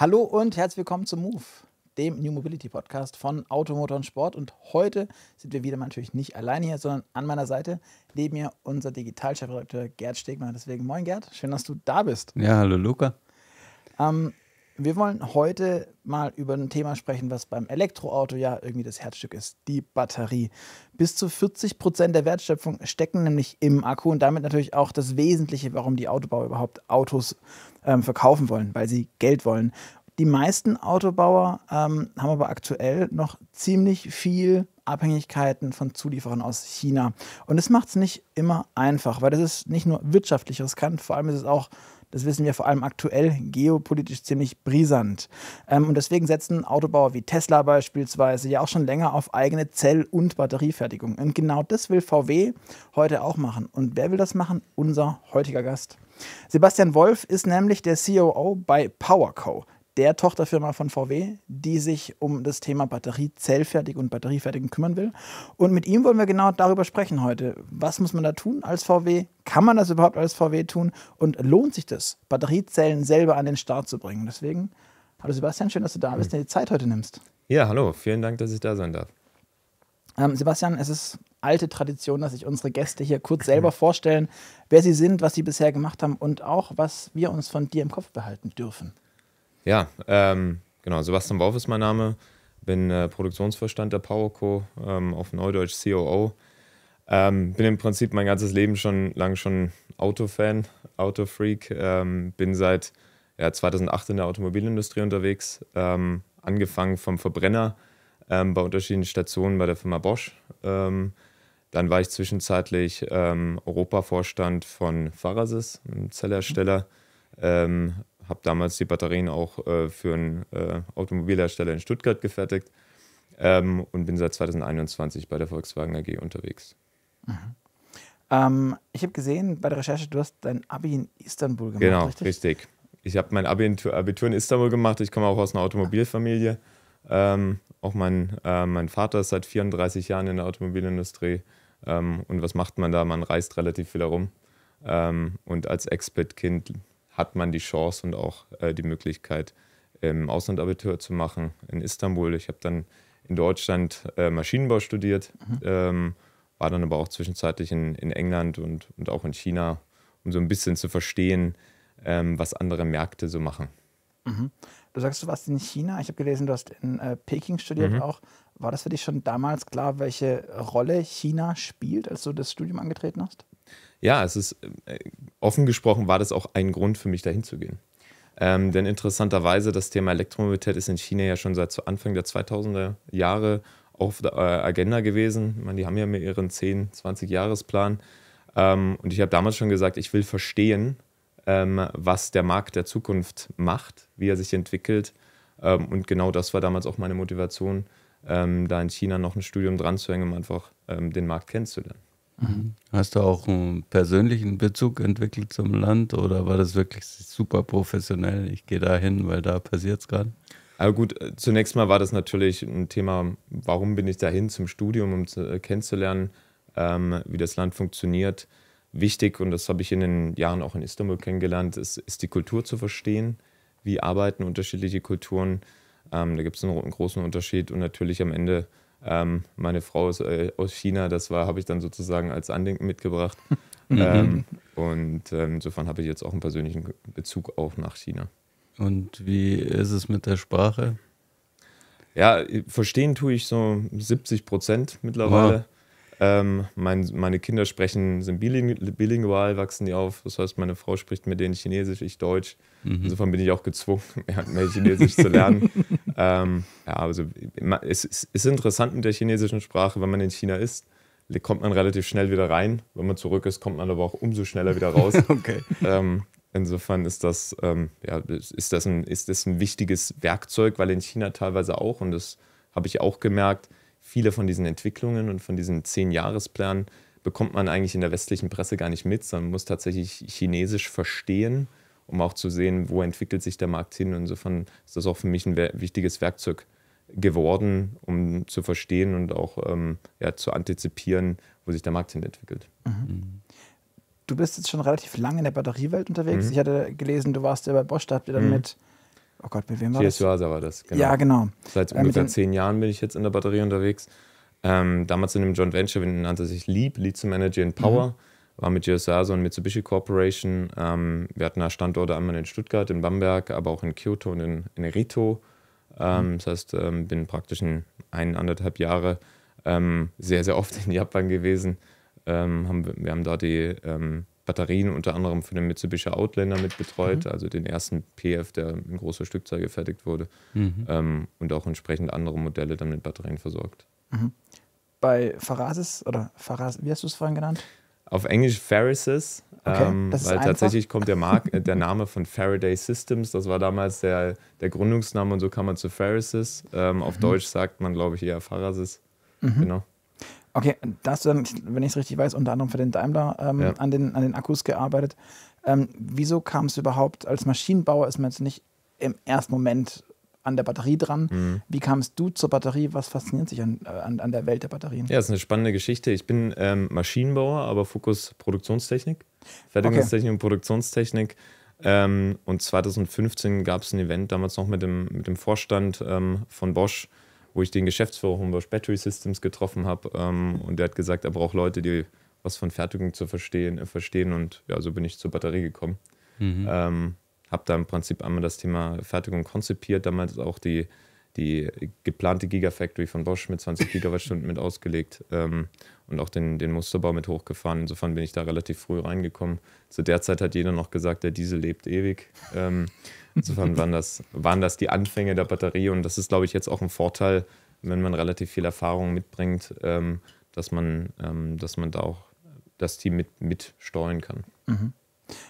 Hallo und herzlich willkommen zum Move, dem New Mobility Podcast von Automotor und Sport. Und heute sind wir wieder mal natürlich nicht alleine hier, sondern an meiner Seite neben mir unser Digitalchefredakteur Gerd Stegmann. Deswegen moin Gerd, schön, dass du da bist. Ja, hallo Luca. Ähm, wir wollen heute mal über ein Thema sprechen, was beim Elektroauto ja irgendwie das Herzstück ist, die Batterie. Bis zu 40 Prozent der Wertschöpfung stecken nämlich im Akku und damit natürlich auch das Wesentliche, warum die Autobauer überhaupt Autos ähm, verkaufen wollen, weil sie Geld wollen. Die meisten Autobauer ähm, haben aber aktuell noch ziemlich viel Abhängigkeiten von Zulieferern aus China. Und das macht es nicht immer einfach, weil das ist nicht nur wirtschaftlich riskant, vor allem ist es auch das wissen wir vor allem aktuell geopolitisch ziemlich brisant. Ähm, und deswegen setzen Autobauer wie Tesla beispielsweise ja auch schon länger auf eigene Zell- und Batteriefertigung. Und genau das will VW heute auch machen. Und wer will das machen? Unser heutiger Gast. Sebastian Wolf ist nämlich der COO e bei PowerCo der Tochterfirma von VW, die sich um das Thema Batteriezellfertig und Batteriefertigen kümmern will. Und mit ihm wollen wir genau darüber sprechen heute. Was muss man da tun als VW? Kann man das überhaupt als VW tun? Und lohnt sich das, Batteriezellen selber an den Start zu bringen? Deswegen, hallo Sebastian, schön, dass du da bist, und dir die Zeit heute nimmst. Ja, hallo, vielen Dank, dass ich da sein darf. Ähm, Sebastian, es ist alte Tradition, dass sich unsere Gäste hier kurz selber vorstellen, wer sie sind, was sie bisher gemacht haben und auch, was wir uns von dir im Kopf behalten dürfen. Ja, ähm, genau. Sebastian Wolf ist mein Name. Bin äh, Produktionsvorstand der PowerCo, ähm, auf Neudeutsch COO. Ähm, bin im Prinzip mein ganzes Leben schon lang schon Autofan, Autofreak. Ähm, bin seit ja, 2008 in der Automobilindustrie unterwegs. Ähm, angefangen vom Verbrenner ähm, bei unterschiedlichen Stationen bei der Firma Bosch. Ähm, dann war ich zwischenzeitlich Europavorstand von Farasis, einem Zellhersteller. Ähm, habe damals die Batterien auch äh, für einen äh, Automobilhersteller in Stuttgart gefertigt ähm, und bin seit 2021 bei der Volkswagen AG unterwegs. Mhm. Ähm, ich habe gesehen bei der Recherche, du hast dein Abi in Istanbul gemacht. Genau, richtig. richtig. Ich habe mein Abi in, Abitur in Istanbul gemacht. Ich komme auch aus einer Automobilfamilie. Ähm, auch mein, äh, mein Vater ist seit 34 Jahren in der Automobilindustrie. Ähm, und was macht man da? Man reist relativ viel herum. Ähm, und als expert kind hat man die Chance und auch äh, die Möglichkeit, im ähm, Ausland zu machen, in Istanbul. Ich habe dann in Deutschland äh, Maschinenbau studiert, mhm. ähm, war dann aber auch zwischenzeitlich in, in England und, und auch in China, um so ein bisschen zu verstehen, ähm, was andere Märkte so machen. Mhm. Du sagst, du warst in China. Ich habe gelesen, du hast in äh, Peking studiert mhm. auch. War das für dich schon damals klar, welche Rolle China spielt, als du das Studium angetreten hast? ja, es ist äh, offen gesprochen, war das auch ein Grund für mich, dahin zu gehen. Ähm, denn interessanterweise, das Thema Elektromobilität ist in China ja schon seit Anfang der 2000er Jahre auf der äh, Agenda gewesen. Ich die haben ja mehr ihren 10, 20-Jahresplan. Ähm, und ich habe damals schon gesagt, ich will verstehen, ähm, was der Markt der Zukunft macht, wie er sich entwickelt. Ähm, und genau das war damals auch meine Motivation, ähm, da in China noch ein Studium dran zu hängen, um einfach ähm, den Markt kennenzulernen. Mhm. Hast du auch einen persönlichen Bezug entwickelt zum Land oder war das wirklich super professionell? Ich gehe da hin, weil da passiert es gerade. Aber also gut, zunächst mal war das natürlich ein Thema, warum bin ich da hin zum Studium, um zu, äh, kennenzulernen, ähm, wie das Land funktioniert. Wichtig, und das habe ich in den Jahren auch in Istanbul kennengelernt, ist, ist die Kultur zu verstehen. Wie arbeiten unterschiedliche Kulturen? Ähm, da gibt es einen, einen großen Unterschied und natürlich am Ende ähm, meine Frau ist äh, aus China, das war, habe ich dann sozusagen als Andenken mitgebracht. Mhm. ähm, und ähm, insofern habe ich jetzt auch einen persönlichen Bezug auch nach China. Und wie ist es mit der Sprache? Ja, verstehen tue ich so 70 Prozent mittlerweile. Wow. Ähm, mein, meine Kinder sprechen, sind biling bilingual, wachsen die auf. Das heißt, meine Frau spricht mit denen Chinesisch, ich Deutsch. Mhm. Insofern bin ich auch gezwungen, mehr, mehr Chinesisch zu lernen. Ähm, ja, also es ist, ist interessant mit der chinesischen Sprache, wenn man in China ist kommt man relativ schnell wieder rein. Wenn man zurück ist, kommt man aber auch umso schneller wieder raus. okay. Ähm, insofern ist das, ähm, ja, ist, das ein, ist das ein wichtiges Werkzeug, weil in China teilweise auch, und das habe ich auch gemerkt, viele von diesen Entwicklungen und von diesen Zehn-Jahres-Planen bekommt man eigentlich in der westlichen Presse gar nicht mit, sondern muss tatsächlich Chinesisch verstehen, um auch zu sehen, wo entwickelt sich der Markt hin. Insofern ist das auch für mich ein wichtiges Werkzeug geworden, um zu verstehen und auch ähm, ja, zu antizipieren, wo sich der Markt hin entwickelt. Mhm. mhm. Du bist jetzt schon relativ lange in der Batteriewelt unterwegs. Mhm. Ich hatte gelesen, du warst ja bei Bosch, da habt ihr dann mhm. mit oh Gott, mit wem war GS das? Yuasa war das, genau. Ja, genau. Seit äh, ungefähr zehn Jahren bin ich jetzt in der Batterie unterwegs. Ähm, damals in einem Joint Venture den nannte sich Leap, Lead zum Energy in Power. Mhm. War mit GS Yuasa und Mitsubishi Corporation. Ähm, wir hatten da Standorte einmal in Stuttgart, in Bamberg, aber auch in Kyoto und in, in Rito. Ähm, mhm. Das heißt, ähm, bin praktisch in ein, anderthalb Jahre ähm, sehr, sehr oft in Japan gewesen. Ähm, haben, wir haben da die Batterien unter anderem für den Mitsubishi Outlander mit betreut, mhm. also den ersten PF, der in großer Stückzahl gefertigt wurde mhm. ähm, und auch entsprechend andere Modelle dann mit Batterien versorgt. Mhm. Bei Farasis oder Faras, wie hast du es vorhin genannt? Auf Englisch Pharises, okay, ähm, weil tatsächlich kommt der, Mark, äh, der Name von Faraday Systems, das war damals der, der Gründungsname und so kam man zu Pharises. Ähm, auf mhm. Deutsch sagt man, glaube ich, eher Farasis. Mhm. Genau. Okay, das, ähm, wenn ich es richtig weiß, unter anderem für den Daimler ähm, ja. an, den, an den Akkus gearbeitet. Ähm, wieso kam es überhaupt, als Maschinenbauer ist man jetzt nicht im ersten Moment an der Batterie dran. Mhm. Wie kamst du zur Batterie? Was fasziniert sich an, äh, an, an der Welt der Batterien? Ja, das ist eine spannende Geschichte. Ich bin ähm, Maschinenbauer, aber Fokus Produktionstechnik, Fertigungstechnik okay. und Produktionstechnik. Ähm, und 2015 gab es ein Event, damals noch mit dem, mit dem Vorstand ähm, von Bosch, wo ich den Geschäftsführer Homebush Battery Systems getroffen habe. Ähm, und der hat gesagt, er braucht Leute, die was von Fertigung zu verstehen, äh, verstehen. Und ja, so bin ich zur Batterie gekommen. Mhm. Ähm, habe da im Prinzip einmal das Thema Fertigung konzipiert, damals auch die, die geplante Gigafactory von Bosch mit 20 Gigawattstunden mit ausgelegt ähm, und auch den, den Musterbau mit hochgefahren. Insofern bin ich da relativ früh reingekommen. Zu der Zeit hat jeder noch gesagt, der Diesel lebt ewig. Ähm, Insofern waren das, waren das die Anfänge der Batterie und das ist, glaube ich, jetzt auch ein Vorteil, wenn man relativ viel Erfahrung mitbringt, ähm, dass, man, ähm, dass man da auch das Team mit, mit steuern kann. Mhm.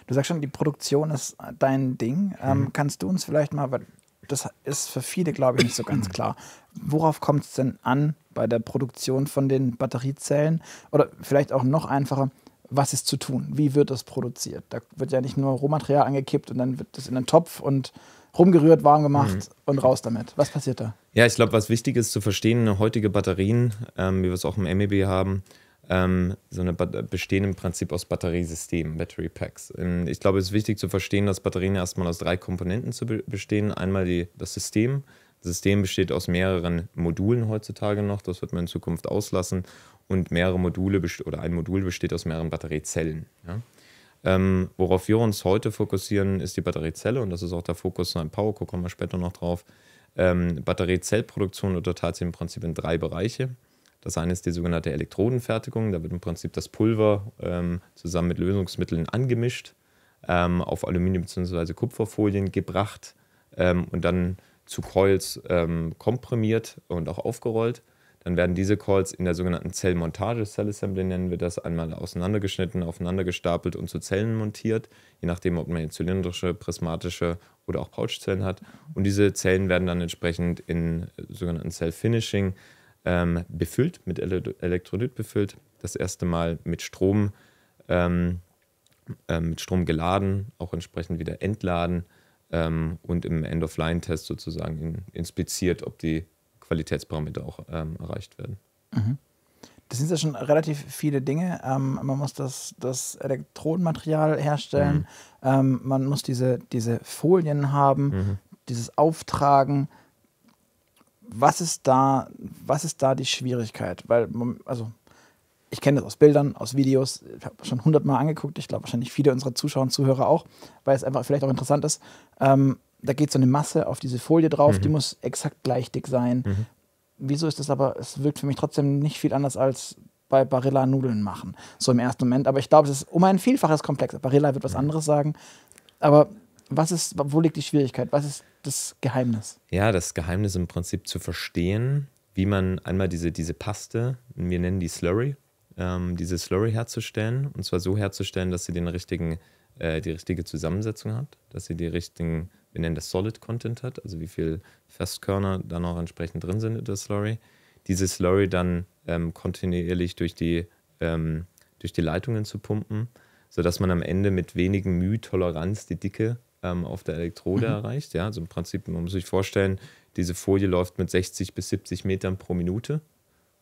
Du sagst schon, die Produktion ist dein Ding. Ähm, mhm. Kannst du uns vielleicht mal, weil das ist für viele, glaube ich, nicht so ganz klar, worauf kommt es denn an bei der Produktion von den Batteriezellen? Oder vielleicht auch noch einfacher, was ist zu tun, wie wird das produziert. Da wird ja nicht nur Rohmaterial angekippt und dann wird das in einen Topf und rumgerührt, warm gemacht mhm. und raus damit. Was passiert da? Ja, ich glaube, was wichtig ist zu verstehen, heutige Batterien, ähm, wie wir es auch im MEB haben, ähm, so eine bestehen im Prinzip aus Batteriesystemen, Battery Packs. Und ähm, ich glaube, es ist wichtig zu verstehen, dass Batterien erstmal aus drei Komponenten zu be bestehen. Einmal die, das System. Das System besteht aus mehreren Modulen heutzutage noch. Das wird man in Zukunft auslassen und mehrere Module oder ein Modul besteht aus mehreren Batteriezellen. Ja? Ähm, worauf wir uns heute fokussieren, ist die Batteriezelle und das ist auch der Fokus an PowerCo, kommen wir später noch drauf. Ähm, Batteriezellproduktion unterteilt sich im Prinzip in drei Bereiche. Das eine ist die sogenannte Elektrodenfertigung, da wird im Prinzip das Pulver ähm, zusammen mit Lösungsmitteln angemischt, ähm, auf Aluminium bzw. Kupferfolien gebracht ähm, und dann zu Coils ähm, komprimiert und auch aufgerollt. Dann werden diese Calls in der sogenannten Zellmontage, Cell Assembly nennen wir das, einmal auseinandergeschnitten, aufeinander gestapelt und zu Zellen montiert, je nachdem, ob man zylindrische, prismatische oder auch Pouchzellen hat. Und diese Zellen werden dann entsprechend in äh, sogenannten Cell Finishing ähm, befüllt, mit Ele Elektrolyt befüllt, das erste Mal mit Strom, ähm, äh, mit Strom geladen, auch entsprechend wieder entladen ähm, und im End-of-Line-Test sozusagen in, inspiziert, ob die Qualitätsparameter auch ähm, erreicht werden. Mhm. Das sind ja schon relativ viele Dinge. Ähm, man muss das, das Elektronenmaterial herstellen, mhm. ähm, man muss diese, diese Folien haben, mhm. dieses Auftragen. Was ist da, was ist da die Schwierigkeit? Weil, also ich kenne das aus Bildern, aus Videos, ich habe schon hundertmal angeguckt, ich glaube wahrscheinlich viele unserer Zuschauer und Zuhörer auch, weil es einfach vielleicht auch interessant ist. Ähm, da geht so eine Masse auf diese Folie drauf, mhm. die muss exakt gleich dick sein. Mhm. Wieso ist das aber, es wirkt für mich trotzdem nicht viel anders als bei Barilla Nudeln machen, so im ersten Moment. Aber ich glaube, es ist um ein Vielfaches komplexer. Barilla wird was mhm. anderes sagen. Aber was ist, wo liegt die Schwierigkeit? Was ist das Geheimnis? Ja, das Geheimnis im Prinzip zu verstehen, wie man einmal diese, diese Paste, wir nennen die Slurry, ähm, diese Slurry herzustellen. Und zwar so herzustellen, dass sie den richtigen, äh, die richtige Zusammensetzung hat, dass sie die richtigen wir nennen das Solid Content hat, also wie viel Festkörner da noch entsprechend drin sind in der Slurry, diese Slurry dann ähm, kontinuierlich durch die, ähm, durch die Leitungen zu pumpen, sodass man am Ende mit wenigen Mühe Toleranz die Dicke ähm, auf der Elektrode mhm. erreicht. Ja, also im Prinzip, man muss sich vorstellen, diese Folie läuft mit 60 bis 70 Metern pro Minute.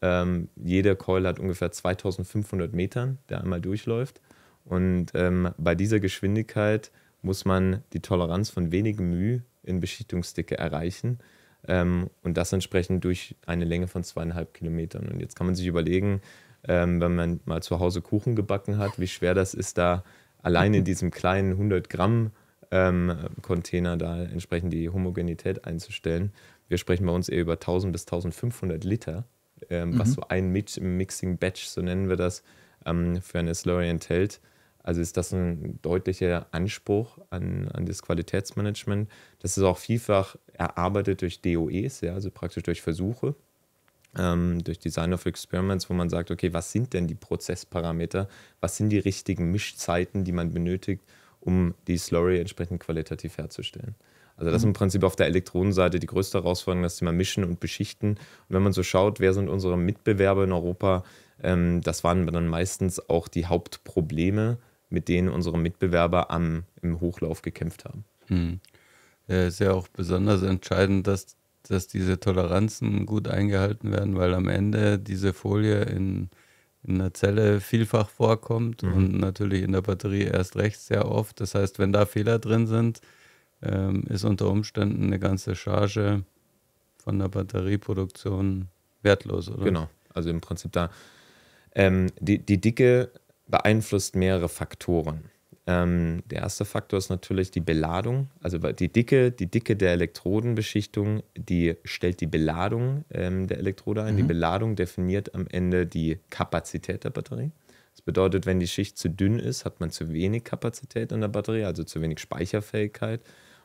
Ähm, jeder Coil hat ungefähr 2500 Metern, der einmal durchläuft. Und ähm, bei dieser Geschwindigkeit muss man die Toleranz von wenigem Mühe in Beschichtungsdicke erreichen ähm, und das entsprechend durch eine Länge von zweieinhalb Kilometern. Und jetzt kann man sich überlegen, ähm, wenn man mal zu Hause Kuchen gebacken hat, wie schwer das ist, da allein in diesem kleinen 100 Gramm ähm, Container da entsprechend die Homogenität einzustellen. Wir sprechen bei uns eher über 1000 bis 1500 Liter, ähm, mhm. was so ein Mixing Batch, so nennen wir das, ähm, für eine Slurry enthält. Also ist das ein deutlicher Anspruch an, an das Qualitätsmanagement. Das ist auch vielfach erarbeitet durch DOEs, ja, also praktisch durch Versuche, ähm, durch Design of Experiments, wo man sagt, okay, was sind denn die Prozessparameter, was sind die richtigen Mischzeiten, die man benötigt, um die Slurry entsprechend qualitativ herzustellen. Also das ist im mhm. Prinzip auf der Elektronenseite die größte Herausforderung, das Thema Mischen und Beschichten. Und wenn man so schaut, wer sind unsere Mitbewerber in Europa, ähm, das waren dann meistens auch die Hauptprobleme, mit denen unsere Mitbewerber am, im Hochlauf gekämpft haben. Hm. Ja, ist ja auch besonders entscheidend, dass, dass diese Toleranzen gut eingehalten werden, weil am Ende diese Folie in, in der Zelle vielfach vorkommt mhm. und natürlich in der Batterie erst recht sehr oft. Das heißt, wenn da Fehler drin sind, ähm, ist unter Umständen eine ganze Charge von der Batterieproduktion wertlos, oder? Genau. Also im Prinzip da. Ähm, die, die Dicke beeinflusst mehrere Faktoren. Ähm, der erste Faktor ist natürlich die Beladung, also die Dicke, die Dicke der Elektrodenbeschichtung, die stellt die Beladung ähm, der Elektrode ein. Mhm. Die Beladung definiert am Ende die Kapazität der Batterie. Das bedeutet, wenn die Schicht zu dünn ist, hat man zu wenig Kapazität an der Batterie, also zu wenig Speicherfähigkeit.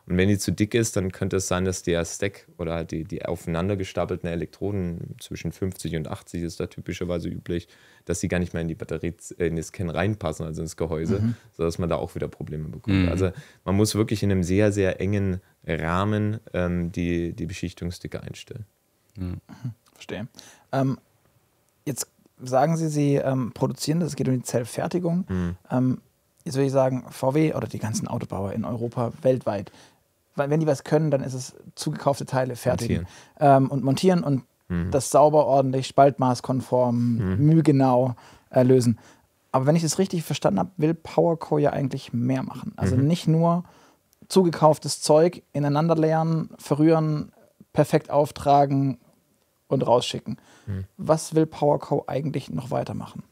Und wenn die zu dick ist, dann könnte es sein, dass der Stack oder halt die, die aufeinander gestapelten Elektroden zwischen 50 und 80 ist da typischerweise üblich, dass sie gar nicht mehr in die Batterie, äh, in das Scan reinpassen, also ins Gehäuse, mhm. sodass man da auch wieder Probleme bekommt. Mhm. Also man muss wirklich in einem sehr, sehr engen Rahmen ähm, die, die Beschichtungsdicke einstellen. Mhm. Verstehe. Ähm, jetzt sagen Sie, Sie ähm, produzieren das, es geht um die Zellfertigung. Mhm. Ähm, jetzt würde ich sagen, VW oder die ganzen Autobauer in Europa weltweit, weil wenn die was können, dann ist es zugekaufte Teile fertigen montieren. Ähm, und montieren und mhm. das sauber, ordentlich, spaltmaßkonform, mhm. mühgenau äh, lösen. Aber wenn ich das richtig verstanden habe, will PowerCo ja eigentlich mehr machen. Also mhm. nicht nur zugekauftes Zeug ineinander leeren, verrühren, perfekt auftragen und rausschicken. Mhm. Was will PowerCo eigentlich noch weitermachen?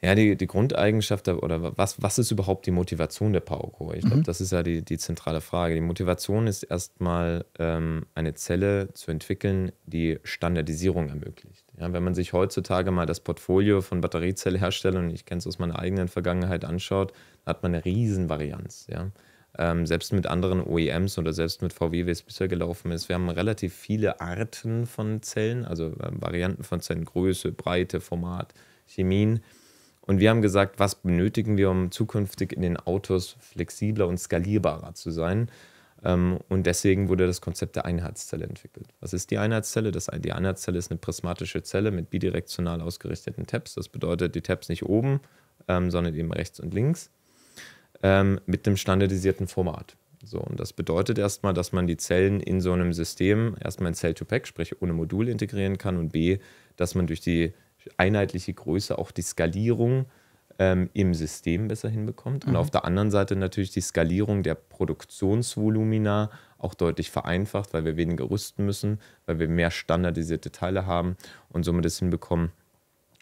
ja, die, die Grundeigenschaft der, oder was, was ist überhaupt die Motivation der Powercore? Ich glaube, mhm. das ist ja die, die zentrale Frage. Die Motivation ist erstmal ähm, eine Zelle zu entwickeln, die Standardisierung ermöglicht. Ja, wenn man sich heutzutage mal das Portfolio von Batteriezellherstellern, ich kenne es aus meiner eigenen Vergangenheit, anschaut, hat man eine Riesenvarianz. Ja? Ähm, selbst mit anderen OEMs oder selbst mit VW, wie es bisher gelaufen ist, wir haben relativ viele Arten von Zellen, also äh, Varianten von Zellengröße, Breite, Format, Chemien und wir haben gesagt, was benötigen wir, um zukünftig in den Autos flexibler und skalierbarer zu sein. Ähm, und deswegen wurde das Konzept der Einheitszelle entwickelt. Was ist die Einheitszelle? Das, die Einheitszelle ist eine prismatische Zelle mit bidirektional ausgerichteten Tabs. Das bedeutet, die Tabs nicht oben, ähm, sondern eben rechts und links ähm, mit einem standardisierten Format. So, und das bedeutet erstmal, dass man die Zellen in so einem System erstmal in Cell-to-Pack, sprich ohne Modul integrieren kann und b, dass man durch die einheitliche Größe auch die Skalierung ähm, im System besser hinbekommt mhm. und auf der anderen Seite natürlich die Skalierung der Produktionsvolumina auch deutlich vereinfacht, weil wir weniger rüsten müssen, weil wir mehr standardisierte Teile haben und somit es hinbekommen,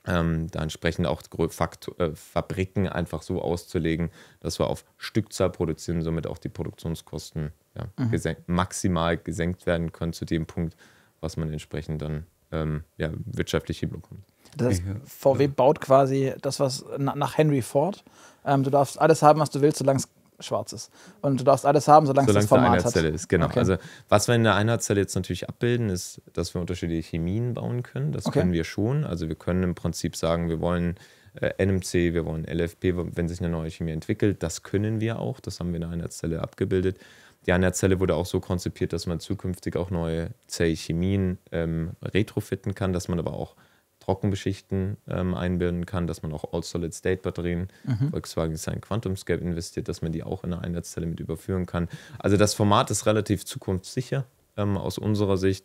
ähm, da entsprechend auch Fakt äh, Fabriken einfach so auszulegen, dass wir auf Stückzahl produzieren, somit auch die Produktionskosten ja, mhm. gesenkt, maximal gesenkt werden können zu dem Punkt, was man entsprechend dann ähm, ja, wirtschaftlich hinbekommt. Das VW baut quasi das, was nach Henry Ford. Ähm, du darfst alles haben, was du willst, solange es schwarz ist. Und du darfst alles haben, solange, es das Format eine Einheitszelle ist, genau. Okay. Also was wir in der Einheitszelle jetzt natürlich abbilden, ist, dass wir unterschiedliche Chemien bauen können. Das okay. können wir schon. Also wir können im Prinzip sagen, wir wollen äh, NMC, wir wollen LFP, wenn sich eine neue Chemie entwickelt. Das können wir auch. Das haben wir in der Einheitszelle abgebildet. Die Einheitszelle wurde auch so konzipiert, dass man zukünftig auch neue Zellchemien ähm, retrofitten kann, dass man aber auch Trockenbeschichten ähm, einbinden kann, dass man auch All-Solid-State-Batterien, mhm. Volkswagen ist ein Quantumscape investiert, dass man die auch in eine Einsatzzelle mit überführen kann. Also das Format ist relativ zukunftssicher ähm, aus unserer Sicht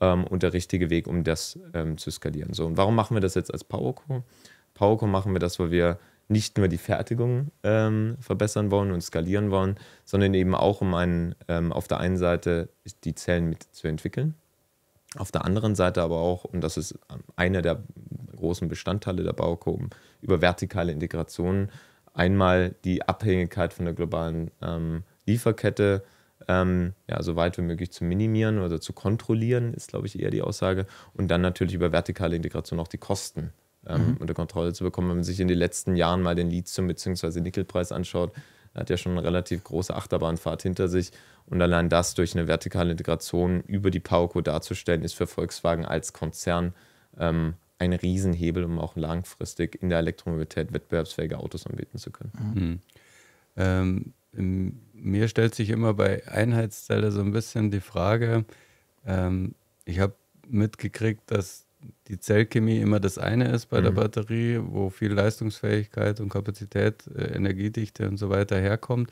ähm, und der richtige Weg, um das ähm, zu skalieren. So, und warum machen wir das jetzt als PowerCo? PowerCo machen wir das, weil wir nicht nur die Fertigung ähm, verbessern wollen und skalieren wollen, sondern eben auch um einen, ähm, auf der einen Seite die Zellen mit zu entwickeln auf der anderen Seite aber auch, und das ist ähm, einer der großen Bestandteile der Baukurven, über vertikale Integrationen einmal die Abhängigkeit von der globalen ähm, Lieferkette ähm, ja, so weit wie möglich zu minimieren oder zu kontrollieren, ist, glaube ich, eher die Aussage. Und dann natürlich über vertikale Integration auch die Kosten ähm, mhm. unter Kontrolle zu bekommen. Wenn man sich in den letzten Jahren mal den Lithium- bzw. Nickelpreis anschaut, er hat ja schon eine relativ große Achterbahnfahrt hinter sich. Und allein das durch eine vertikale Integration über die PowerCo darzustellen, ist für Volkswagen als Konzern ähm, ein Riesenhebel, um auch langfristig in der Elektromobilität wettbewerbsfähige Autos anbieten zu können. Mhm. mhm. Ähm, mir stellt sich immer bei Einheitszelle so ein bisschen die Frage, ähm, ich habe mitgekriegt, dass die Zellchemie immer das eine ist bei mhm. der Batterie, wo viel Leistungsfähigkeit und Kapazität, äh, Energiedichte und so weiter herkommt.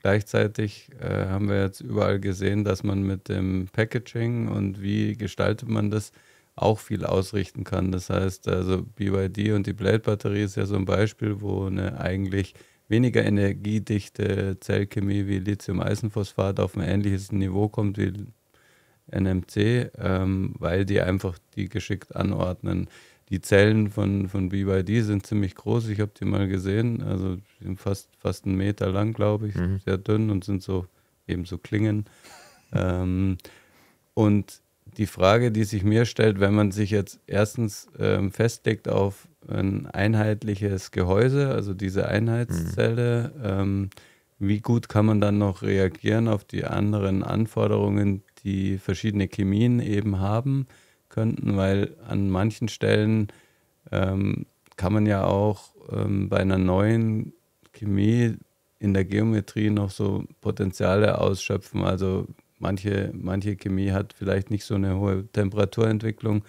Gleichzeitig äh, haben wir jetzt überall gesehen, dass man mit dem Packaging und wie gestaltet man das auch viel ausrichten kann. Das heißt, also BYD und die Blade-Batterie ist ja so ein Beispiel, wo eine eigentlich weniger energiedichte Zellchemie wie Lithium-Eisenphosphat auf ein ähnliches Niveau kommt wie NMC, ähm, weil die einfach die geschickt anordnen. Die Zellen von, von BYD sind ziemlich groß, ich habe die mal gesehen, also fast, fast einen Meter lang, glaube ich, mhm. sehr dünn und sind so eben so Klingen. ähm, und die Frage, die sich mir stellt, wenn man sich jetzt erstens ähm, festlegt auf ein einheitliches Gehäuse, also diese Einheitszelle, mhm. ähm, wie gut kann man dann noch reagieren auf die anderen Anforderungen, die verschiedene Chemien eben haben könnten, weil an manchen Stellen ähm, kann man ja auch ähm, bei einer neuen Chemie in der Geometrie noch so Potenziale ausschöpfen. Also manche, manche Chemie hat vielleicht nicht so eine hohe Temperaturentwicklung,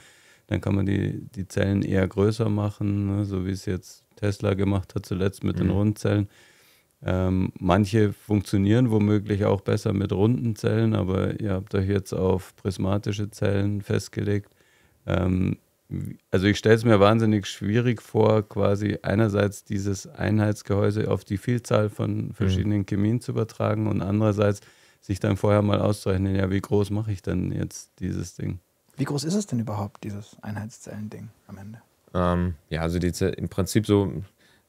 dann kann man die, die Zellen eher größer machen, ne? so wie es jetzt Tesla gemacht hat, zuletzt mit mhm. den Rundzellen. Ähm, manche funktionieren womöglich auch besser mit runden Zellen, aber ihr habt euch jetzt auf prismatische Zellen festgelegt. Ähm, also ich stelle es mir wahnsinnig schwierig vor, quasi einerseits dieses Einheitsgehäuse auf die Vielzahl von mhm. verschiedenen Chemien zu übertragen und andererseits sich dann vorher mal auszurechnen, ja, wie groß mache ich denn jetzt dieses Ding? Wie groß ist es denn überhaupt, dieses Einheitszellending am Ende? Ähm, ja, also die, im Prinzip so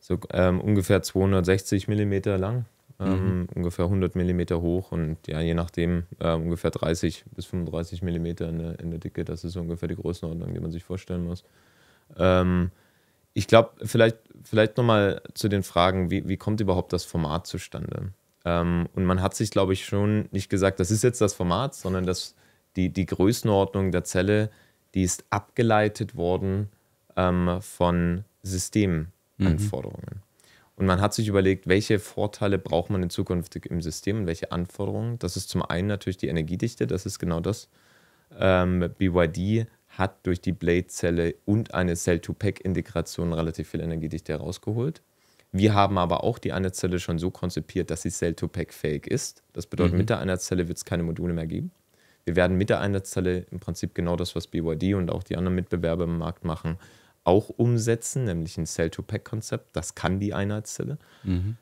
so ähm, ungefähr 260 Millimeter lang, ähm, mhm. ungefähr 100 Millimeter hoch und ja, je nachdem äh, ungefähr 30 bis 35 Millimeter in der, in der Dicke. Das ist so ungefähr die Größenordnung, die man sich vorstellen muss. Ähm, ich glaube, vielleicht, vielleicht nochmal zu den Fragen, wie, wie kommt überhaupt das Format zustande? Ähm, und man hat sich, glaube ich, schon nicht gesagt, das ist jetzt das Format, sondern das, die, die Größenordnung der Zelle, die ist abgeleitet worden ähm, von Systemen Mhm. Anforderungen. Und man hat sich überlegt, welche Vorteile braucht man in Zukunft im System und welche Anforderungen. Das ist zum einen natürlich die Energiedichte, das ist genau das. Ähm, BYD hat durch die Blade-Zelle und eine Cell-to-Pack-Integration relativ viel Energiedichte herausgeholt. Wir haben aber auch die eine Zelle schon so konzipiert, dass sie Cell-to-Pack-fähig ist. Das bedeutet, mhm. mit der einer Zelle wird es keine Module mehr geben. Wir werden mit der einer Zelle im Prinzip genau das, was BYD und auch die anderen Mitbewerber im Markt machen, auch umsetzen, nämlich ein Cell-to-Pack-Konzept. Das kann die Einheitszelle. Mhm.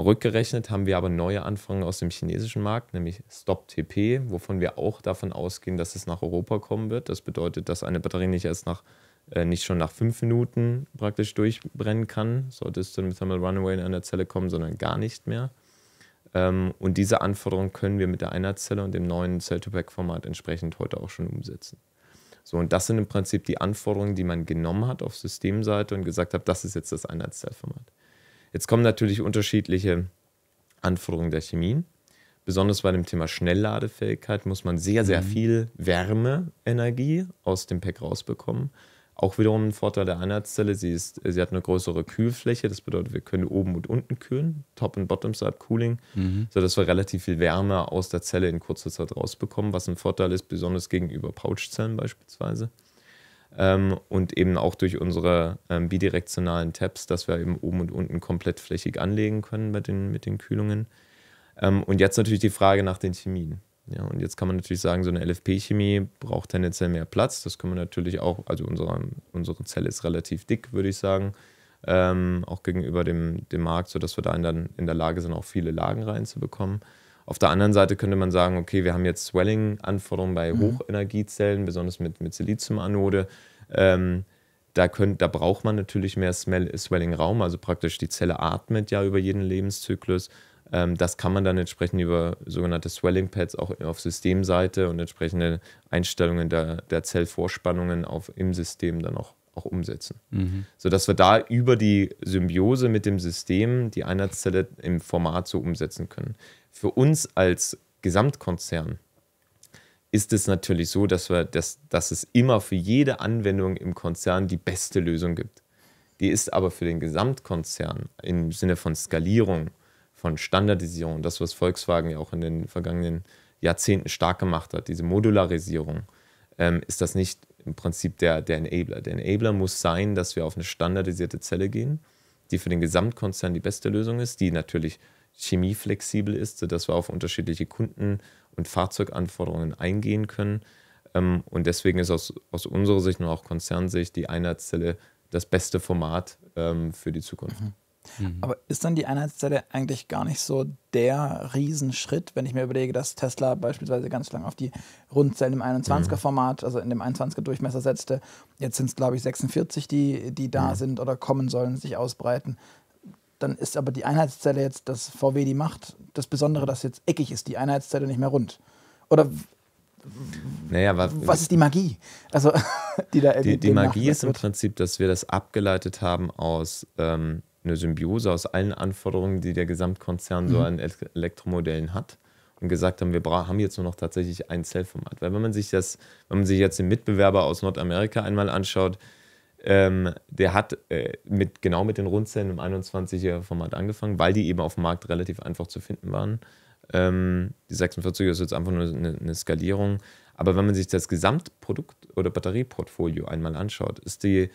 Rückgerechnet haben wir aber neue Anfragen aus dem chinesischen Markt, nämlich Stop TP, wovon wir auch davon ausgehen, dass es nach Europa kommen wird. Das bedeutet, dass eine Batterie nicht erst nach äh, nicht schon nach fünf Minuten praktisch durchbrennen kann, sollte es zu einem Thermal Runaway in einer Zelle kommen, sondern gar nicht mehr. Ähm, und diese Anforderung können wir mit der Einheitszelle und dem neuen Cell-to-Pack-Format entsprechend heute auch schon umsetzen. So, und das sind im Prinzip die Anforderungen, die man genommen hat auf Systemseite und gesagt hat, das ist jetzt das Einheitszellformat. Jetzt kommen natürlich unterschiedliche Anforderungen der Chemien. Besonders bei dem Thema Schnellladefähigkeit muss man sehr, sehr mhm. viel Wärmeenergie aus dem Pack rausbekommen. Auch wiederum ein Vorteil der Einheitszelle, sie, ist, sie hat eine größere Kühlfläche, das bedeutet, wir können oben und unten kühlen, Top- und Bottom-Side-Cooling, mhm. sodass wir relativ viel Wärme aus der Zelle in kurzer Zeit rausbekommen, was ein Vorteil ist, besonders gegenüber Pouchzellen beispielsweise. Ähm, und eben auch durch unsere ähm, bidirektionalen Tabs, dass wir eben oben und unten komplett flächig anlegen können mit den, mit den Kühlungen. Ähm, und jetzt natürlich die Frage nach den Chemien. Ja, und jetzt kann man natürlich sagen, so eine LFP-Chemie braucht tendenziell mehr Platz. Das können wir natürlich auch, also unsere, unsere Zelle ist relativ dick, würde ich sagen, ähm, auch gegenüber dem, dem Markt, sodass wir da in der, in der Lage sind, auch viele Lagen reinzubekommen. Auf der anderen Seite könnte man sagen, okay, wir haben jetzt Swelling-Anforderungen bei mhm. Hochenergiezellen, besonders mit, mit Silizium-Anode. Ähm, da, könnt, da braucht man natürlich mehr Swelling-Raum, also praktisch die Zelle atmet ja über jeden Lebenszyklus ähm, das kann man dann entsprechend über sogenannte Swelling Pads auch auf Systemseite und entsprechende Einstellungen der, der Zellvorspannungen auf, im System dann auch, auch umsetzen. Mhm. Sodass wir da über die Symbiose mit dem System die Einheitszelle im Format so umsetzen können. Für uns als Gesamtkonzern ist es natürlich so, dass, wir das, dass es immer für jede Anwendung im Konzern die beste Lösung gibt. Die ist aber für den Gesamtkonzern im Sinne von Skalierung von Standardisierung, das, was Volkswagen ja auch in den vergangenen Jahrzehnten stark gemacht hat, diese Modularisierung, ähm, ist das nicht im Prinzip der, der Enabler. Der Enabler muss sein, dass wir auf eine standardisierte Zelle gehen, die für den Gesamtkonzern die beste Lösung ist, die natürlich chemieflexibel ist, sodass wir auf unterschiedliche Kunden- und Fahrzeuganforderungen eingehen können. Ähm, und deswegen ist aus, aus unserer Sicht und auch Konzernsicht die Einheitszelle das beste Format ähm, für die Zukunft. Mhm. Mhm. Aber ist dann die Einheitszelle eigentlich gar nicht so der Riesenschritt, wenn ich mir überlege, dass Tesla beispielsweise ganz lang auf die Rundzellen im 21er-Format, mhm. also in dem 21er-Durchmesser setzte? Jetzt sind es, glaube ich, 46, die, die da mhm. sind oder kommen sollen, sich ausbreiten. Dann ist aber die Einheitszelle jetzt, das VW die macht, das Besondere, dass jetzt eckig ist, die Einheitszelle nicht mehr rund. Oder naja, was ist die Magie? Also, die da Die, die Magie ist im Prinzip, dass wir das abgeleitet haben aus ähm, eine Symbiose aus allen Anforderungen, die der Gesamtkonzern mhm. so an Elektromodellen hat und gesagt haben, wir haben jetzt nur noch tatsächlich ein Zellformat. Weil wenn man sich das, wenn man sich jetzt den Mitbewerber aus Nordamerika einmal anschaut, ähm, der hat äh, mit, genau mit den Rundzellen im 21er-Format angefangen, weil die eben auf dem Markt relativ einfach zu finden waren. Ähm, die 46er ist jetzt einfach nur eine, eine Skalierung. Aber wenn man sich das Gesamtprodukt- oder Batterieportfolio einmal anschaut, ist die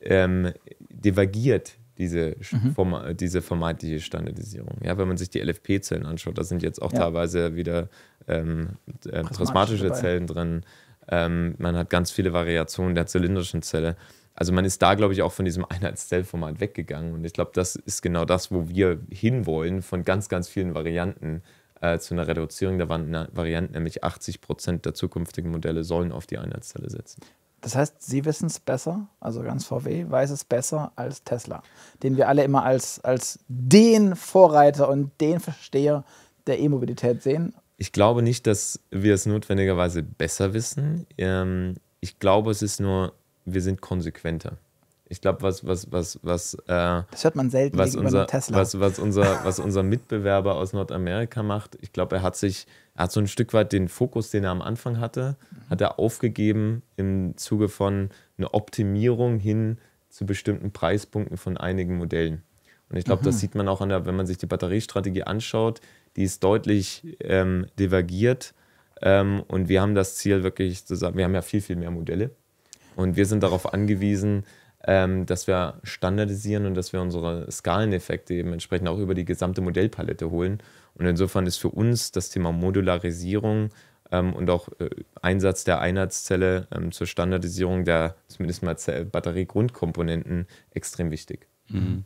ähm, divergiert diese, mhm. Forma, diese vermeintliche Standardisierung. Ja, wenn man sich die LFP-Zellen anschaut, da sind jetzt auch ja. teilweise wieder ähm, äh, prismatische dabei. Zellen drin. Ähm, man hat ganz viele Variationen der zylindrischen Zelle. Also man ist da, glaube ich, auch von diesem Einheitszellformat weggegangen. Und ich glaube, das ist genau das, wo wir hinwollen, von ganz, ganz vielen Varianten äh, zu einer Reduzierung der Varianten, nämlich 80 Prozent der zukünftigen Modelle sollen auf die Einheitszelle setzen. Das heißt, Sie wissen es besser, also ganz VW weiß es besser als Tesla, den wir alle immer als, als den Vorreiter und den Versteher der E-Mobilität sehen. Ich glaube nicht, dass wir es notwendigerweise besser wissen. Ähm, ich glaube, es ist nur, wir sind konsequenter ich glaube, was, was, was, was. Äh, das hört man selten was unser, Tesla. Was, was, unser, was unser Mitbewerber aus Nordamerika macht, ich glaube, er hat sich, er hat so ein Stück weit den Fokus, den er am Anfang hatte, mhm. hat er aufgegeben im Zuge von einer Optimierung hin zu bestimmten Preispunkten von einigen Modellen. Und ich glaube, mhm. das sieht man auch an der, wenn man sich die Batteriestrategie anschaut, die ist deutlich ähm, divergiert. Ähm, und wir haben das Ziel wirklich zu sagen, wir haben ja viel, viel mehr Modelle. Und wir sind darauf angewiesen, ähm, dass wir standardisieren und dass wir unsere Skaleneffekte eben entsprechend auch über die gesamte Modellpalette holen. Und insofern ist für uns das Thema Modularisierung ähm, und auch äh, Einsatz der Einheitszelle ähm, zur Standardisierung der zumindest mal Batteriegrundkomponenten extrem wichtig. Mhm.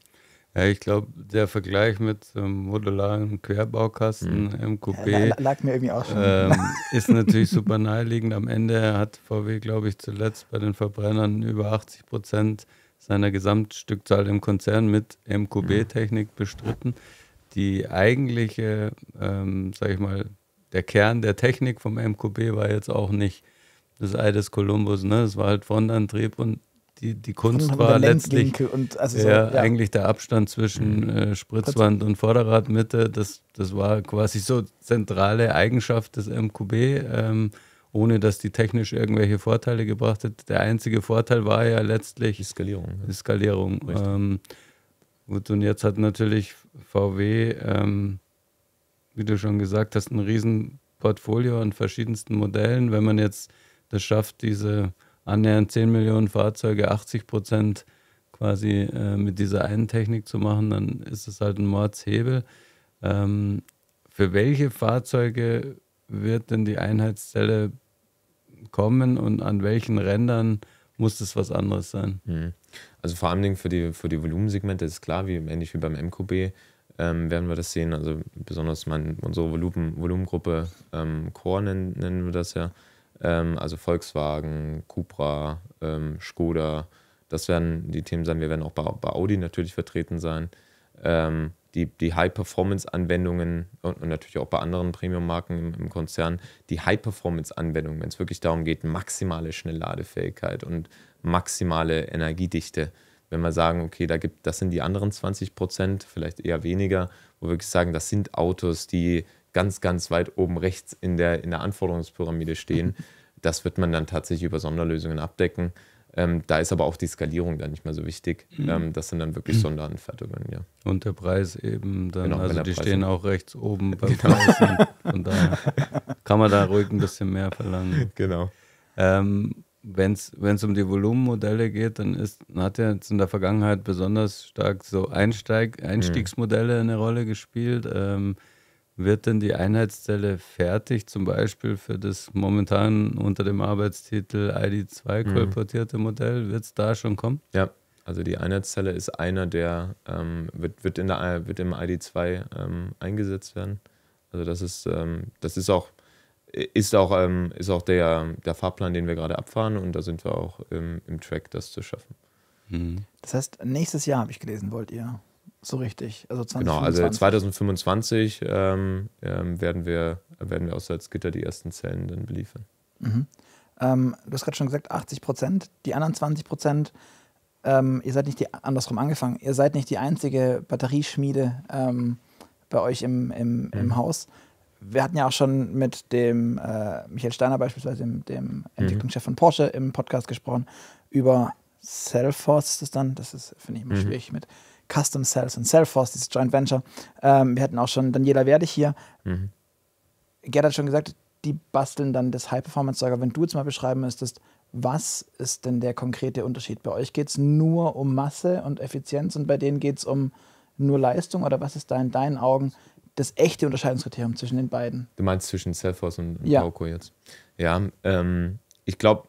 Ja, ich glaube, der Vergleich mit ähm, modularen Querbaukasten mhm. im Coupé ja, lag mir irgendwie auch schon. Ähm, ist natürlich super naheliegend. Am Ende hat VW, glaube ich, zuletzt bei den Verbrennern über 80 Prozent seiner Gesamtstückzahl im Konzern mit MQB-Technik bestritten. Die eigentliche, ähm, sage ich mal, der Kern der Technik vom MQB war jetzt auch nicht das Ei des Kolumbus. Ne? Es war halt Frontantrieb und die, die Kunst war letztlich und, also so, ja, ja. eigentlich der Abstand zwischen mhm. äh, Spritzwand und Vorderradmitte. Das, das war quasi so zentrale Eigenschaft des MQB, ähm, ohne dass die technisch irgendwelche Vorteile gebracht hat. Der einzige Vorteil war ja letztlich die Skalierung. Ne? Die Skalierung. Ähm, gut, und jetzt hat natürlich VW, ähm, wie du schon gesagt hast, ein Riesenportfolio an verschiedensten Modellen. Wenn man jetzt das schafft, diese annähernd 10 Millionen Fahrzeuge, 80 Prozent quasi äh, mit dieser einen Technik zu machen, dann ist es halt ein Mordshebel. Ähm, für welche Fahrzeuge wird denn die Einheitszelle kommen und an welchen Rändern muss das was anderes sein? Mhm. Also vor allem für die, für die Volumensegmente ist klar, wie ähnlich wie beim MQB ähm, werden wir das sehen. Also besonders mein, unsere Volumen, Volumengruppe ähm, Core nennen, nennen wir das ja ähm, also Volkswagen, Cupra, ähm, Skoda. Das werden die Themen sein. Wir werden auch bei, bei Audi natürlich vertreten sein. Ähm, die die High-Performance-Anwendungen und, und, natürlich auch bei anderen Premium-Marken im, im, Konzern, die High-Performance-Anwendungen, wenn es wirklich darum geht, maximale Schnellladefähigkeit und maximale Energiedichte. Wenn wir sagen, okay, da gibt, das sind die anderen 20 Prozent, vielleicht eher weniger, wo wir wirklich sagen, das sind Autos, die ganz, ganz weit oben rechts in der, in der Anforderungspyramide stehen. Das wird man dann tatsächlich über Sonderlösungen abdecken. Ähm, da ist aber auch die Skalierung dann nicht mehr so wichtig. Mhm. Ähm, das sind dann wirklich mhm. Sonderanfertigungen, ja. Und der Preis eben dann, genau, also die Preis stehen auch rechts oben beim genau. Preis. Und daher kann man da ruhig ein bisschen mehr verlangen. Genau. Ähm, wenn es um die Volumenmodelle geht, dann ist, hat ja jetzt in der Vergangenheit besonders stark so Einsteig, mhm. Einstiegsmodelle eine Rolle gespielt. Ähm, wird denn die Einheitszelle fertig, zum Beispiel für das momentan unter dem Arbeitstitel ID2 mhm. kolportierte mhm. Modell? Wird es da schon kommen? Ja, also die Einheitszelle ist einer der, ähm, wird, wird, in der, wird im ID2 ähm, eingesetzt werden. Also das ist, ähm, das ist auch, ist auch, ähm, ist auch der, der Fahrplan, den wir gerade abfahren und da sind wir auch im, im Track, das zu schaffen. Mhm. Das heißt, nächstes Jahr habe ich gelesen, wollt ihr? so richtig. Also 2025. Genau, also 2025 ähm, ähm, werden, wir, werden wir aus Salzgitter die ersten Zellen dann beliefern. Mhm. Ähm, du hast gerade schon gesagt, 80 Prozent. Die anderen 20 Prozent, ähm, ihr seid nicht die, andersrum angefangen, ihr seid nicht die einzige Batterieschmiede ähm, bei euch im, im, mhm. im Haus wir hatten ja auch schon mit dem äh, Michael Steiner beispielsweise, dem, dem mhm. Entwicklungschef von Porsche, im Podcast gesprochen über Self-Force, das dann, das ist, finde ich immer mhm. schwierig mit Custom Cells und Cellforce, dieses Joint Venture. Ähm, wir hatten auch schon Daniela Werdig hier. Mhm. Gerd hat schon gesagt, die basteln dann das High-Performance-Lager. Wenn du jetzt mal beschreiben müsstest, was ist denn der konkrete Unterschied? Bei euch geht es nur um Masse und Effizienz und bei denen geht es um nur Leistung oder was ist da in deinen Augen das echte Unterscheidungskriterium zwischen den beiden? Du meinst zwischen Cellforce und, und ja. jetzt? Ja, ähm, ich glaube,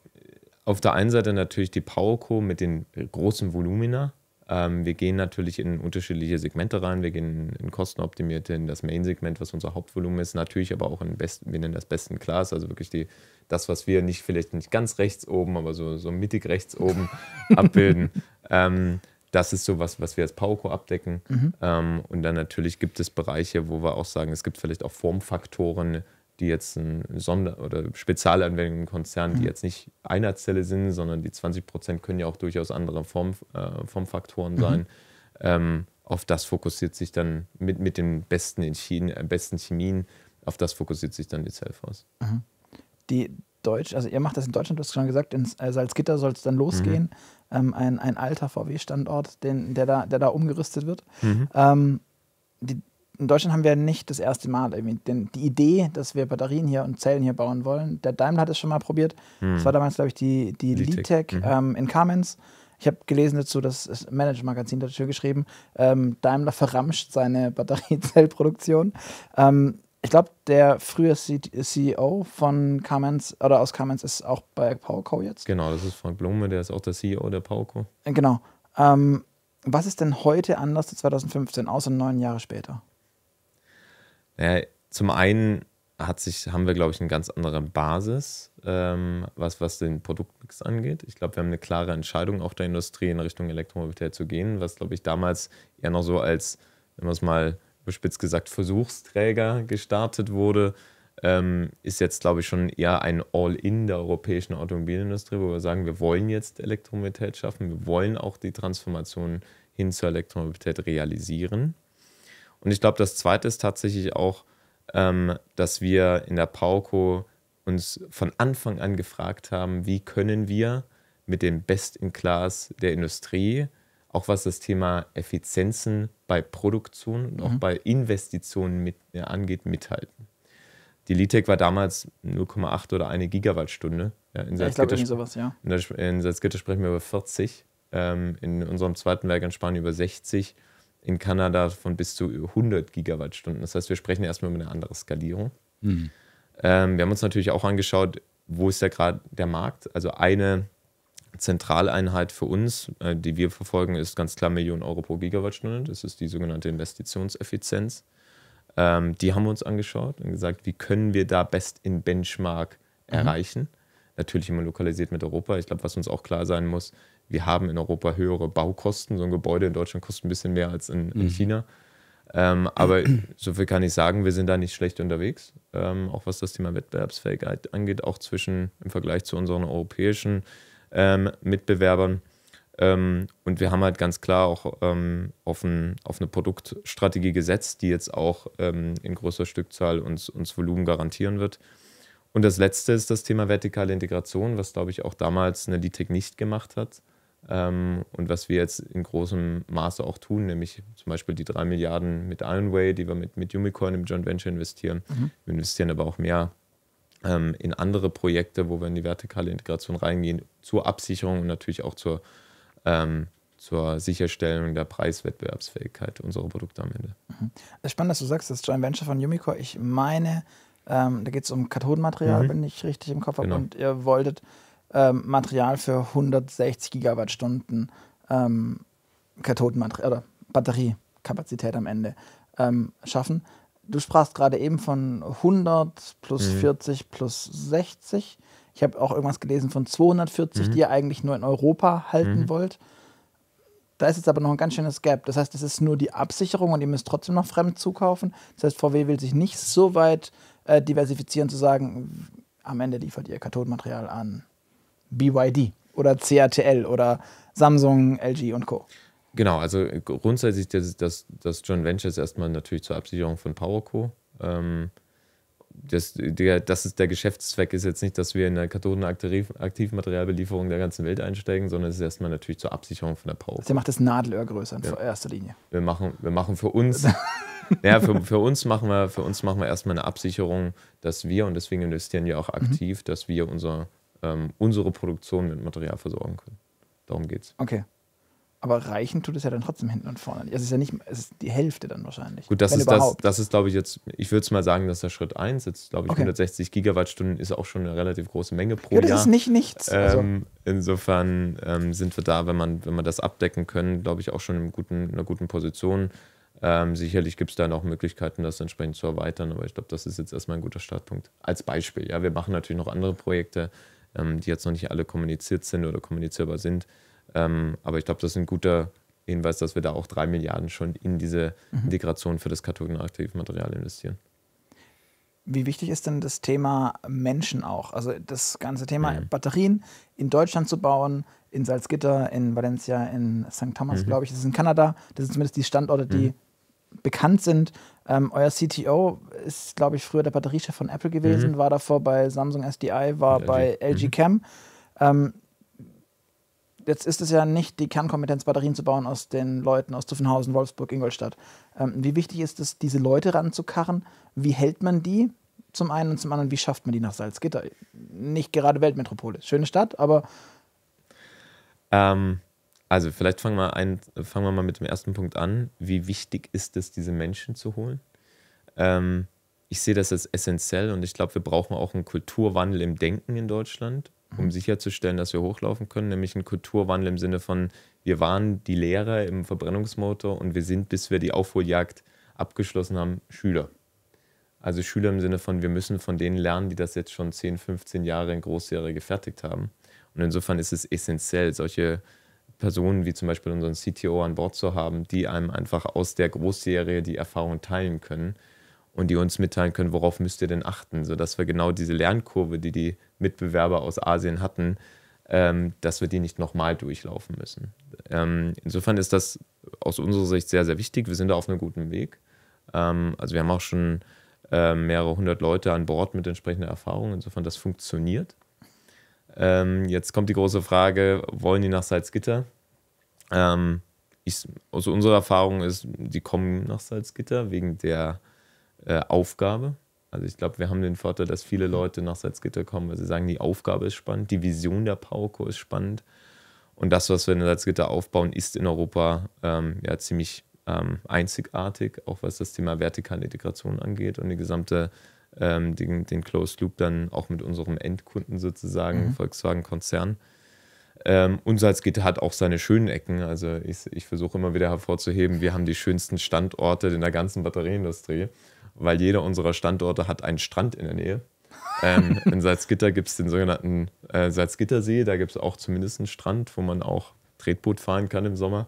auf der einen Seite natürlich die Pauco mit den großen Volumina, ähm, wir gehen natürlich in unterschiedliche Segmente rein. Wir gehen in kostenoptimierte, in das Main-Segment, was unser Hauptvolumen ist, natürlich aber auch in Best, wir nennen das besten Class, also wirklich die, das, was wir nicht, vielleicht nicht ganz rechts oben, aber so, so mittig rechts oben abbilden. Ähm, das ist so was, was wir als Pauco abdecken. Mhm. Ähm, und dann natürlich gibt es Bereiche, wo wir auch sagen, es gibt vielleicht auch Formfaktoren, die jetzt ein Sonder- oder Spezialanwendung im Konzern, die mhm. jetzt nicht einer Zelle sind, sondern die 20 Prozent können ja auch durchaus andere Form, äh, Formfaktoren mhm. sein. Mhm. Ähm, auf das fokussiert sich dann mit, mit den besten, Chemien, äh, besten Chemien, auf das fokussiert sich dann die Cellforce. Mhm. Die Deutsch, also ihr macht das in Deutschland, du hast schon gesagt, in äh, Salzgitter soll es dann mhm. losgehen. Mhm. Ähm, ein, ein alter VW-Standort, der da, der da umgerüstet wird. Ähm, die in Deutschland haben wir nicht das erste Mal irgendwie den, die Idee, dass wir Batterien hier und Zellen hier bauen wollen. Der Daimler hat es schon mal probiert. Hm. Das war damals, glaube ich, die, die Litec mhm. ähm, in Kamenz. Ich habe gelesen dazu, das Manager-Magazin dazu geschrieben, ähm, Daimler verramscht seine Batteriezellproduktion. Ähm, ich glaube, der frühe CEO von Carmens oder aus Kamenz ist auch bei PowerCo jetzt. Genau, das ist Frank Blume, der ist auch der CEO der PowerCo. Äh, genau. Ähm, was ist denn heute anders als 2015, außer neun Jahre später? Naja, zum einen hat sich, haben wir, glaube ich, eine ganz andere Basis, ähm, was, was den Produktmix angeht. Ich glaube, wir haben eine klare Entscheidung auch der Industrie in Richtung Elektromobilität zu gehen, was, glaube ich, damals eher noch so als, wenn man es mal überspitzt gesagt, Versuchsträger gestartet wurde. Ähm, ist jetzt, glaube ich, schon eher ein All-In der europäischen Automobilindustrie, wo wir sagen, wir wollen jetzt Elektromobilität schaffen, wir wollen auch die Transformation hin zur Elektromobilität realisieren. Und ich glaube, das Zweite ist tatsächlich auch, ähm, dass wir in der Pauko uns von Anfang an gefragt haben, wie können wir mit dem Best-in-Class der Industrie, auch was das Thema Effizienzen bei Produktion und mhm. auch bei Investitionen mit, ja, angeht, mithalten. Die Litec war damals 0,8 oder eine Gigawattstunde. Ja, in ja, ich glaube, sowas, ja. In, Salzgitter sprechen wir über 40, ähm, in unserem zweiten Werk in Spanien über 60 in Kanada von bis zu 100 Gigawattstunden. Das heißt, wir sprechen erstmal über eine andere Skalierung. Mhm. Ähm, wir haben uns natürlich auch angeschaut, wo ist ja gerade der Markt. Also eine Zentraleinheit für uns, äh, die wir verfolgen, ist ganz klar Millionen Euro pro Gigawattstunde. Das ist die sogenannte Investitionseffizienz. Ähm, die haben wir uns angeschaut und gesagt, wie können wir da best in Benchmark mhm. erreichen. Natürlich immer lokalisiert mit Europa. Ich glaube, was uns auch klar sein muss, wir haben in Europa höhere Baukosten. So ein Gebäude in Deutschland kostet ein bisschen mehr als in, in mhm. China. Ähm, aber so viel kann ich sagen, wir sind da nicht schlecht unterwegs, ähm, auch was das Thema Wettbewerbsfähigkeit angeht, auch zwischen im Vergleich zu unseren europäischen ähm, Mitbewerbern. Ähm, und wir haben halt ganz klar auch ähm, auf, ein, auf, eine Produktstrategie gesetzt, die jetzt auch ähm, in größerer Stückzahl uns, uns Volumen garantieren wird. Und das letzte ist das Thema vertikale Integration, was glaube ich auch damals eine Litec nicht gemacht hat. Ähm, und was wir jetzt in großem Maße auch tun, nämlich zum Beispiel die drei Milliarden mit Ironway, die wir mit, mit Umicorn im Joint Venture investieren. Mhm. Wir investieren aber auch mehr ähm, in andere Projekte, wo wir in die vertikale Integration reingehen, zur Absicherung und natürlich auch zur, ähm, zur Sicherstellung der Preiswettbewerbsfähigkeit unserer Produkte am Ende. Mhm. Es ist spannend, dass du sagst, das Joint Venture von Umicore, ich meine, ähm, da geht es um Kathodenmaterial, mhm. wenn ich richtig im Kopf habe, genau. und ihr wolltet ähm, Material für 160 Gigawattstunden ähm, Kathodenmaterial oder Batteriekapazität am Ende ähm, schaffen. Du sprachst gerade eben von 100 plus mhm. 40 plus 60. Ich habe auch irgendwas gelesen von 240, mhm. die ihr eigentlich nur in Europa halten mhm. wollt. Da ist jetzt aber noch ein ganz schönes Gap. Das heißt, es ist nur die Absicherung und ihr müsst trotzdem noch fremd zukaufen. Das heißt, VW will sich nicht so weit äh, diversifizieren, zu sagen, am Ende liefert ihr Kathodenmaterial an BYD oder CATL oder Samsung, LG und Co. Genau, also grundsätzlich das, das, das Joint Venture ist erstmal natürlich zur Absicherung von PowerCo. Ähm, das, der, das ist der Geschäftszweck ist jetzt nicht, dass wir in der Kathodenaktivmaterialbelieferung der ganzen Welt einsteigen, sondern es ist erstmal natürlich zur Absicherung von der PowerCo. Also ihr macht das Nadelöhr größer in ja. erster Linie. Wir machen, wir machen für uns, ja, für, für, uns machen wir, für uns machen wir erstmal eine Absicherung, dass wir, und deswegen investieren wir auch aktiv, mhm. dass wir unser ähm, unsere Produktion mit Material versorgen können. Darum geht's. Okay. Aber reichen tut es ja dann trotzdem hinten und vorne. Es ist ja nicht, es ist die Hälfte dann wahrscheinlich. Gut, das ist das, das ist, glaube ich, jetzt, ich würde es mal sagen, das ist der Schritt 1, jetzt glaube ich, okay. 160 Gigawattstunden ist auch schon eine relativ große Menge pro ja, das Jahr. Das ist nicht nichts. Ähm, also. insofern ähm, sind wir da, wenn man, wenn wir das abdecken können, glaube ich, auch schon in, guten, in einer guten Position. Ähm, sicherlich gibt es da noch Möglichkeiten, das entsprechend zu erweitern, aber ich glaube, das ist jetzt erstmal ein guter Startpunkt. Als Beispiel, ja, wir machen natürlich noch andere Projekte ähm, die jetzt noch nicht alle kommuniziert sind oder kommunizierbar sind. Ähm, aber ich glaube, das ist ein guter Hinweis, dass wir da auch drei Milliarden schon in diese mhm. Integration für das kartogenaktive Material investieren. Wie wichtig ist denn das Thema Menschen auch? Also das ganze Thema mhm. Batterien in Deutschland zu bauen, in Salzgitter, in Valencia, in St. Thomas, mhm. glaube ich, das ist in Kanada. Das sind zumindest die Standorte, die mhm bekannt sind. Ähm, euer CTO ist, glaube ich, früher der Batteriechef von Apple gewesen, mhm. war davor bei Samsung SDI, war LG. bei LG mhm. Chem. Ähm, jetzt ist es ja nicht die Kernkompetenz, Batterien zu bauen aus den Leuten aus Zuffenhausen, Wolfsburg, Ingolstadt. Ähm, wie wichtig ist es, diese Leute ranzukarren? Wie hält man die zum einen und zum anderen, wie schafft man die nach Salzgitter? Nicht gerade Weltmetropole. Schöne Stadt, aber. Ähm, also vielleicht fangen wir, ein, fangen wir mal mit dem ersten Punkt an. Wie wichtig ist es, diese Menschen zu holen? Ähm, ich sehe das als essentiell und ich glaube, wir brauchen auch einen Kulturwandel im Denken in Deutschland, um mhm. sicherzustellen, dass wir hochlaufen können, nämlich einen Kulturwandel im Sinne von, wir waren die Lehrer im Verbrennungsmotor und wir sind, bis wir die Aufholjagd abgeschlossen haben, Schüler. Also Schüler im Sinne von, wir müssen von denen lernen, die das jetzt schon 10, 15 Jahre in Großserie gefertigt haben. Und insofern ist es essentiell, solche Personen wie zum Beispiel unseren CTO an Bord zu haben, die einem einfach aus der Großserie die Erfahrung teilen können und die uns mitteilen können, worauf müsst ihr denn achten, sodass wir genau diese Lernkurve, die die Mitbewerber aus Asien hatten, ähm, dass wir die nicht nochmal durchlaufen müssen. Ähm, insofern ist das aus unserer Sicht sehr, sehr wichtig. Wir sind da auf einem guten Weg. Ähm, also wir haben auch schon äh, mehrere hundert Leute an Bord mit entsprechender Erfahrung. Insofern, das funktioniert. Ähm, jetzt kommt die große Frage, wollen die nach Salzgitter? Ähm, ich, also unsere Erfahrung ist, die kommen nach Salzgitter wegen der äh, Aufgabe. Also ich glaube, wir haben den Vorteil, dass viele Leute nach Salzgitter kommen, weil sie sagen, die Aufgabe ist spannend, die Vision der Pauko ist spannend. Und das, was wir in Salzgitter aufbauen, ist in Europa ähm, ja ziemlich ähm, einzigartig, auch was das Thema vertikale Integration angeht und die gesamte ähm, den, den Closed Loop dann auch mit unserem Endkunden sozusagen, mhm. Volkswagen-Konzern. Ähm, und Salzgitter hat auch seine schönen Ecken. Also ich, ich versuche immer wieder hervorzuheben, wir haben die schönsten Standorte in der ganzen Batterieindustrie, weil jeder unserer Standorte hat einen Strand in der Nähe. ähm, in Salzgitter gibt es den sogenannten äh, Salzgittersee, da gibt es auch zumindest einen Strand, wo man auch Tretboot fahren kann im Sommer.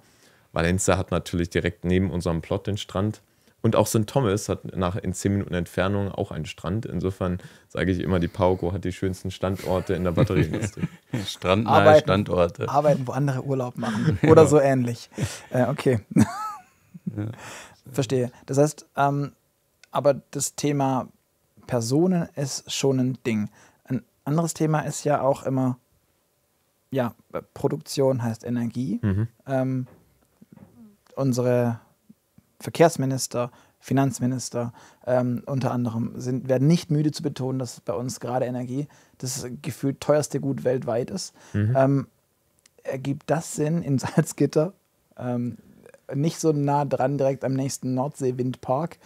Valencia hat natürlich direkt neben unserem Plot den Strand. Und auch St. Thomas hat nach, in 10 Minuten Entfernung auch einen Strand. Insofern sage ich immer, die Pauco hat die schönsten Standorte in der Batterieindustrie. Strandnahe arbeiten, Standorte. Arbeiten, wo andere Urlaub machen oder ja. so ähnlich. Äh, okay. Verstehe. Das heißt, ähm, aber das Thema Personen ist schon ein Ding. Ein anderes Thema ist ja auch immer, ja, Produktion heißt Energie. Mhm. Ähm, unsere Verkehrsminister, Finanzminister ähm, unter anderem sind, werden nicht müde zu betonen, dass bei uns gerade Energie das gefühlt teuerste Gut weltweit ist. Mhm. Ähm, ergibt das Sinn in Salzgitter? Ähm, nicht so nah dran, direkt am nächsten Nordsee-Windpark,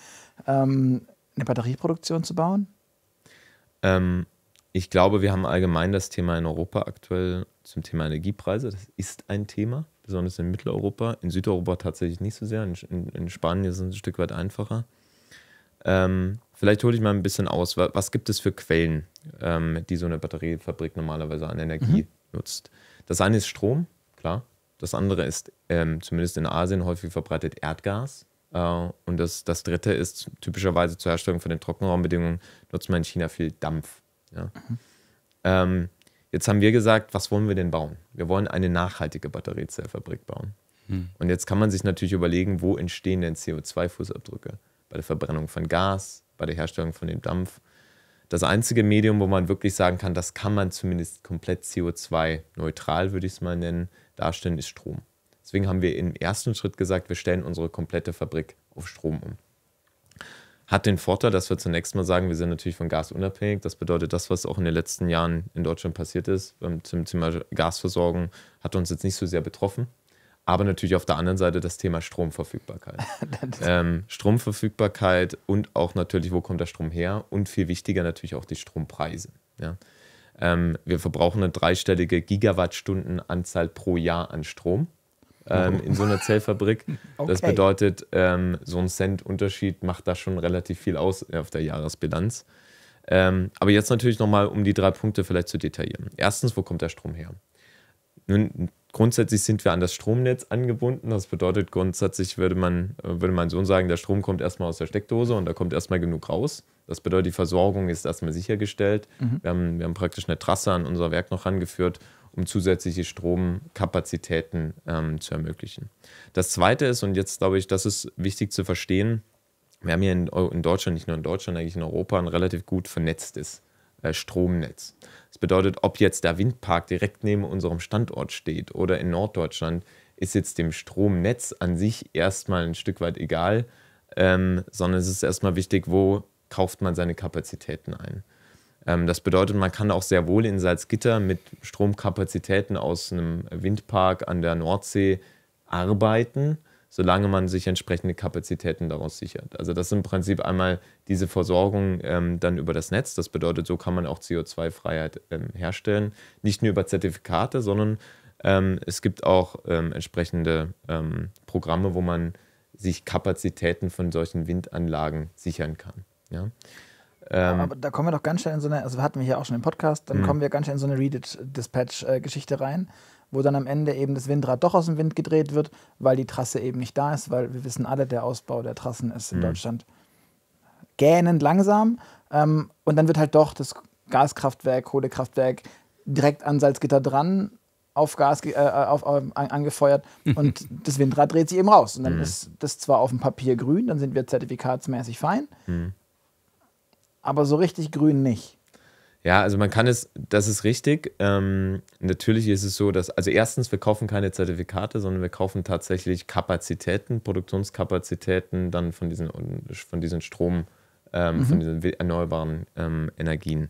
ähm, eine Batterieproduktion zu bauen? Ähm, ich glaube, wir haben allgemein das Thema in Europa aktuell zum Thema Energiepreise. Das ist ein Thema besonders in Mitteleuropa. In Südeuropa tatsächlich nicht so sehr. In, in, in Spanien ist es ein Stück weit einfacher. Ähm, vielleicht hole ich mal ein bisschen aus. Was, gibt es für Quellen, ähm, die so eine Batteriefabrik normalerweise an Energie mhm. nutzt? Das eine ist Strom, klar. Das andere ist ähm, zumindest in Asien häufig verbreitet Erdgas. Äh, und das, das dritte ist typischerweise zur Herstellung von den Trockenraumbedingungen nutzt man in China viel Dampf. Ja. Mhm. Ähm, Jetzt haben wir gesagt, was wollen wir denn bauen? Wir wollen eine nachhaltige Batteriezellfabrik bauen. Hm. Und jetzt kann man sich natürlich überlegen, wo entstehen denn CO2-Fußabdrücke? Bei der Verbrennung von Gas, bei der Herstellung von dem Dampf. Das einzige Medium, wo man wirklich sagen kann, das kann man zumindest komplett CO2-neutral, würde ich es mal nennen, darstellen, ist Strom. Deswegen haben wir im ersten Schritt gesagt, wir stellen unsere komplette Fabrik auf Strom um. Hat den Vorteil, dass wir zunächst mal sagen, wir sind natürlich von Gas unabhängig. Das bedeutet, das, was auch in den letzten Jahren in Deutschland passiert ist ähm, zum Thema Gasversorgung, hat uns jetzt nicht so sehr betroffen. Aber natürlich auf der anderen Seite das Thema Stromverfügbarkeit. ähm, Stromverfügbarkeit und auch natürlich, wo kommt der Strom her? Und viel wichtiger natürlich auch die Strompreise. Ja? Ähm, wir verbrauchen eine dreistellige Gigawattstundenanzahl pro Jahr an Strom ähm, in so einer Zellfabrik. okay. Das bedeutet, ähm, so ein Cent Unterschied macht da schon relativ viel aus äh, auf der Jahresbilanz. Ähm, aber jetzt natürlich nochmal, um die drei Punkte vielleicht zu detaillieren. Erstens, wo kommt der Strom her? Nun, grundsätzlich sind wir an das Stromnetz angebunden. Das bedeutet, grundsätzlich würde man, äh, würde mein Sohn sagen, der Strom kommt erstmal aus der Steckdose und da kommt erstmal genug raus. Das bedeutet, die Versorgung ist erstmal sichergestellt. Mhm. Wir, haben, wir haben praktisch eine Trasse an unser Werk noch rangeführt um zusätzliche Stromkapazitäten ähm, zu ermöglichen. Das Zweite ist, und jetzt glaube ich, das ist wichtig zu verstehen, wir haben hier in, in Deutschland, nicht nur in Deutschland, eigentlich in Europa ein relativ gut vernetztes äh, Stromnetz. Das bedeutet, ob jetzt der Windpark direkt neben unserem Standort steht oder in Norddeutschland, ist jetzt dem Stromnetz an sich erstmal ein Stück weit egal, ähm, sondern es ist erstmal wichtig, wo kauft man seine Kapazitäten ein. Ähm, das bedeutet, man kann auch sehr wohl in Salzgitter mit Stromkapazitäten aus einem Windpark an der Nordsee arbeiten, solange man sich entsprechende Kapazitäten daraus sichert. Also das ist im Prinzip einmal diese Versorgung ähm, dann über das Netz. Das bedeutet, so kann man auch CO2-Freiheit ähm, herstellen. Nicht nur über Zertifikate, sondern ähm, es gibt auch ähm, entsprechende ähm, Programme, wo man sich Kapazitäten von solchen Windanlagen sichern kann. Ja? Ähm, aber da kommen wir doch ganz schnell in so eine, also hatten wir hier auch schon im Podcast, dann mhm. kommen wir ganz schnell in so eine Read-Dispatch-Geschichte rein, wo dann am Ende eben das Windrad doch aus dem Wind gedreht wird, weil die Trasse eben nicht da ist, weil wir wissen alle, der Ausbau der Trassen ist in mhm. Deutschland gähnend langsam. Ähm, und dann wird halt doch das Gaskraftwerk, Kohlekraftwerk direkt an Salzgitter dran auf Gas äh, äh, auf, äh, auf, angefeuert und das Windrad dreht sich eben raus. Und dann mhm. ist das zwar auf dem Papier grün, dann sind wir zertifikatsmäßig fein, mhm aber so richtig grün nicht. Ja, also man kann es, das ist richtig. Ähm, natürlich ist es so, dass, also erstens, wir kaufen keine Zertifikate, sondern wir kaufen tatsächlich Kapazitäten, Produktionskapazitäten dann von diesen, von diesen Strom, ähm, mhm. von diesen erneuerbaren ähm, Energien.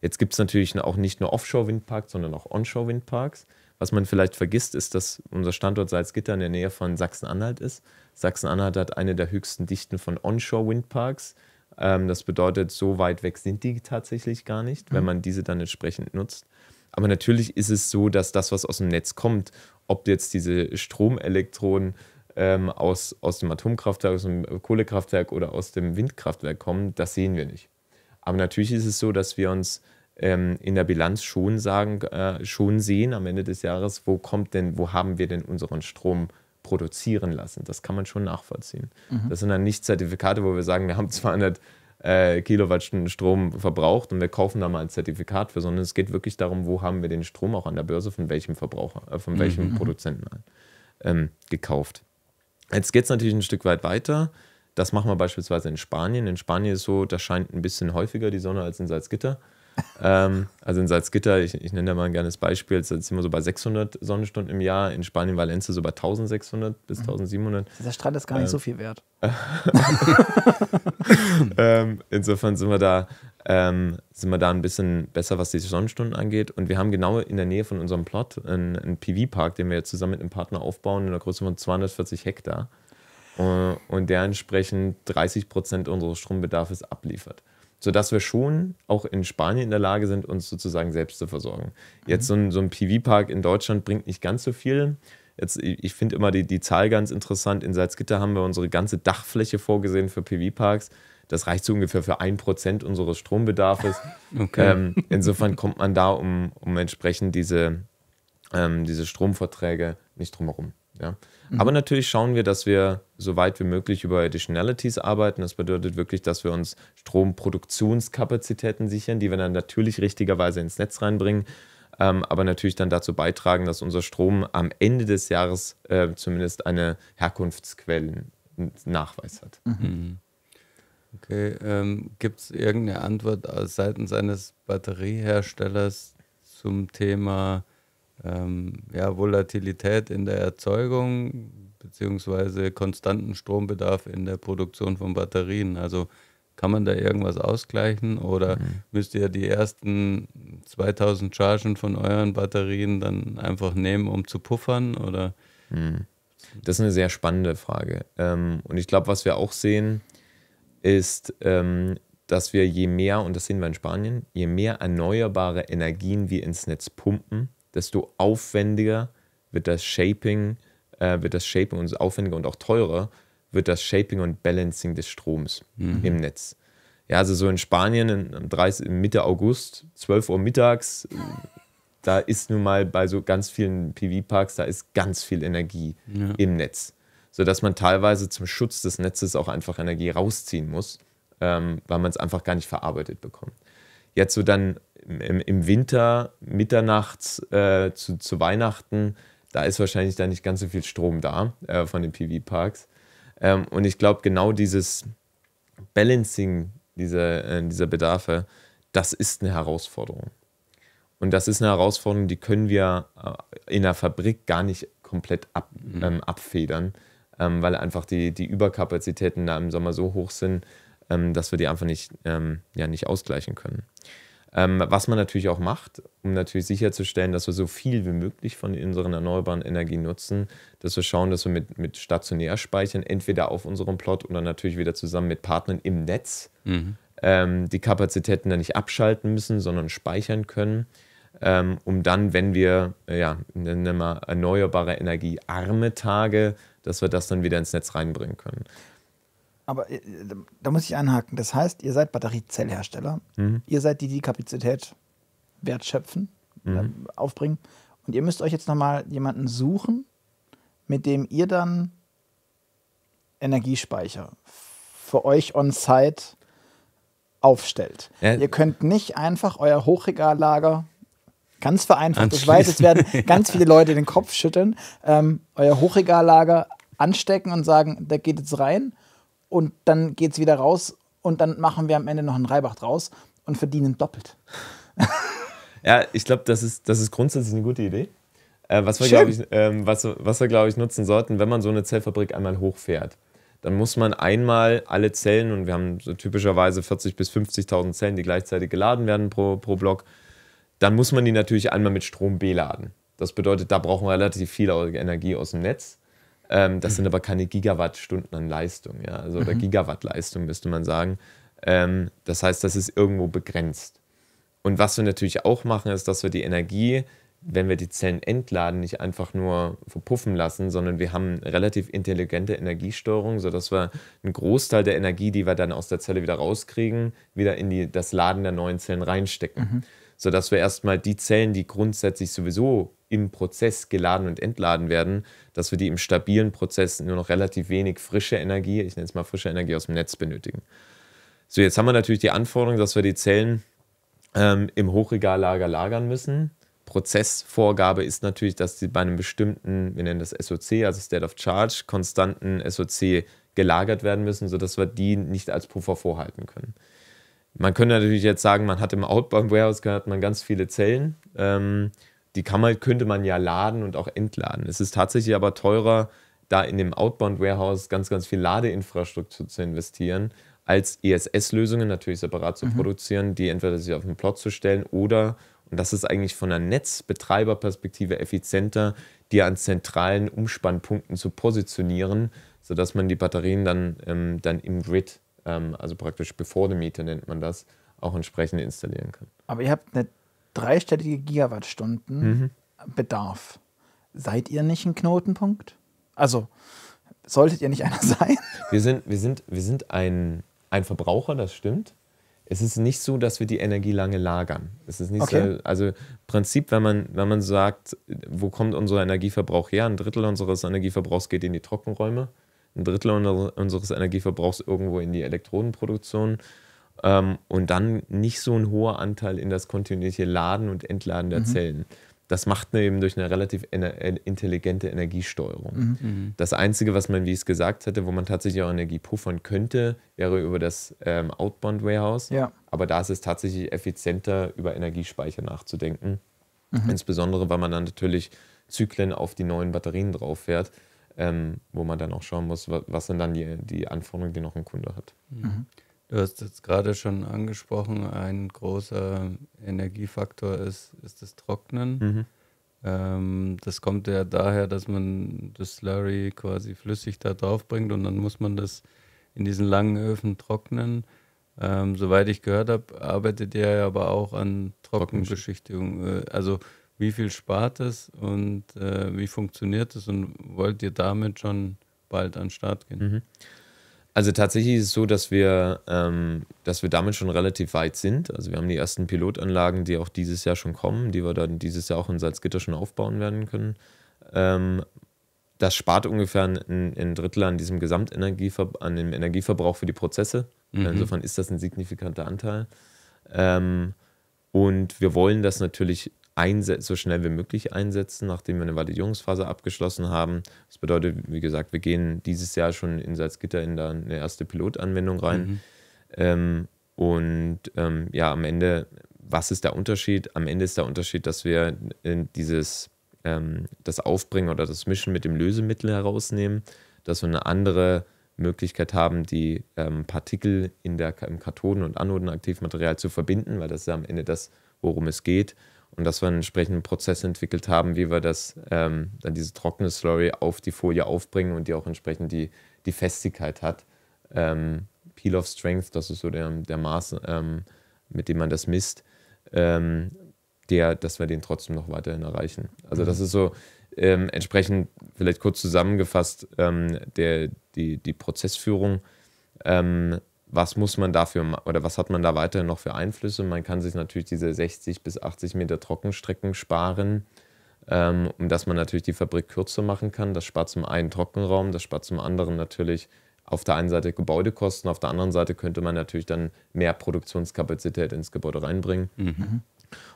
Jetzt gibt es natürlich auch nicht nur Offshore-Windparks, sondern auch Onshore-Windparks. Was man vielleicht vergisst, ist, dass unser Standort Salzgitter in der Nähe von Sachsen-Anhalt ist. Sachsen-Anhalt hat eine der höchsten Dichten von Onshore-Windparks. Ähm, das bedeutet, so weit weg sind die tatsächlich gar nicht, wenn mhm. man diese dann entsprechend nutzt. Aber natürlich ist es so, dass das, was aus dem Netz kommt, ob jetzt diese Stromelektronen ähm, aus, aus dem Atomkraftwerk, aus dem Kohlekraftwerk oder aus dem Windkraftwerk kommen, das sehen wir nicht. Aber natürlich ist es so, dass wir uns ähm, in der Bilanz schon sagen, äh, schon sehen am Ende des Jahres, wo kommt denn, wo haben wir denn unseren Strom produzieren lassen. Das kann man schon nachvollziehen. Mhm. Das sind dann nicht Zertifikate, wo wir sagen, wir haben 200 äh, Kilowattstunden Strom verbraucht und wir kaufen da mal ein Zertifikat für, sondern es geht wirklich darum, wo haben wir den Strom auch an der Börse von welchem Verbraucher, äh, von welchem mhm. mhm. Produzenten ähm, gekauft. Jetzt geht es natürlich ein Stück weit weiter. Das machen wir beispielsweise in Spanien. In Spanien ist so, da scheint ein bisschen häufiger die Sonne als in Salzgitter ähm, also in Salzgitter, ich, ich nenne da mal ein gerne Beispiel, sind wir so bei 600 Sonnenstunden im Jahr, in Spanien, Valencia so bei 1600 bis 1700. Mhm. Dieser Strand ist gar nicht ähm, so viel wert. ähm, insofern sind wir da ähm, sind wir da ein bisschen besser, was die Sonnenstunden angeht. Und wir haben genau in der Nähe von unserem Plot einen, einen PV-Park, den wir jetzt zusammen mit einem Partner aufbauen, in der Größe von 240 Hektar. Und, äh, und der entsprechend 30 Prozent unseres Strombedarfs abliefert sodass wir schon auch in Spanien in der Lage sind, uns sozusagen selbst zu versorgen. Jetzt mhm. so ein, so ein PV-Park in Deutschland bringt nicht ganz so viel. Jetzt, ich finde immer die, die Zahl ganz interessant. In Salzgitter haben wir unsere ganze Dachfläche vorgesehen für PV-Parks. Das reicht so ungefähr für ein Prozent unseres Strombedarfs. Okay. Ähm, insofern kommt man da um, um entsprechend diese, ähm, diese Stromverträge nicht drumherum. Ja. Mhm. Aber natürlich schauen wir, dass wir so weit wie möglich über Additionalities arbeiten. Das bedeutet wirklich, dass wir uns Stromproduktionskapazitäten sichern, die wir dann natürlich richtigerweise ins Netz reinbringen. Ähm, aber natürlich dann dazu beitragen, dass unser Strom am Ende des Jahres äh, zumindest eine Herkunftsquellennachweis hat. Mhm. mhm. Okay, ähm, gibt es irgendeine Antwort seitens eines Batterieherstellers zum Thema ähm, ja, Volatilität in der Erzeugung beziehungsweise konstanten Strombedarf in der Produktion von Batterien. Also kann man da irgendwas ausgleichen oder mhm. müsst ihr die ersten 2000 Chargen von euren Batterien dann einfach nehmen, um zu puffern? Oder? Mhm. Das ist eine sehr spannende Frage. Ähm, und ich glaube, was wir auch sehen, ist, ähm, dass wir je mehr, und das sehen wir in Spanien, je mehr erneuerbare Energien wir ins Netz pumpen, desto aufwendiger wird das Shaping, äh, wird das Shaping und aufwendiger und auch teurer wird das Shaping und Balancing des Stroms mhm. im Netz. Ja, also so in Spanien in, 30, Mitte August, 12 Uhr mittags, da ist nun mal bei so ganz vielen PV-Parks, da ist ganz viel Energie ja. im Netz. Sodass man teilweise zum Schutz des Netzes auch einfach Energie rausziehen muss, ähm, weil man es einfach gar nicht verarbeitet bekommt. Jetzt so dann im, im Winter, mitternachts äh, zu, zu Weihnachten, da ist wahrscheinlich dann nicht ganz so viel Strom da äh, von den PV-Parks. Ähm, und ich glaube, genau dieses Balancing dieser, äh, dieser Bedarfe, das ist eine Herausforderung. Und das ist eine Herausforderung, die können wir äh, in der Fabrik gar nicht komplett ab, mhm. ähm, abfedern, ähm, weil einfach die, die Überkapazitäten da im Sommer so hoch sind, ähm, dass wir die einfach nicht, ähm, ja, nicht ausgleichen können. Ähm, was man natürlich auch macht, um natürlich sicherzustellen, dass wir so viel wie möglich von unseren erneuerbaren Energien nutzen, dass wir schauen, dass wir mit, mit stationär speichern, entweder auf unserem Plot oder natürlich wieder zusammen mit Partnern im Netz, mhm. ähm, die Kapazitäten dann nicht abschalten müssen, sondern speichern können, ähm, um dann, wenn wir, ja, nennen wir erneuerbare Energie arme Tage, dass wir das dann wieder ins Netz reinbringen können. Aber äh, da muss ich einhaken. Das heißt, ihr seid Batteriezellhersteller. Mhm. Ihr seid die, die Kapazität wertschöpfen, äh, mhm. aufbringen. Und ihr müsst euch jetzt nochmal jemanden suchen, mit dem ihr dann Energiespeicher für euch on-site aufstellt. Ja. Ihr könnt nicht einfach euer Hochregallager ganz vereinfacht, ich weiß, es werden ganz viele Leute den Kopf schütteln, ähm, euer Hochregallager anstecken und sagen, da geht jetzt rein und dann geht es wieder raus und dann machen wir am Ende noch einen Reibach draus und verdienen doppelt. ja, ich glaube, das ist, das ist grundsätzlich eine gute Idee. Äh, was wir, glaube ich, ähm, was, was glaub ich, nutzen sollten, wenn man so eine Zellfabrik einmal hochfährt, dann muss man einmal alle Zellen, und wir haben so typischerweise 40.000 bis 50.000 Zellen, die gleichzeitig geladen werden pro, pro Block, dann muss man die natürlich einmal mit Strom beladen. Das bedeutet, da brauchen wir relativ viel Energie aus dem Netz. Ähm, das mhm. sind aber keine Gigawattstunden an Leistung, ja, also oder mhm. Gigawattleistung müsste man sagen. Ähm, das heißt, das ist irgendwo begrenzt. Und was wir natürlich auch machen, ist, dass wir die Energie, wenn wir die Zellen entladen, nicht einfach nur verpuffen lassen, sondern wir haben relativ intelligente Energiesteuerung, sodass wir einen Großteil der Energie, die wir dann aus der Zelle wieder rauskriegen, wieder in die, das Laden der neuen Zellen reinstecken. Mhm sodass wir erstmal die Zellen, die grundsätzlich sowieso im Prozess geladen und entladen werden, dass wir die im stabilen Prozess nur noch relativ wenig frische Energie, ich nenne es mal frische Energie aus dem Netz benötigen. So, jetzt haben wir natürlich die Anforderung, dass wir die Zellen ähm, im Hochregallager lagern müssen. Prozessvorgabe ist natürlich, dass sie bei einem bestimmten, wir nennen das SOC, also State of Charge, konstanten SOC gelagert werden müssen, sodass wir die nicht als Puffer vorhalten können. Man könnte natürlich jetzt sagen, man hat im Outbound Warehouse gehabt man ganz viele Zellen. Ähm, die kann man, könnte man ja laden und auch entladen. Es ist tatsächlich aber teurer, da in dem Outbound Warehouse ganz, ganz viel Ladeinfrastruktur zu investieren, als ESS-Lösungen natürlich separat zu mhm. produzieren, die entweder sich auf den Plot zu stellen oder, und das ist eigentlich von der Netzbetreiberperspektive effizienter, die an zentralen Umspannpunkten zu positionieren, sodass man die Batterien dann, ähm, dann im Grid ähm, also praktisch bevor dem Mieter nennt man das, auch entsprechend installieren kann. Aber ihr habt eine dreistellige Gigawattstunden mhm. Bedarf. Seid ihr nicht ein Knotenpunkt? Also solltet ihr nicht einer sein? Wir sind, wir sind, wir sind ein, ein Verbraucher, das stimmt. Es ist nicht so, dass wir die Energie lange lagern. Es ist nicht okay. so, also im Prinzip, wenn man, wenn man sagt, wo kommt unser Energieverbrauch her? Ein Drittel unseres Energieverbrauchs geht in die Trockenräume ein Drittel unseres Energieverbrauchs irgendwo in die Elektrodenproduktion ähm, und dann nicht so ein hoher Anteil in das kontinuierliche Laden und Entladen der mhm. Zellen. Das macht man eben durch eine relativ ener intelligente Energiesteuerung. Mhm. mhm. Das Einzige, was man, wie ich es gesagt hatte, wo man tatsächlich auch Energie puffern könnte, wäre über das ähm, Outbound Warehouse. Ja. Aber da ist es tatsächlich effizienter, über Energiespeicher nachzudenken. Mhm. Insbesondere, weil man dann natürlich Zyklen auf die neuen Batterien drauf fährt ähm, wo man dann auch schauen muss, was, was sind dann die, die Anforderungen, die noch ein Kunde hat. Mhm. mhm. Du hast jetzt gerade schon angesprochen, ein großer Energiefaktor ist, ist das Trocknen. Mhm. Ähm, das kommt ja daher, dass man das Slurry quasi flüssig da drauf bringt und dann muss man das in diesen langen Öfen trocknen. Ähm, soweit ich gehört habe, arbeitet ihr ja aber auch an Trockenbeschichtigung. Äh, also wie viel spart es und äh, wie funktioniert es und wollt ihr damit schon bald an den Start gehen? Mhm. Also tatsächlich ist es so, dass wir, ähm, dass wir damit schon relativ weit sind. Also wir haben die ersten Pilotanlagen, die auch dieses Jahr schon kommen, die wir dann dieses Jahr auch in Salzgitter schon aufbauen werden können. Ähm, das spart ungefähr ein, ein Drittel an diesem Gesamtenergieverbrauch, an dem Energieverbrauch für die Prozesse. Mhm. Insofern ist das ein signifikanter Anteil. Ähm, und wir wollen das natürlich so schnell wie möglich einsetzen, nachdem wir eine Validierungsphase abgeschlossen haben. Das bedeutet, wie gesagt, wir gehen dieses Jahr schon in Salzgitter in eine erste Pilotanwendung rein. Mhm. Ähm, und ähm, ja, am Ende, was ist der Unterschied? Am Ende ist der Unterschied, dass wir äh, dieses, ähm, das Aufbringen oder das Mischen mit dem Lösemittel herausnehmen, dass wir eine andere Möglichkeit haben, die ähm, Partikel in der, im Kathoden- und Anodenaktivmaterial zu verbinden, weil das ist ja am Ende das, worum es geht und dass wir einen entsprechenden Prozess entwickelt haben, wie wir das, ähm, dann diese trockene Slurry auf die Folie aufbringen und die auch entsprechend die, die Festigkeit hat. Ähm, Peel of Strength, das ist so der, der Maß, ähm, mit dem man das misst, ähm, der, dass wir den trotzdem noch weiterhin erreichen. Also mhm. das ist so ähm, entsprechend, vielleicht kurz zusammengefasst, ähm, der, die, die Prozessführung was muss man dafür oder was hat man da weiterhin noch für Einflüsse? Man kann sich natürlich diese 60 bis 80 Meter Trockenstrecken sparen, ähm, um dass man natürlich die Fabrik kürzer machen kann. Das spart zum einen Trockenraum, das spart zum anderen natürlich auf der einen Seite Gebäudekosten, auf der anderen Seite könnte man natürlich dann mehr Produktionskapazität ins Gebäude reinbringen. Mhm.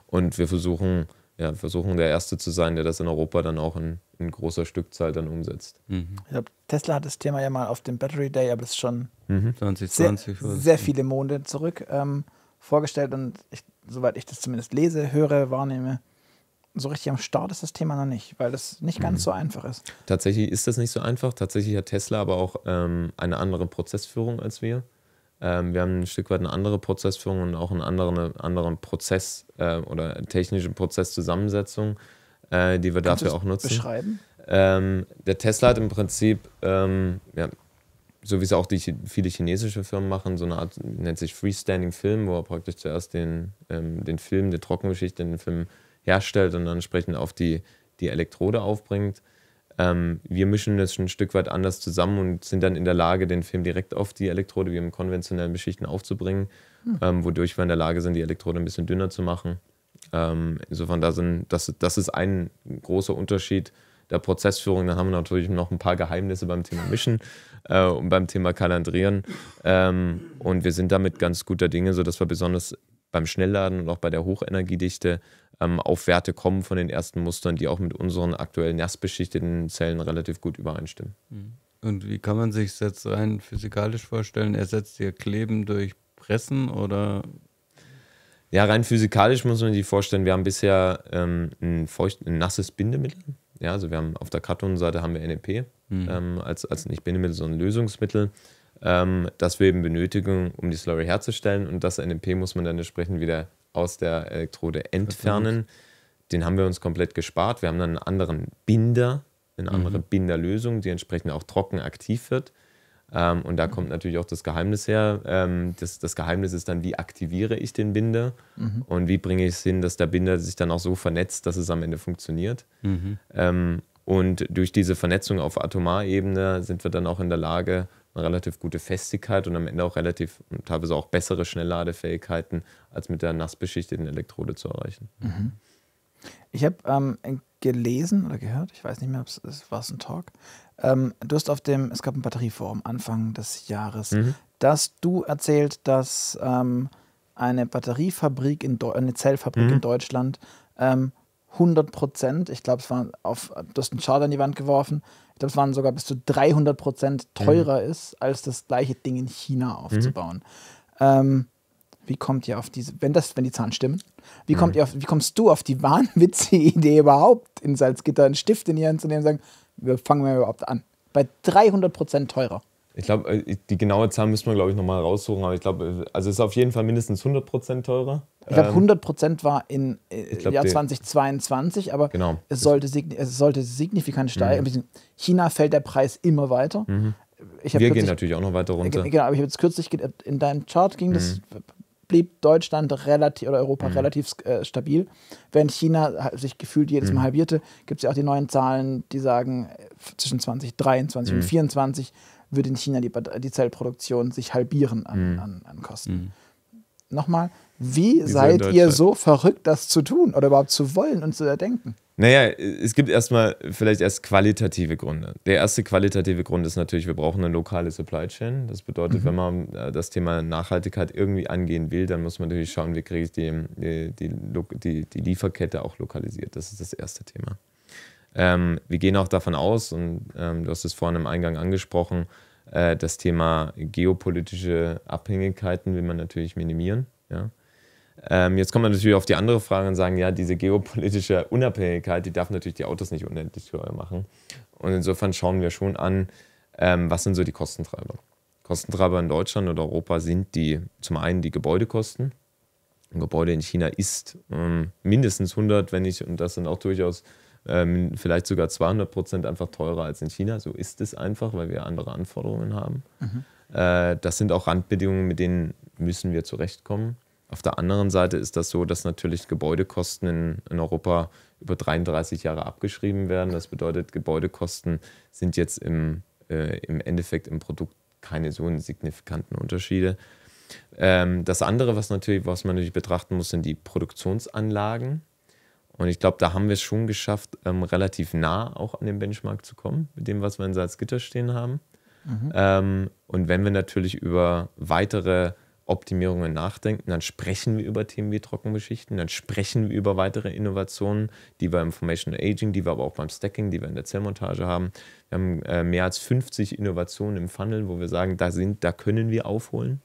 Und wir versuchen ja, versuchen, der Erste zu sein, der das in Europa dann auch in, in großer Stückzahl dann umsetzt. Mhm. Ich glaube, Tesla hat das Thema ja mal auf dem Battery Day, aber es ist schon mhm. 2020 sehr, sehr viele Monde zurück ähm, vorgestellt und ich, soweit ich das zumindest lese, höre, wahrnehme, so richtig am Start ist das Thema noch nicht, weil das nicht ganz mhm. so einfach ist. Tatsächlich ist das nicht so einfach. Tatsächlich hat Tesla aber auch ähm, eine andere Prozessführung als wir. Ähm, wir haben ein Stück weit eine andere Prozessführung und auch einen anderen, äh, anderen Prozess äh, oder technische Prozesszusammensetzung, äh, die wir Kannst dafür auch nutzen. Beschreiben? Ähm, der Tesla hat im Prinzip, ähm, ja, so wie es auch die, viele chinesische Firmen machen, so eine Art, nennt sich Freestanding Film, wo er praktisch zuerst den, ähm, den Film, die Trockengeschichte, den Film herstellt und dann entsprechend auf die, die Elektrode aufbringt. Ähm, wir mischen das schon ein Stück weit anders zusammen und sind dann in der Lage, den Film direkt auf die Elektrode, wie im konventionellen Beschichten, aufzubringen, mhm. ähm, wodurch wir in der Lage sind, die Elektrode ein bisschen dünner zu machen. Ähm, insofern, da sind, das, das ist ein großer Unterschied der Prozessführung. Dann haben wir natürlich noch ein paar Geheimnisse beim Thema Mischen äh, und beim Thema Kalandrieren. Ähm, und wir sind damit ganz guter Dinge, sodass wir besonders beim Schnellladen und auch bei der Hochenergiedichte ähm, auf Werte kommen von den ersten Mustern, die auch mit unseren aktuell nassbeschichteten Zellen relativ gut übereinstimmen. Mhm. Und wie kann man sich das jetzt rein physikalisch vorstellen? Ersetzt ihr Kleben durch Pressen oder ja, rein physikalisch muss man sich vorstellen, wir haben bisher ähm, ein, feucht, ein nasses Bindemittel. Ja, also wir haben auf der Kathodenseite haben wir NEP mhm. ähm, als, als nicht Bindemittel, sondern Lösungsmittel, ähm, das wir eben benötigen, um die Slurry herzustellen. Und das NEP muss man dann entsprechend wieder aus der Elektrode entfernen. Den haben wir uns komplett gespart. Wir haben dann einen anderen Binder, eine andere mhm. Binderlösung, die entsprechend auch trocken aktiv wird. Ähm, und da mhm. kommt natürlich auch das Geheimnis her. Ähm, das, das, Geheimnis ist dann, wie aktiviere ich den Binder mhm. und wie bringe ich es hin, dass der Binder sich dann auch so vernetzt, dass es am Ende funktioniert. Mhm. Ähm, und durch diese Vernetzung auf Atomarebene sind wir dann auch in der Lage, eine relativ gute Festigkeit und am Ende auch relativ teilweise auch bessere Schnellladefähigkeiten als mit der nass beschichteten Elektrode zu erreichen. Mhm. Ich habe ähm, gelesen oder gehört, ich weiß nicht mehr, war es war ein Talk. Ähm, du hast auf dem, es gab ein Batterieforum Anfang des Jahres, mhm. dass du erzählt, dass ähm, eine Batteriefabrik, in Deu eine Zellfabrik mhm. in Deutschland 100 ähm, Prozent, ich glaube, es war auf, du hast einen Chart an die Wand geworfen, ich glaube, es waren sogar bis zu 300 Prozent mhm. teurer mhm. ist, als das gleiche Ding in China mhm. aufzubauen. Mhm. Ähm, wie kommt ihr auf diese, wenn das, wenn die Zahlen stimmen, wie, kommt mhm. ihr auf, wie kommst du auf die wahnwitzige Idee überhaupt, in Salzgitter einen Stift in die Hand zu nehmen und sagen, wir fangen wir überhaupt an? Bei 300 Prozent teurer. Ich glaube, äh, die genaue Zahl müssen wir, glaube ich, nochmal raussuchen, aber ich glaube, äh, also es ist auf jeden Fall mindestens 100% teurer. Ich glaube, ähm, 100% war im äh, glaub, Jahr 2022, aber genau. es, sollte es sollte signifikant steigen. Mhm. China fällt der Preis immer weiter. Mhm. Wir gehen natürlich auch noch weiter runter. Genau, aber ich habe jetzt kürzlich in deinem Chart ging mhm. das blieb Deutschland relativ oder Europa mhm. relativ äh, stabil. Wenn China sich gefühlt jedes mhm. Mal halbierte, gibt es ja auch die neuen Zahlen, die sagen, zwischen 2023 mhm. und 2024 würde in China die, die Zellproduktion sich halbieren an, mhm. an, an Kosten. Mhm. Nochmal, wie, wie seid ihr so verrückt, das zu tun oder überhaupt zu wollen und zu erdenken? Naja, es gibt erstmal vielleicht erst qualitative Gründe. Der erste qualitative Grund ist natürlich, wir brauchen eine lokale Supply Chain. Das bedeutet, mhm. wenn man äh, das Thema Nachhaltigkeit irgendwie angehen will, dann muss man natürlich schauen, wie kriege ich die, die, die, die Lieferkette auch lokalisiert. Das ist das erste Thema. Ähm, wir gehen auch davon aus, und ähm, du hast es vorhin im Eingang angesprochen, äh, das Thema geopolitische Abhängigkeiten will man natürlich minimieren. Ja? Ähm, jetzt kommen wir natürlich auf die andere Frage und sagen, ja, diese geopolitische Unabhängigkeit, die darf natürlich die Autos nicht unendlich teuer machen. Und insofern schauen wir schon an, ähm, was sind so die Kostentreiber. Kostentreiber in Deutschland oder Europa sind die zum einen die Gebäudekosten. Ein Gebäude in China ist ähm, mindestens 100, wenn ich, und das sind auch durchaus ähm, vielleicht sogar 200 Prozent einfach teurer als in China. So ist es einfach, weil wir andere Anforderungen haben. Mhm. Äh, das sind auch Randbedingungen, mit denen müssen wir zurechtkommen. Auf der anderen Seite ist das so, dass natürlich Gebäudekosten in, in Europa über 33 Jahre abgeschrieben werden. Das bedeutet, Gebäudekosten sind jetzt im, äh, im Endeffekt im Produkt keine so signifikanten Unterschiede. Ähm, das andere, was, natürlich, was man natürlich betrachten muss, sind die Produktionsanlagen. Und ich glaube, da haben wir es schon geschafft, ähm, relativ nah auch an den Benchmark zu kommen, mit dem, was wir in Salzgitter stehen haben. Mhm. Ähm, und wenn wir natürlich über weitere Optimierungen nachdenken, dann sprechen wir über Themen wie Trockenbeschichten, dann sprechen wir über weitere Innovationen, die wir im Formation Aging, die wir aber auch beim Stacking, die wir in der Zellmontage haben. Wir haben äh, mehr als 50 Innovationen im Funnel, wo wir sagen, da, sind, da können wir aufholen.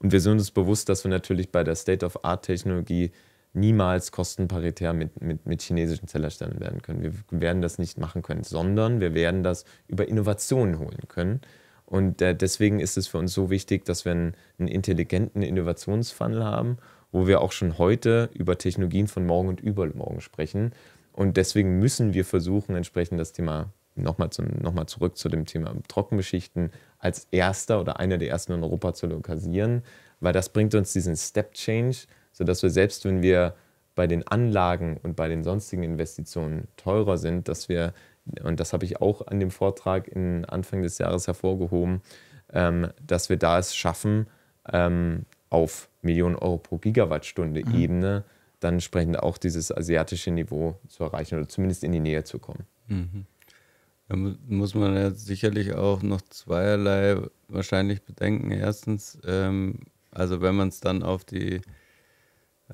Und wir sind uns bewusst, dass wir natürlich bei der State-of-Art-Technologie niemals kostenparitär mit, mit, mit chinesischen Zellerstellen werden können. Wir werden das nicht machen können, sondern wir werden das über Innovationen holen können. Und äh, deswegen ist es für uns so wichtig, dass wir einen, einen intelligenten Innovationsfunnel haben, wo wir auch schon heute über Technologien von morgen und übermorgen sprechen. Und deswegen müssen wir versuchen, entsprechend das Thema nochmal noch zurück zu dem Thema Trockenbeschichten als erster oder einer der ersten in Europa zu lokalisieren, weil das bringt uns diesen Step Change, sodass wir selbst, wenn wir bei den Anlagen und bei den sonstigen Investitionen teurer sind, dass wir, und das habe ich auch an dem Vortrag in Anfang des Jahres hervorgehoben, ähm, dass wir da es schaffen, ähm, auf Millionen Euro pro Gigawattstunde mhm. Ebene dann entsprechend auch dieses asiatische Niveau zu erreichen oder zumindest in die Nähe zu kommen. Mhm. Da muss man ja sicherlich auch noch zweierlei wahrscheinlich bedenken. Erstens, ähm, also wenn man es dann auf die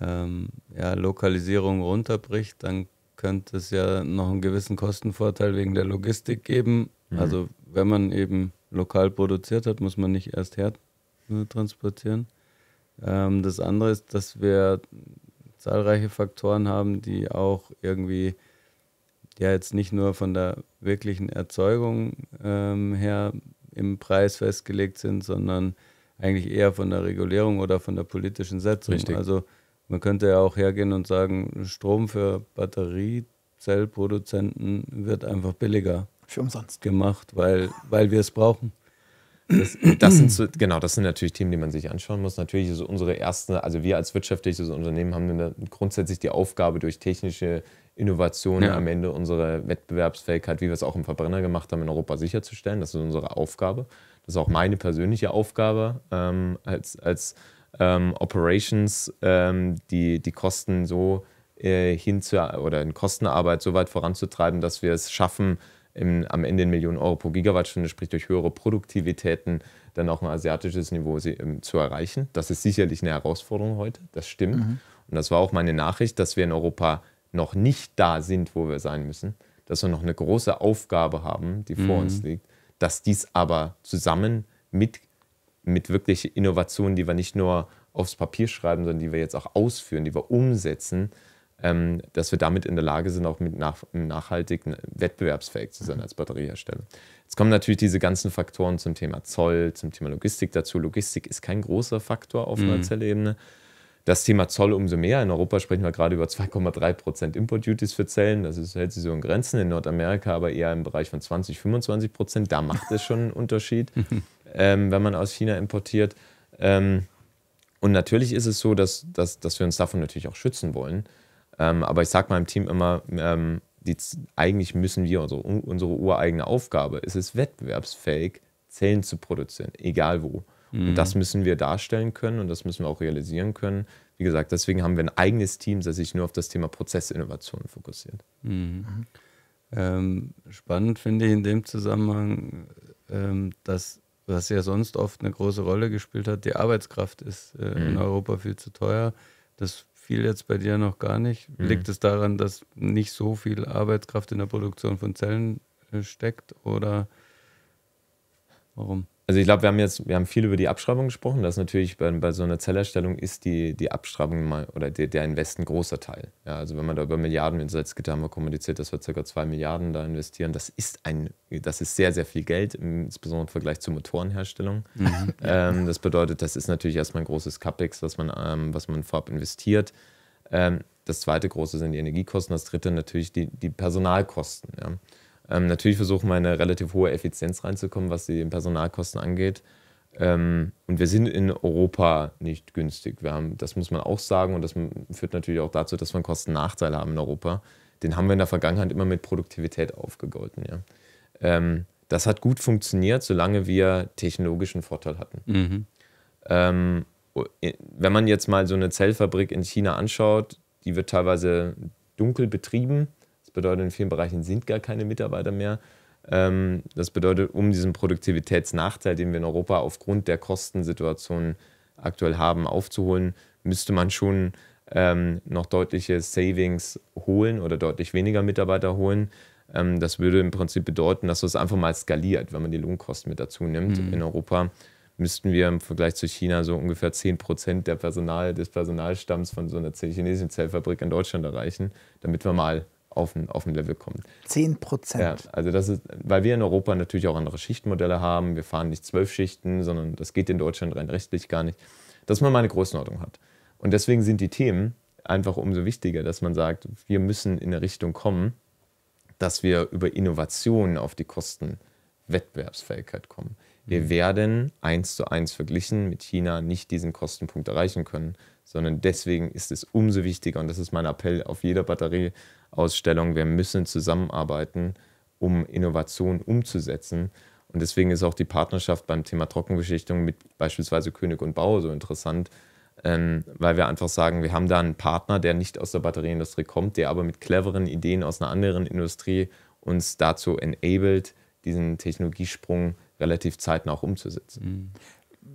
ähm, ja, Lokalisierung runterbricht, dann könnte es ja noch einen gewissen Kostenvorteil wegen der Logistik geben. Mhm. Also wenn man eben lokal produziert hat, muss man nicht erst her äh, transportieren. Ähm, das andere ist, dass wir zahlreiche Faktoren haben, die auch irgendwie ja jetzt nicht nur von der wirklichen Erzeugung ähm, her im Preis festgelegt sind, sondern eigentlich eher von der Regulierung oder von der politischen Setzung. Richtig. Also man könnte ja auch hergehen und sagen, Strom für Batteriezellproduzenten wird einfach billiger. Für umsonst. Gemacht, weil, weil wir es brauchen. Das, das, sind so, genau, das sind natürlich Themen, die man sich anschauen muss. Natürlich ist unsere erste, also wir als wirtschaftliches Unternehmen haben grundsätzlich die Aufgabe, durch technische Innovationen ja. am Ende unsere Wettbewerbsfähigkeit, wie wir es auch im Verbrenner gemacht haben, in Europa sicherzustellen. Das ist unsere Aufgabe. Das ist auch meine persönliche Aufgabe ähm, als, als ähm, Operations ähm, die, die Kosten so äh, hin zu, oder in Kostenarbeit so weit voranzutreiben, dass wir es schaffen, im, am Ende in Millionen Euro pro Gigawattstunde, sprich durch höhere Produktivitäten, dann auch ein asiatisches Niveau ähm, zu erreichen. Das ist sicherlich eine Herausforderung heute, das stimmt. Mhm. Und das war auch meine Nachricht, dass wir in Europa noch nicht da sind, wo wir sein müssen, dass wir noch eine große Aufgabe haben, die vor mhm. uns liegt, dass dies aber zusammen mit mit wirklich Innovationen, die wir nicht nur aufs Papier schreiben, sondern die wir jetzt auch ausführen, die wir umsetzen, ähm, dass wir damit in der Lage sind, auch mit nach, nachhaltig wettbewerbsfähig zu sein mhm. als Batteriehersteller. Jetzt kommen natürlich diese ganzen Faktoren zum Thema Zoll, zum Thema Logistik dazu. Logistik ist kein großer Faktor auf mhm. Zellebene. Das Thema Zoll umso mehr. In Europa sprechen wir gerade über 2,3 Prozent Import-Duties für Zellen. Das ist, hält sich so in Grenzen. In Nordamerika aber eher im Bereich von 20, 25 Prozent. Da macht es schon einen Unterschied. ähm, wenn man aus China importiert. Ähm, und natürlich ist es so, dass, dass, dass wir uns davon natürlich auch schützen wollen. Ähm, aber ich sage meinem Team immer, ähm, die, eigentlich müssen wir, unsere, unsere ureigene Aufgabe ist es, wettbewerbsfähig Zellen zu produzieren, egal wo. Mhm. Und das müssen wir darstellen können und das müssen wir auch realisieren können. Wie gesagt, deswegen haben wir ein eigenes Team, das sich nur auf das Thema Prozessinnovation fokussiert. Mhm. Ähm, spannend finde ich in dem Zusammenhang, ähm, dass was ja sonst oft eine große Rolle gespielt hat. Die Arbeitskraft ist äh, mhm. in Europa viel zu teuer. Das fiel jetzt bei dir noch gar nicht. Mhm. Liegt es daran, dass nicht so viel Arbeitskraft in der Produktion von Zellen äh, steckt oder warum? Also ich glaube, wir haben jetzt, wir haben viel über die Abschreibung gesprochen. Das ist natürlich bei, bei so einer Zellerstellung ist die, die Abschreibung mal, oder der, der Invest ein großer Teil. Ja, also wenn man da über Milliarden jetzt geht, haben wir kommuniziert, dass wir ca. 2 Milliarden da investieren. Das ist ein, das ist sehr, sehr viel Geld, insbesondere im Vergleich zur Motorenherstellung. Mhm. Ähm, das bedeutet, das ist natürlich erstmal ein großes CapEx, was man, ähm, was man vorab investiert. Ähm, das zweite große sind die Energiekosten, das dritte natürlich die, die Personalkosten. Ja. Ähm, natürlich versuchen wir eine relativ hohe Effizienz reinzukommen, was die Personalkosten angeht. Ähm, und wir sind in Europa nicht günstig. Wir haben, das muss man auch sagen und das führt natürlich auch dazu, dass wir einen Kostennachteil haben in Europa. Den haben wir in der Vergangenheit immer mit Produktivität aufgegolten. Ja. Ähm, das hat gut funktioniert, solange wir technologischen Vorteil hatten. Mhm. Ähm, wenn man jetzt mal so eine Zellfabrik in China anschaut, die wird teilweise dunkel betrieben bedeutet, in vielen Bereichen sind gar keine Mitarbeiter mehr. Ähm, das bedeutet, um diesen Produktivitätsnachteil, den wir in Europa aufgrund der Kostensituation aktuell haben, aufzuholen, müsste man schon ähm, noch deutliche Savings holen oder deutlich weniger Mitarbeiter holen. Ähm, das würde im Prinzip bedeuten, dass es einfach mal skaliert, wenn man die Lohnkosten mit dazu nimmt mhm. in Europa müssten wir im Vergleich zu China so ungefähr 10 Prozent der Personal, des Personalstamms von so einer chinesischen Zellfabrik in Deutschland erreichen, damit wir mal auf ein, auf ein Level kommt. 10 Prozent. Ja, also das ist, weil wir in Europa natürlich auch andere Schichtmodelle haben. Wir fahren nicht zwölf Schichten, sondern das geht in Deutschland rein rechtlich gar nicht, dass man mal eine Größenordnung hat. Und deswegen sind die Themen einfach umso wichtiger, dass man sagt, wir müssen in eine Richtung kommen, dass wir über Innovationen auf die Kosten Wettbewerbsfähigkeit kommen. Wir mhm. werden eins zu eins verglichen mit China nicht diesen Kostenpunkt erreichen können, sondern deswegen ist es umso wichtiger und das ist mein Appell auf jeder Batterie, Ausstellung, wir müssen zusammenarbeiten, um Innovation umzusetzen. Und deswegen ist auch die Partnerschaft beim Thema Trockenbeschichtung mit beispielsweise König und Bauer so interessant, ähm, weil wir einfach sagen, wir haben da einen Partner, der nicht aus der Batterieindustrie kommt, der aber mit cleveren Ideen aus einer anderen Industrie uns dazu enabled, diesen Technologiesprung relativ zeitnah auch umzusetzen. Mhm.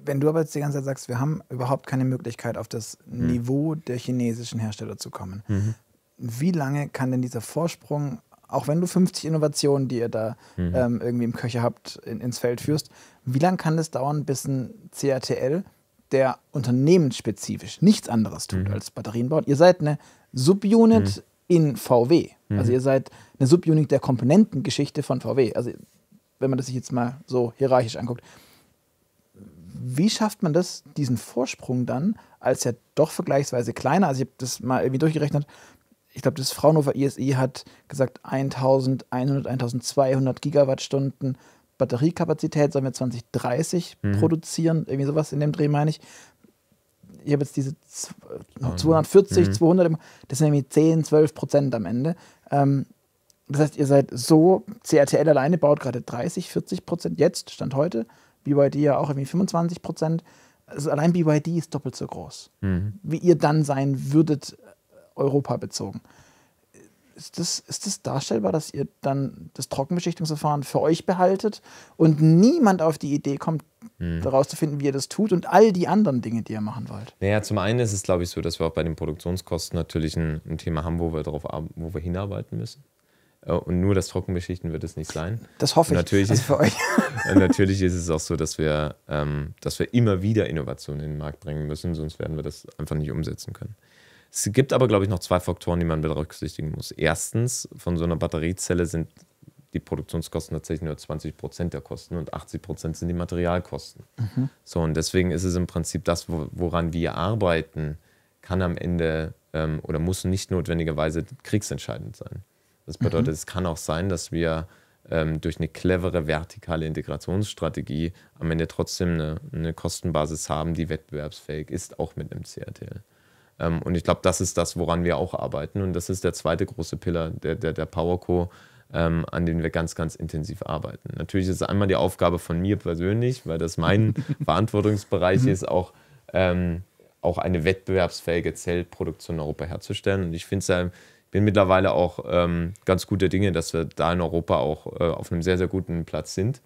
Wenn du aber jetzt die ganze Zeit sagst, wir haben überhaupt keine Möglichkeit, auf das mhm. Niveau der chinesischen Hersteller zu kommen, mhm wie lange kann denn dieser Vorsprung, auch wenn du 50 Innovationen, die ihr da mhm. ähm, irgendwie im Köcher habt, in, ins Feld führst, wie lange kann das dauern, bis ein CATL, der unternehmensspezifisch nichts anderes tut mhm. als Batterien baut? Ihr seid eine Subunit mhm. in VW. Mhm. Also ihr seid eine Subunit der Komponentengeschichte von VW. Also wenn man das sich jetzt mal so hierarchisch anguckt. Wie schafft man das, diesen Vorsprung dann, als ja doch vergleichsweise kleiner, also ich habe das mal irgendwie durchgerechnet, ich glaube, das Fraunhofer ISI e hat gesagt, 1100, 1200 Gigawattstunden Batteriekapazität sollen wir 2030 mhm. produzieren. Irgendwie sowas in dem Dreh meine ich. Ich habe jetzt diese 240, mhm. 200, mhm. das sind nämlich 10, 12 Prozent am Ende. Ähm, das heißt, ihr seid so, CRTL alleine baut gerade 30, 40 Prozent jetzt, Stand heute. BYD ja auch irgendwie 25 Prozent. Also allein BYD ist doppelt so groß, mhm. wie ihr dann sein würdet, Europa bezogen. Ist das, ist das darstellbar, dass ihr dann das Trockenbeschichtungsverfahren für euch behaltet und niemand auf die Idee kommt, hm. wie ihr das tut und all die anderen Dinge, die ihr machen wollt? Naja, zum einen ist es, glaube ich, so, dass wir auch bei den Produktionskosten natürlich ein, ein Thema haben, wo wir, darauf, wo wir hinarbeiten müssen. Äh, und nur das Trockenbeschichten wird es nicht sein. Das hoffe und natürlich ich. Also für euch. natürlich ist es auch so, dass wir, ähm, dass wir immer wieder Innovationen in den Markt bringen müssen, sonst werden wir das einfach nicht umsetzen können. Es gibt aber, glaube ich, noch zwei Faktoren, die man berücksichtigen muss. Erstens, von so einer Batteriezelle sind die Produktionskosten tatsächlich nur 20 Prozent der Kosten und 80 Prozent sind die Materialkosten. Mhm. So, und deswegen ist es im Prinzip das, woran wir arbeiten, kann am Ende ähm, oder muss nicht notwendigerweise kriegsentscheidend sein. Das bedeutet, mhm. es kann auch sein, dass wir ähm, durch eine clevere vertikale Integrationsstrategie am Ende trotzdem eine, eine Kostenbasis haben, die wettbewerbsfähig ist, auch mit einem CRTL. Ähm, und ich glaube, das ist das, woran wir auch arbeiten. Und das ist der zweite große Pillar der, der, der PowerCo, ähm, an dem wir ganz, ganz intensiv arbeiten. Natürlich ist es einmal die Aufgabe von mir persönlich, weil das mein Verantwortungsbereich mhm. ist, auch, ähm, auch eine wettbewerbsfähige Zellproduktion in Europa herzustellen. Und ich finde es ja bin mittlerweile auch ähm, ganz guter Dinge, dass wir da in Europa auch äh, auf einem sehr, sehr guten Platz sind.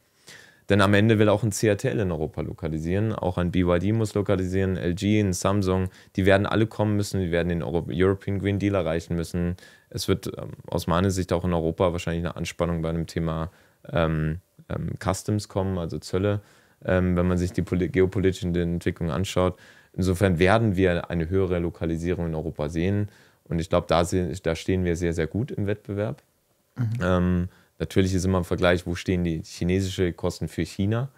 Denn am Ende will auch ein CATL in Europa lokalisieren, auch ein BYD muss lokalisieren, LG, ein Samsung, die werden alle kommen müssen, die werden den European Green Deal erreichen müssen. Es wird ähm, aus meiner Sicht auch in Europa wahrscheinlich eine Anspannung bei einem Thema ähm, ähm, Customs kommen, also Zölle, ähm, wenn man sich die geopolitischen Entwicklungen anschaut. Insofern werden wir eine höhere Lokalisierung in Europa sehen. Und ich glaube, da, da, stehen wir sehr, sehr gut im Wettbewerb. Mhm. Ähm, Natürlich ist immer im Vergleich, wo stehen die chinesischen Kosten für China.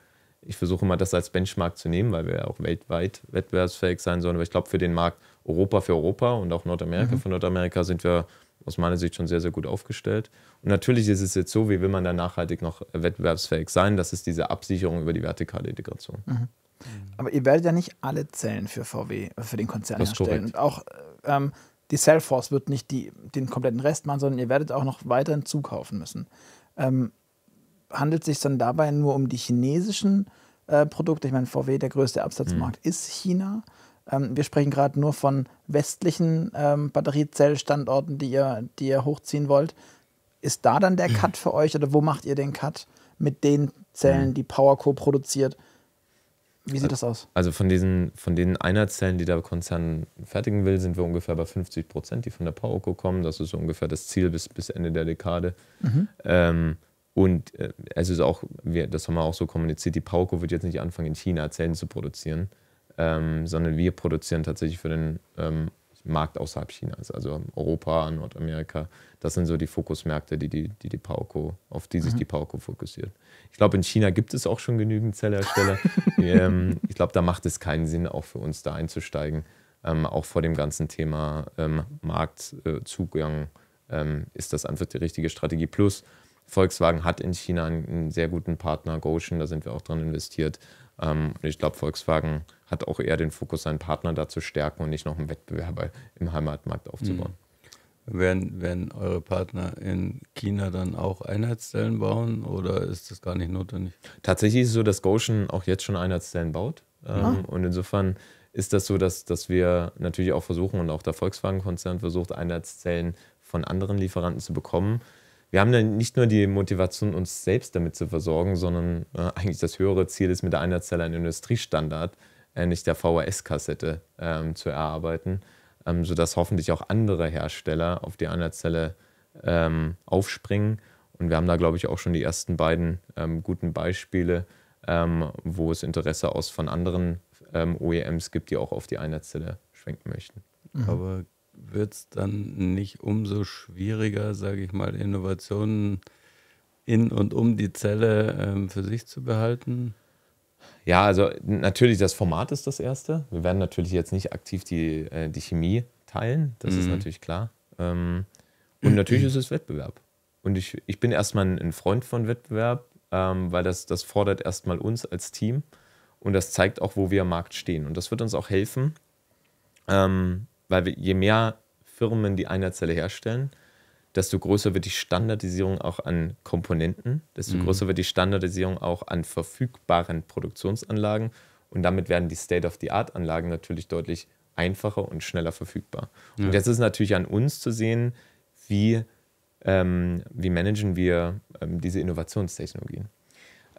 Ich versuche immer, das als Benchmark zu nehmen, weil wir ja auch weltweit wettbewerbsfähig sein sollen. Aber ich glaube, für den Markt Europa für Europa und auch Nordamerika mhm. für Nordamerika sind wir aus meiner Sicht schon sehr, sehr gut aufgestellt. Und natürlich ist es jetzt so, wie will man da nachhaltig noch wettbewerbsfähig sein? Das ist diese Absicherung über die vertikale Integration. Mhm. mhm. Aber ihr werdet ja nicht alle Zellen für VW, äh, für den Konzern das herstellen. Und auch ähm, die Salesforce wird nicht die, den kompletten Rest machen, sondern ihr werdet auch noch weiterhin zukaufen müssen. Ähm, handelt es sich dann dabei nur um die chinesischen äh, Produkte? Ich meine, VW, der größte Absatzmarkt mhm. ist China. Ähm, wir sprechen gerade nur von westlichen ähm, Batteriezellstandorten, die ihr, die ihr hochziehen wollt. Ist da dann der mhm. Cut für euch oder wo macht ihr den Cut mit den Zellen, mhm. die PowerCo produziert? Wie sieht das aus? Also von diesen, von den Einerzellen, die der Konzern fertigen will, sind wir ungefähr bei 50 Prozent, die von der Powerco kommen. Das ist so ungefähr das Ziel bis, bis Ende der Dekade. Mhm. Ähm, und äh, es ist auch, wir, das haben wir auch so kommuniziert, die Powerco wird jetzt nicht anfangen, in China Zellen zu produzieren, ähm, sondern wir produzieren tatsächlich für den ähm, Markt außerhalb Chinas, also Europa, Nordamerika. Das sind so die Fokusmärkte, die die, die, die Pauco, auf die sich mhm. die Pauco fokussiert. Ich glaube, in China gibt es auch schon genügend Zellhersteller. ähm, ich glaube, da macht es keinen Sinn, auch für uns da einzusteigen. Ähm, auch vor dem ganzen Thema ähm, Marktzugang äh, ist das einfach die richtige Strategie. Plus, Volkswagen hat in China einen, einen sehr guten Partner, Goshen, da sind wir auch dran investiert. Ähm, und ich glaube, Volkswagen hat auch eher den Fokus, seinen Partner da zu stärken und nicht noch einen Wettbewerber im Heimatmarkt aufzubauen. Mhm. Werden, werden eure Partner in China dann auch Einheitszellen bauen oder ist das gar nicht notwendig? Tatsächlich ist es so, dass Goshen auch jetzt schon Einheitszellen baut. Ah. Ähm, und insofern ist das so, dass, dass wir natürlich auch versuchen und auch der Volkswagen-Konzern versucht, Einheitszellen von anderen Lieferanten zu bekommen. Wir haben dann nicht nur die Motivation, uns selbst damit zu versorgen, sondern äh, eigentlich das höhere Ziel ist mit der Einheitszelle ein Industriestandard ähnlich der VHS-Kassette ähm, zu erarbeiten, ähm, sodass hoffentlich auch andere Hersteller auf die Anerzelle ähm, aufspringen. Und wir haben da, glaube ich, auch schon die ersten beiden ähm, guten Beispiele, ähm, wo es Interesse aus von anderen ähm, OEMs gibt, die auch auf die Einerzelle schwenken möchten. Mhm. Aber wird es dann nicht umso schwieriger, sage ich mal, Innovationen in und um die Zelle ähm, für sich zu behalten? Ja, also natürlich, das Format ist das Erste. Wir werden natürlich jetzt nicht aktiv die, äh, die Chemie teilen, das mhm. ist natürlich klar. Ähm, und natürlich ist es Wettbewerb. Und ich, ich bin erstmal ein Freund von Wettbewerb, ähm, weil das, das fordert erstmal uns als Team und das zeigt auch, wo wir am Markt stehen. Und das wird uns auch helfen, ähm, weil wir, je mehr Firmen die Einerzelle herstellen, desto größer wird die Standardisierung auch an Komponenten, desto mhm. größer wird die Standardisierung auch an verfügbaren Produktionsanlagen und damit werden die State-of-the-Art-Anlagen natürlich deutlich einfacher und schneller verfügbar. Ja. Und jetzt ist natürlich an uns zu sehen, wie, ähm, wie managen wir ähm, diese Innovationstechnologien.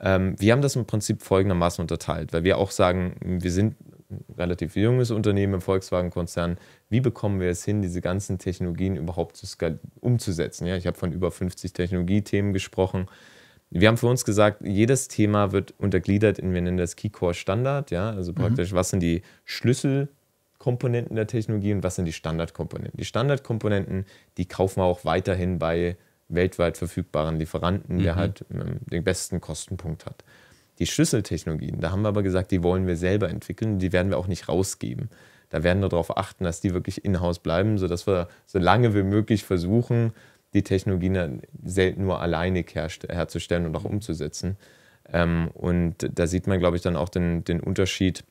Ähm, wir haben das im Prinzip folgendermaßen unterteilt, weil wir auch sagen, wir sind relativ junges Unternehmen im Volkswagen-Konzern. Wie bekommen wir es hin, diese ganzen Technologien überhaupt umzusetzen? Ja, ich habe von über 50 Technologiethemen gesprochen. Wir haben für uns gesagt, jedes Thema wird untergliedert in, wir nennen das Keycore-Standard. Ja, also mhm. praktisch, mhm. was sind die Schlüsselkomponenten der Technologie und was sind die Standardkomponenten. Die Standardkomponenten, die kaufen wir auch weiterhin bei weltweit verfügbaren Lieferanten, mhm. der halt ähm, den besten Kostenpunkt hat. Die Schlüsseltechnologien, da haben wir aber gesagt, die wollen wir selber entwickeln, die werden wir auch nicht rausgeben. Da werden wir darauf achten, dass die wirklich in-house bleiben, sodass wir so lange wie möglich versuchen, die Technologien selten nur alleinig herzustellen und auch umzusetzen. Ähm, und da sieht man, glaube ich, dann auch den, den Unterschied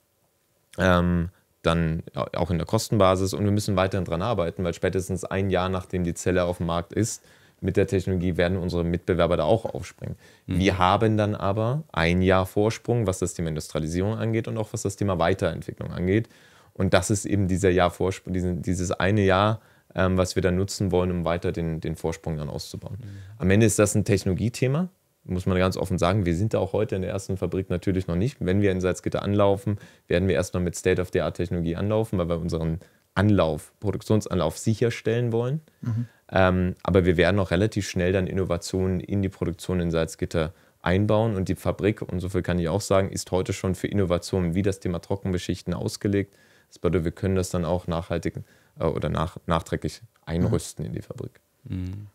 ähm, dann auch in der Kostenbasis und wir müssen weiterhin dran arbeiten, weil spätestens ein Jahr nachdem die Zelle auf dem Markt ist, mit der Technologie werden unsere Mitbewerber da auch aufspringen. Mhm. Wir haben dann aber ein Jahr Vorsprung, was das Thema Industrialisierung angeht und auch was das Thema Weiterentwicklung angeht. Und das ist eben dieser Jahr Vorsprung, dieses eine Jahr, ähm, was wir dann nutzen wollen, um weiter den, den Vorsprung dann auszubauen. Mhm. Am Ende ist das ein Technologiethema, muss man ganz offen sagen. Wir sind da auch heute in der ersten Fabrik natürlich noch nicht. Wenn wir in Salzgitter anlaufen, werden wir erst noch mit State-of-the-Art-Technologie anlaufen, weil wir unseren Anlauf, Produktionsanlauf sicherstellen wollen. Mhm. Ähm, aber wir werden auch relativ schnell dann Innovationen in die Produktion in Salzgitter einbauen und die Fabrik, und so viel kann ich auch sagen, ist heute schon für Innovationen wie das Thema Trockenbeschichten ausgelegt. Das bedeutet, wir können das dann auch nachhaltig äh, oder nach, nachträglich einrüsten mhm. in die Fabrik. Mhm.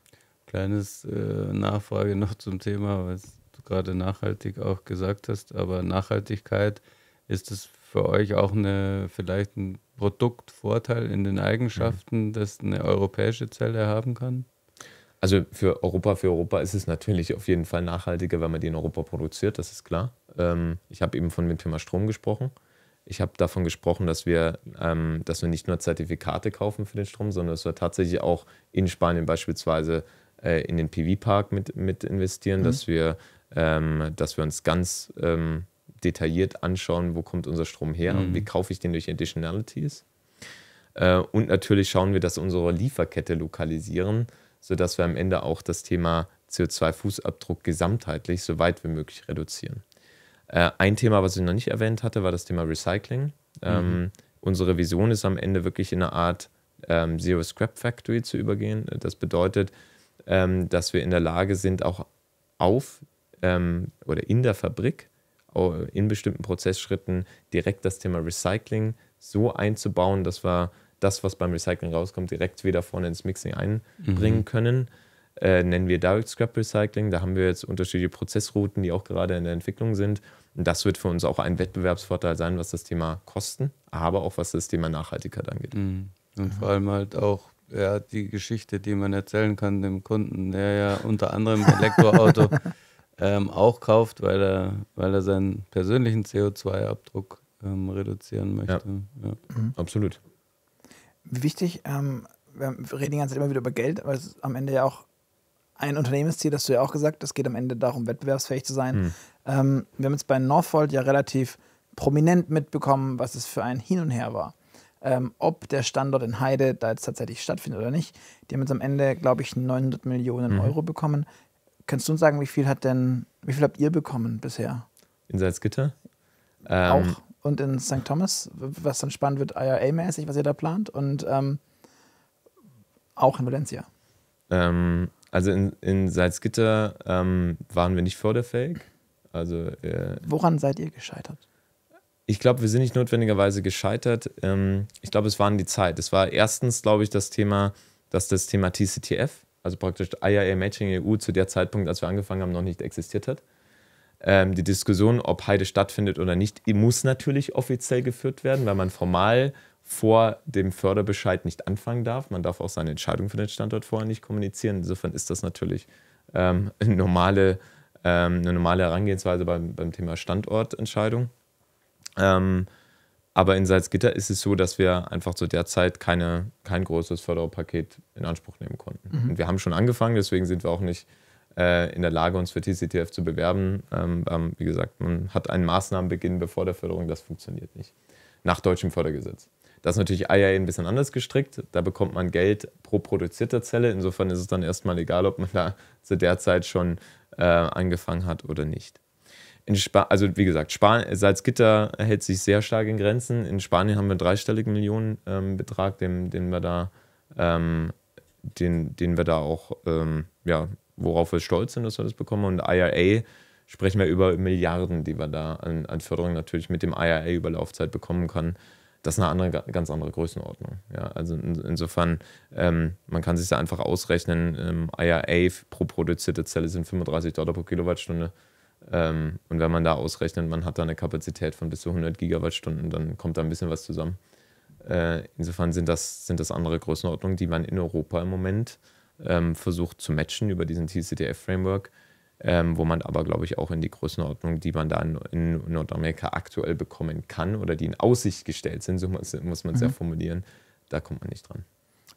Kleines äh, Nachfrage noch zum Thema, was du gerade nachhaltig auch gesagt hast, aber Nachhaltigkeit ist es für euch auch eine, vielleicht ein Produktvorteil in den Eigenschaften, mhm. das eine europäische Zelle haben kann? Also für Europa, für Europa ist es natürlich auf jeden Fall nachhaltiger, wenn man die in Europa produziert, das ist klar. Ähm, ich habe eben von dem Thema Strom gesprochen. Ich habe davon gesprochen, dass wir, ähm, dass wir nicht nur Zertifikate kaufen für den Strom, sondern dass wir tatsächlich auch in Spanien beispielsweise äh, in den PV-Park mit, mit investieren, mhm. dass, wir, ähm, dass wir uns ganz detailliert anschauen, wo kommt unser Strom her, mhm. wie kaufe ich den durch Additionalities. Äh, und natürlich schauen wir, dass unsere Lieferkette lokalisieren, sodass wir am Ende auch das Thema CO2-Fußabdruck gesamtheitlich so weit wie möglich reduzieren. Äh, ein Thema, was ich noch nicht erwähnt hatte, war das Thema Recycling. Ähm, mhm. Unsere Vision ist am Ende wirklich in eine Art ähm, Zero Scrap Factory zu übergehen. Das bedeutet, ähm, dass wir in der Lage sind, auch auf oder in der Fabrik in bestimmten Prozessschritten direkt das Thema Recycling so einzubauen, dass wir das, was beim Recycling rauskommt, direkt wieder vorne ins Mixing einbringen mhm. können. Äh, nennen wir Direct Scrap Recycling. Da haben wir jetzt unterschiedliche Prozessrouten, die auch gerade in der Entwicklung sind. Und das wird für uns auch ein Wettbewerbsvorteil sein, was das Thema Kosten, aber auch was das Thema Nachhaltigkeit angeht. Mhm. Und vor allem halt auch ja, die Geschichte, die man erzählen kann dem Kunden, der ja unter anderem Elektroauto ähm, auch kauft, weil er, weil er seinen persönlichen CO2-Abdruck ähm, reduzieren möchte. Ja. Ja. Mhm. Absolut. Wichtig, ähm, wir reden die ganze Zeit immer wieder über Geld, aber es ist am Ende ja auch ein Unternehmensziel, das du ja auch gesagt hast, es geht am Ende darum, wettbewerbsfähig zu sein. Mhm. Ähm, wir haben jetzt bei Northvolt ja relativ prominent mitbekommen, was es für ein Hin und Her war. Ähm, ob der Standort in Heide da jetzt tatsächlich stattfindet oder nicht. Die haben jetzt am Ende, glaube ich, 900 Millionen mhm. Euro bekommen. Kannst du uns sagen, wie viel hat denn, wie viel habt ihr bekommen bisher? In Salzgitter? Ähm, Auch. Und in St. Thomas, was dann spannend wird, IRA-mäßig, was ihr da plant. Und ähm, auch in Valencia. Ähm, also in, in Salzgitter ähm, waren wir nicht förderfähig. Also, äh, Woran seid ihr gescheitert? Ich glaube, wir sind nicht notwendigerweise gescheitert. Ähm, ich glaube, es waren die Zeit. Es war erstens, glaube ich, das Thema, dass das Thema TCTF also praktisch IAA Matching EU zu der Zeitpunkt, als wir angefangen haben, noch nicht existiert hat. Ähm, die Diskussion, ob Heide stattfindet oder nicht, muss natürlich offiziell geführt werden, weil man formal vor dem Förderbescheid nicht anfangen darf. Man darf auch seine Entscheidung für den Standort vorher nicht kommunizieren. Insofern ist das natürlich ähm, eine, normale, ähm, eine normale Herangehensweise beim, beim Thema Standortentscheidung. Ähm, aber in Salzgitter ist es so, dass wir einfach zu der Zeit keine, kein großes Förderpaket in Anspruch nehmen konnten. Mhm. Und wir haben schon angefangen, deswegen sind wir auch nicht äh, in der Lage, uns für TCTF zu bewerben. Ähm, ähm, wie gesagt, man hat einen Maßnahmenbeginn bevor der Förderung, das funktioniert nicht. Nach deutschem Fördergesetz. Das ist natürlich IA ein bisschen anders gestrickt. Da bekommt man Geld pro produzierter Zelle. Insofern ist es dann erstmal egal, ob man da zu der Zeit schon äh, angefangen hat oder nicht. In Spa also wie gesagt, Span Salzgitter hält sich sehr stark in Grenzen. In Spanien haben wir einen dreistelligen Millionenbetrag, ähm, den, den wir da, ähm, den, den wir da auch, ähm, ja, worauf wir stolz sind, dass wir das bekommen. Und IRA sprechen wir über Milliarden, die wir da an, an Förderung natürlich mit dem IRA über Laufzeit bekommen können. Das ist eine andere, ganz andere Größenordnung. Ja, also in, insofern, ähm, man kann sich da einfach ausrechnen, ähm, IRA pro produzierte Zelle sind 35 Dollar pro Kilowattstunde. Ähm, und wenn man da ausrechnet, man hat da eine Kapazität von bis zu 100 Gigawattstunden, dann kommt da ein bisschen was zusammen. Äh, insofern sind das, sind das andere Größenordnungen, die man in Europa im Moment ähm, versucht zu matchen über diesen TCTF-Framework, ähm, wo man aber, glaube ich, auch in die Größenordnung, die man da in, in, Nordamerika aktuell bekommen kann oder die in Aussicht gestellt sind, so muss, muss man es mhm. ja formulieren, da kommt man nicht dran.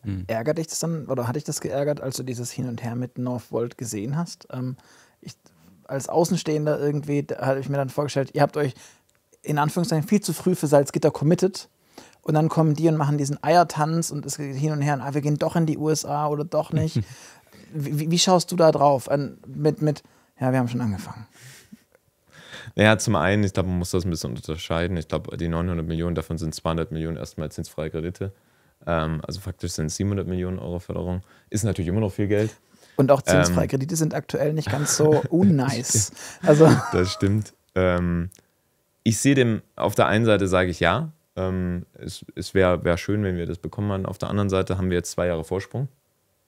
Mhm. Ärgert dich das dann oder hatte ich das geärgert, als du dieses Hin und Her mit Northvolt gesehen hast? Ähm, ich als Außenstehender irgendwie, habe ich mir dann vorgestellt, ihr habt euch in Anführungszeichen viel zu früh für Salzgitter committed. Und dann kommen die und machen diesen Eiertanz und es geht hin und her und ah, wir gehen doch in die USA oder doch nicht. wie, wie, schaust du da drauf? An, mit, mit, ja, wir haben schon angefangen. Naja, zum einen, ich glaube, man muss das ein bisschen unterscheiden. Ich glaube, die 900 Millionen, davon sind 200 Millionen erstmal zinsfreie Kredite. Ähm, also faktisch sind es 700 Millionen Euro Förderung. Ist natürlich immer noch viel Geld. Und auch zinsfreie ähm, Kredite sind aktuell nicht ganz so unnice. also. Das stimmt. Ähm, ich sehe dem, auf der einen Seite sage ich ja, ähm, es, es wäre wär schön, wenn wir das bekommen haben. Auf der anderen Seite haben wir jetzt zwei Jahre Vorsprung.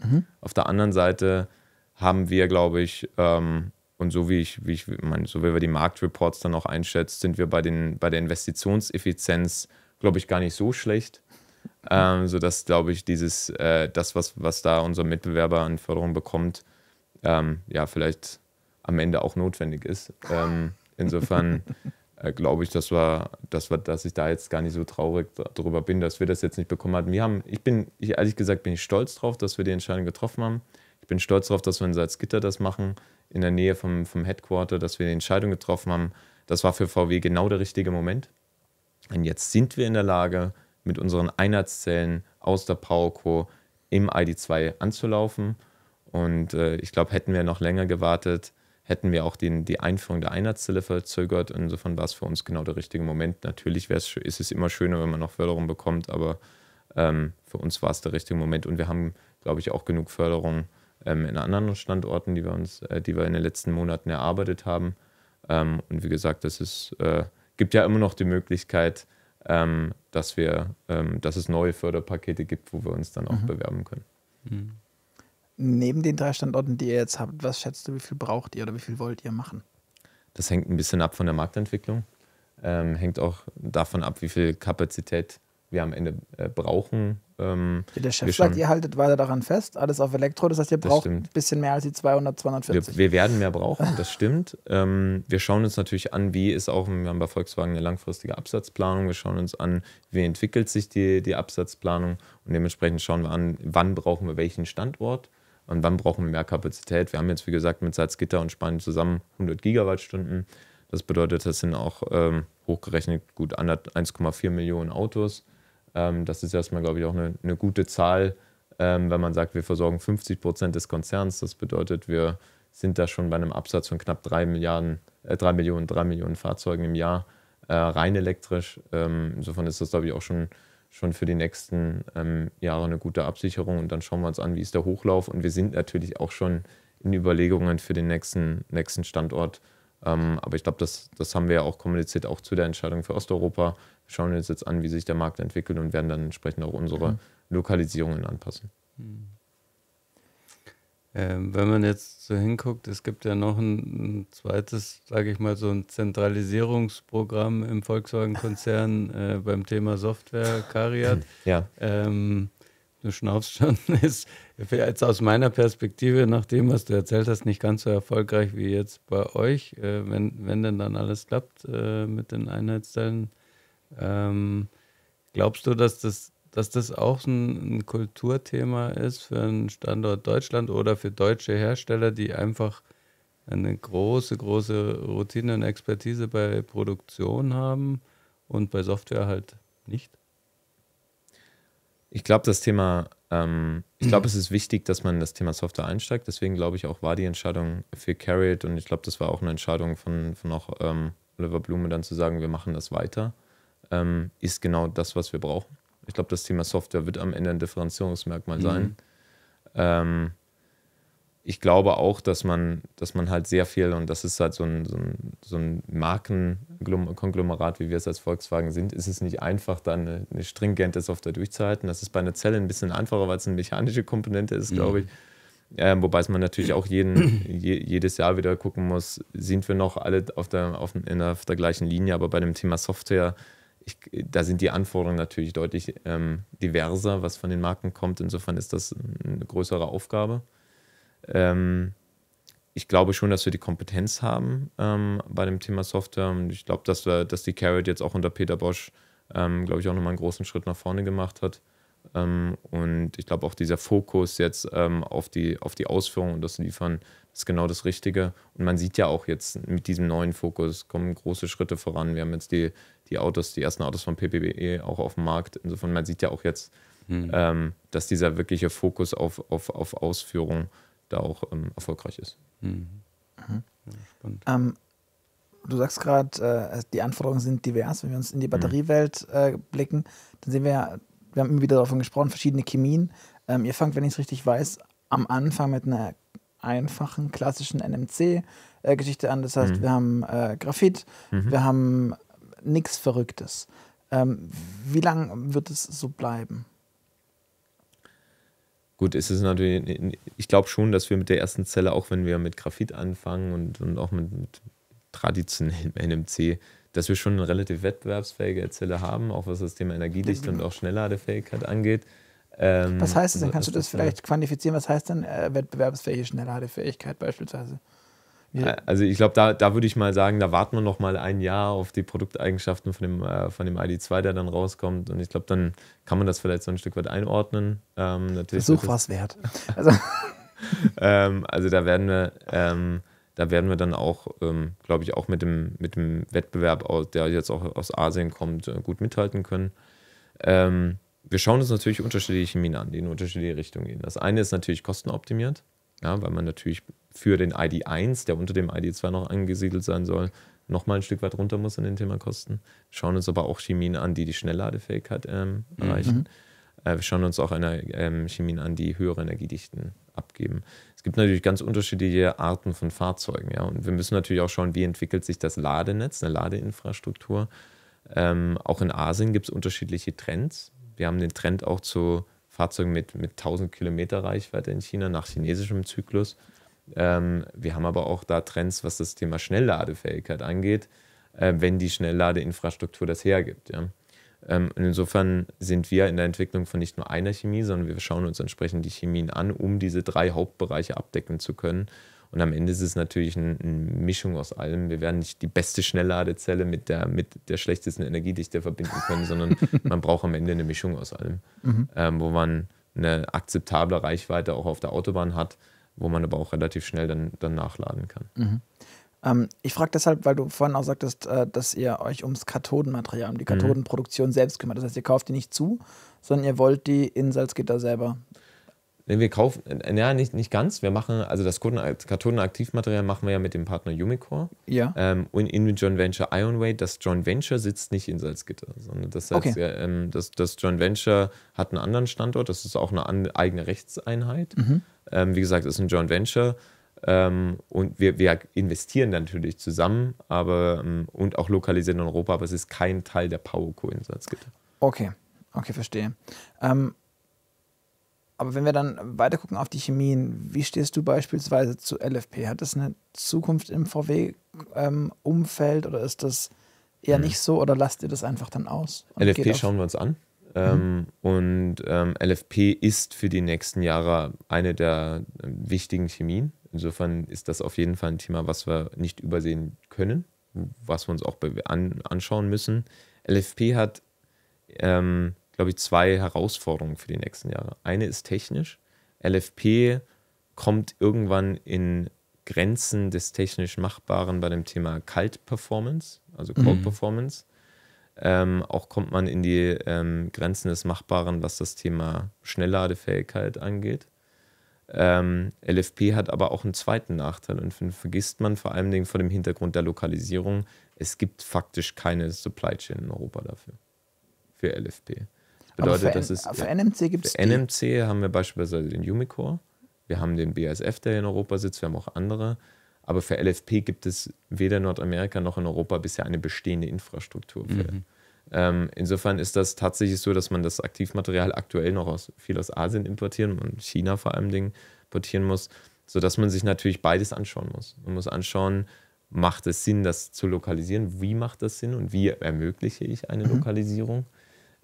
Mhm. Auf der anderen Seite haben wir, glaube ich, ähm, und so wie ich, wie ich mein, so wie wir die Marktreports dann auch einschätzt, sind wir bei, den, bei der Investitionseffizienz, glaube ich, gar nicht so schlecht. Ähm, sodass, glaube ich, dieses, äh, das, was, was da unser Mitbewerber an Förderung bekommt, ähm, ja, vielleicht am Ende auch notwendig ist. Ähm, insofern äh, glaube ich, dass, wir, dass, wir, dass ich da jetzt gar nicht so traurig darüber bin, dass wir das jetzt nicht bekommen hatten. Wir haben, ich bin, ich, ehrlich gesagt, bin ich stolz drauf, dass wir die Entscheidung getroffen haben. Ich bin stolz darauf, dass wir in Salzgitter das machen, in der Nähe vom, vom Headquarter, dass wir die Entscheidung getroffen haben. Das war für VW genau der richtige Moment. Und jetzt sind wir in der Lage, mit unseren Einheitszellen aus der PowerCo im ID2 anzulaufen. Und äh, ich glaube, hätten wir noch länger gewartet, hätten wir auch den, die Einführung der Einheitszelle verzögert. Insofern war es für uns genau der richtige Moment. Natürlich ist es immer schöner, wenn man noch Förderung bekommt, aber ähm, für uns war es der richtige Moment. Und wir haben, glaube ich, auch genug Förderung ähm, in anderen Standorten, die wir uns, äh, die wir in den letzten Monaten erarbeitet haben. Ähm, und wie gesagt, es äh, gibt ja immer noch die Möglichkeit, ähm, dass, wir, ähm, dass es neue Förderpakete gibt, wo wir uns dann auch mhm. bewerben können. Mhm. Neben den drei Standorten, die ihr jetzt habt, was schätzt du, wie viel braucht ihr oder wie viel wollt ihr machen? Das hängt ein bisschen ab von der Marktentwicklung. Ähm, hängt auch davon ab, wie viel Kapazität wir am Ende äh, brauchen, ähm, der Chef sagt, ihr haltet weiter daran fest, alles auf Elektro, das heißt, ihr braucht ein bisschen mehr als die 200, 240. Wir, wir werden mehr brauchen, das stimmt. Ähm, wir schauen uns natürlich an, wie ist auch, wir haben bei Volkswagen eine langfristige Absatzplanung, wir schauen uns an, wie entwickelt sich die, die Absatzplanung und dementsprechend schauen wir an, wann brauchen wir welchen Standort und wann brauchen wir mehr Kapazität. Wir haben jetzt, wie gesagt, mit Salzgitter und Spanien zusammen 100 Gigawattstunden. Das bedeutet, das sind auch ähm, hochgerechnet gut 1,4 Millionen Autos. Ähm, das ist erstmal, glaube ich, auch eine, eine gute Zahl, ähm, wenn man sagt, wir versorgen 50 Prozent des Konzerns. Das bedeutet, wir sind da schon bei einem Absatz von knapp 3 Milliarden, äh, 3 Millionen, 3 Millionen Fahrzeugen im Jahr, äh, rein elektrisch. Ähm, insofern ist das, glaube ich, auch schon, schon für die nächsten ähm, Jahre eine gute Absicherung. Und dann schauen wir uns an, wie ist der Hochlauf. Und wir sind natürlich auch schon in Überlegungen für den nächsten, nächsten Standort ähm, aber ich glaube, das, das haben wir ja auch kommuniziert, auch zu der Entscheidung für Osteuropa. Wir schauen uns jetzt an, wie sich der Markt entwickelt und werden dann entsprechend auch unsere mhm. Lokalisierungen anpassen. Mhm. Ähm, wenn man jetzt so hinguckt, es gibt ja noch ein, ein zweites, sage ich mal, so ein Zentralisierungsprogramm im Volkswagen-Konzern äh, beim Thema Software, Cariat. Ja. Ähm, du schnaufst schon, ist jetzt aus meiner Perspektive, nach dem, was du erzählt hast, nicht ganz so erfolgreich wie jetzt bei euch, äh, wenn, wenn denn dann alles klappt äh, mit den Einheitszellen. Ähm, glaubst du, dass das, dass das auch ein, ein, Kulturthema ist für einen Standort Deutschland oder für deutsche Hersteller, die einfach eine große, große Routine und Expertise bei Produktion haben und bei Software halt nicht? Ich glaube, das Thema, ähm, ich glaube, es ist wichtig, dass man in das Thema Software einsteigt. Deswegen glaube ich auch, war die Entscheidung für Carrot und ich glaube, das war auch eine Entscheidung von, von auch ähm, Oliver Blume, dann zu sagen, wir machen das weiter, ähm, ist genau das, was wir brauchen. Ich glaube, das Thema Software wird am Ende ein Differenzierungsmerkmal mhm. sein. Mhm ich glaube auch, dass man, dass man halt sehr viel, und das ist halt so ein, so ein, so ein Markenkonglomerat, wie wir es als Volkswagen sind, ist es nicht einfach, da eine, eine stringente Software durchzuhalten. Das ist bei einer Zelle ein bisschen einfacher, weil es eine mechanische Komponente ist, glaube mhm. ich. Ähm, wobei es man natürlich auch jeden, je, jedes Jahr wieder gucken muss, sind wir noch alle auf der, auf, in der, auf der gleichen Linie, aber bei dem Thema Software, ich, da sind die Anforderungen natürlich deutlich ähm, diverser, was von den Marken kommt. Insofern ist das eine größere Aufgabe. Ähm, ich glaube schon, dass wir die Kompetenz haben ähm, bei dem Thema Software. Und ich glaube, dass, dass die Carrot jetzt auch unter Peter Bosch, ähm, glaube ich, auch nochmal einen großen Schritt nach vorne gemacht hat. Ähm, und ich glaube, auch dieser Fokus jetzt ähm, auf, die, auf die Ausführung und das Liefern ist genau das Richtige. Und man sieht ja auch jetzt mit diesem neuen Fokus kommen große Schritte voran. Wir haben jetzt die, die Autos, die ersten Autos von PPBE auch auf dem Markt. Insofern, man sieht ja auch jetzt, hm. Ähm, dass dieser wirkliche Fokus auf, auf, auf Ausführung da auch ähm, erfolgreich ist. Mhm. mhm. Spannend. Ähm, du sagst gerade, äh, die Anforderungen sind divers. Wenn wir uns in die mhm. Batteriewelt äh, blicken, dann sehen wir ja, wir haben immer wieder davon gesprochen, verschiedene Chemien. Ähm, ihr fangt, wenn ich es richtig weiß, am Anfang mit einer einfachen, klassischen NMC-Geschichte an. Das heißt, mhm. wir haben äh, Graphit, mhm. wir haben nichts Verrücktes. Ähm, wie lange wird es so bleiben? Gut, ist es natürlich, ich glaube schon, dass wir mit der ersten Zelle, auch wenn wir mit Graphit anfangen und, und auch mit, mit traditionellem NMC, dass wir schon eine relativ wettbewerbsfähige Zelle haben, auch was das Thema Energiedichte mhm. und auch Schnellladefähigkeit angeht. Ähm, was heißt das denn? Also Kannst du das äh, vielleicht quantifizieren? Was heißt denn äh, wettbewerbsfähige Schnellladefähigkeit beispielsweise? Ja. Äh, also ich glaube, da, da würde ich mal sagen, da warten wir noch mal ein Jahr auf die Produkteigenschaften von dem, äh, von dem ID2, der dann rauskommt. Und ich glaube, dann kann man das vielleicht so ein Stück weit einordnen. Ähm, natürlich Versuch was wert. Also. ähm, also. da werden wir, ähm, da werden wir dann auch, ähm, glaube ich, auch mit dem, mit dem Wettbewerb, der jetzt auch aus Asien kommt, äh, gut mithalten können. Ähm, wir schauen uns natürlich unterschiedliche Chemien an, die in unterschiedliche Richtungen gehen. Das eine ist natürlich kostenoptimiert ja, weil man natürlich für den ID1, der unter dem ID2 noch angesiedelt sein soll, nochmal ein Stück weit runter muss in den Thema Kosten. Wir schauen uns aber auch Chemien an, die die Schnellladefähigkeit ähm, mhm. erreichen. Mhm. Äh, wir schauen uns auch eine, ähm, Chemien an, die höhere Energiedichten abgeben. Es gibt natürlich ganz unterschiedliche Arten von Fahrzeugen. Ja? Und wir müssen natürlich auch schauen, wie entwickelt sich das Ladenetz, eine Ladeinfrastruktur. Ähm, auch in Asien gibt es unterschiedliche Trends. Wir haben den Trend auch zu Fahrzeugen mit, mit 1000 Kilometer Reichweite in China nach chinesischem Zyklus. Ähm, wir haben aber auch da Trends, was das Thema Schnellladefähigkeit angeht, äh, wenn die Schnellladeinfrastruktur das hergibt. Ja. Ähm, insofern sind wir in der Entwicklung von nicht nur einer Chemie, sondern wir schauen uns entsprechend die Chemien an, um diese drei Hauptbereiche abdecken zu können. Und am Ende ist es natürlich eine Mischung aus allem. Wir werden nicht die beste Schnellladezelle mit der, mit der schlechtesten Energiedichte verbinden können, sondern man braucht am Ende eine Mischung aus allem, mhm. ähm, wo man eine akzeptable Reichweite auch auf der Autobahn hat, wo man aber auch relativ schnell dann, dann nachladen kann. Mhm. Ähm, ich frage deshalb, weil du vorhin auch sagtest, äh, dass ihr euch ums Kathodenmaterial, um die mhm. Kathodenproduktion selbst kümmert. Das heißt, ihr kauft die nicht zu, sondern ihr wollt die in Salzgitter selber wir kaufen, äh, ja, nicht, nicht ganz. Wir machen, also das Kartonen-Aktivmaterial machen wir ja mit dem Partner Umicore. Ja. Ähm, und in dem Joint Venture Ironway. Das Joint Venture sitzt nicht in Salzgitter, sondern das, heißt, okay. ja, ähm, das, das Joint Venture hat einen anderen Standort. Das ist auch eine an, eigene Rechtseinheit. Mhm. Ähm, wie gesagt, ist ein Joint Venture. Ähm, und wir, wir investieren natürlich zusammen aber, ähm, und auch lokalisiert in Europa, aber es ist kein Teil der PowerCo in Salzgitter. Okay, okay, verstehe. Ähm, aber wenn wir dann weiter gucken auf die Chemien, wie stehst du beispielsweise zu LFP? Hat das eine Zukunft im VW-Umfeld ähm, oder ist das eher hm. nicht so oder lasst ihr das einfach dann aus? LFP schauen wir uns an. Mhm. Ähm, Und ähm, LFP ist für die nächsten Jahre eine der ähm, wichtigen Chemien. Insofern ist das auf jeden Fall ein Thema, was wir nicht übersehen können, was wir uns auch an anschauen müssen. LFP hat ähm, glaube ich, zwei Herausforderungen für die nächsten Jahre. Eine ist technisch. LFP kommt irgendwann in Grenzen des technisch Machbaren bei dem Thema Kalt-Performance, also mhm. Cold-Performance. Mhm. Ähm, auch kommt man in die ähm, Grenzen des Machbaren, was das Thema Schnellladefähigkeit angeht. Ähm, LFP hat aber auch einen zweiten Nachteil und vergisst man vor allen Dingen vor dem Hintergrund der Lokalisierung. Es gibt faktisch keine Supply Chain in Europa dafür. Für LFP. Bedeutet, für, das ist, für NMC gibt es. Für NMC haben wir beispielsweise den Umicore, wir haben den BASF, der in Europa sitzt, wir haben auch andere. Aber für LFP gibt es weder in Nordamerika noch in Europa bisher eine bestehende Infrastruktur. Mhm. Ähm, insofern ist das tatsächlich so, dass man das Aktivmaterial aktuell noch aus, viel aus Asien importieren und China vor allem importieren muss, sodass man sich natürlich beides anschauen muss. Man muss anschauen, macht es Sinn, das zu lokalisieren? Wie macht das Sinn und wie ermögliche ich eine mhm. Lokalisierung?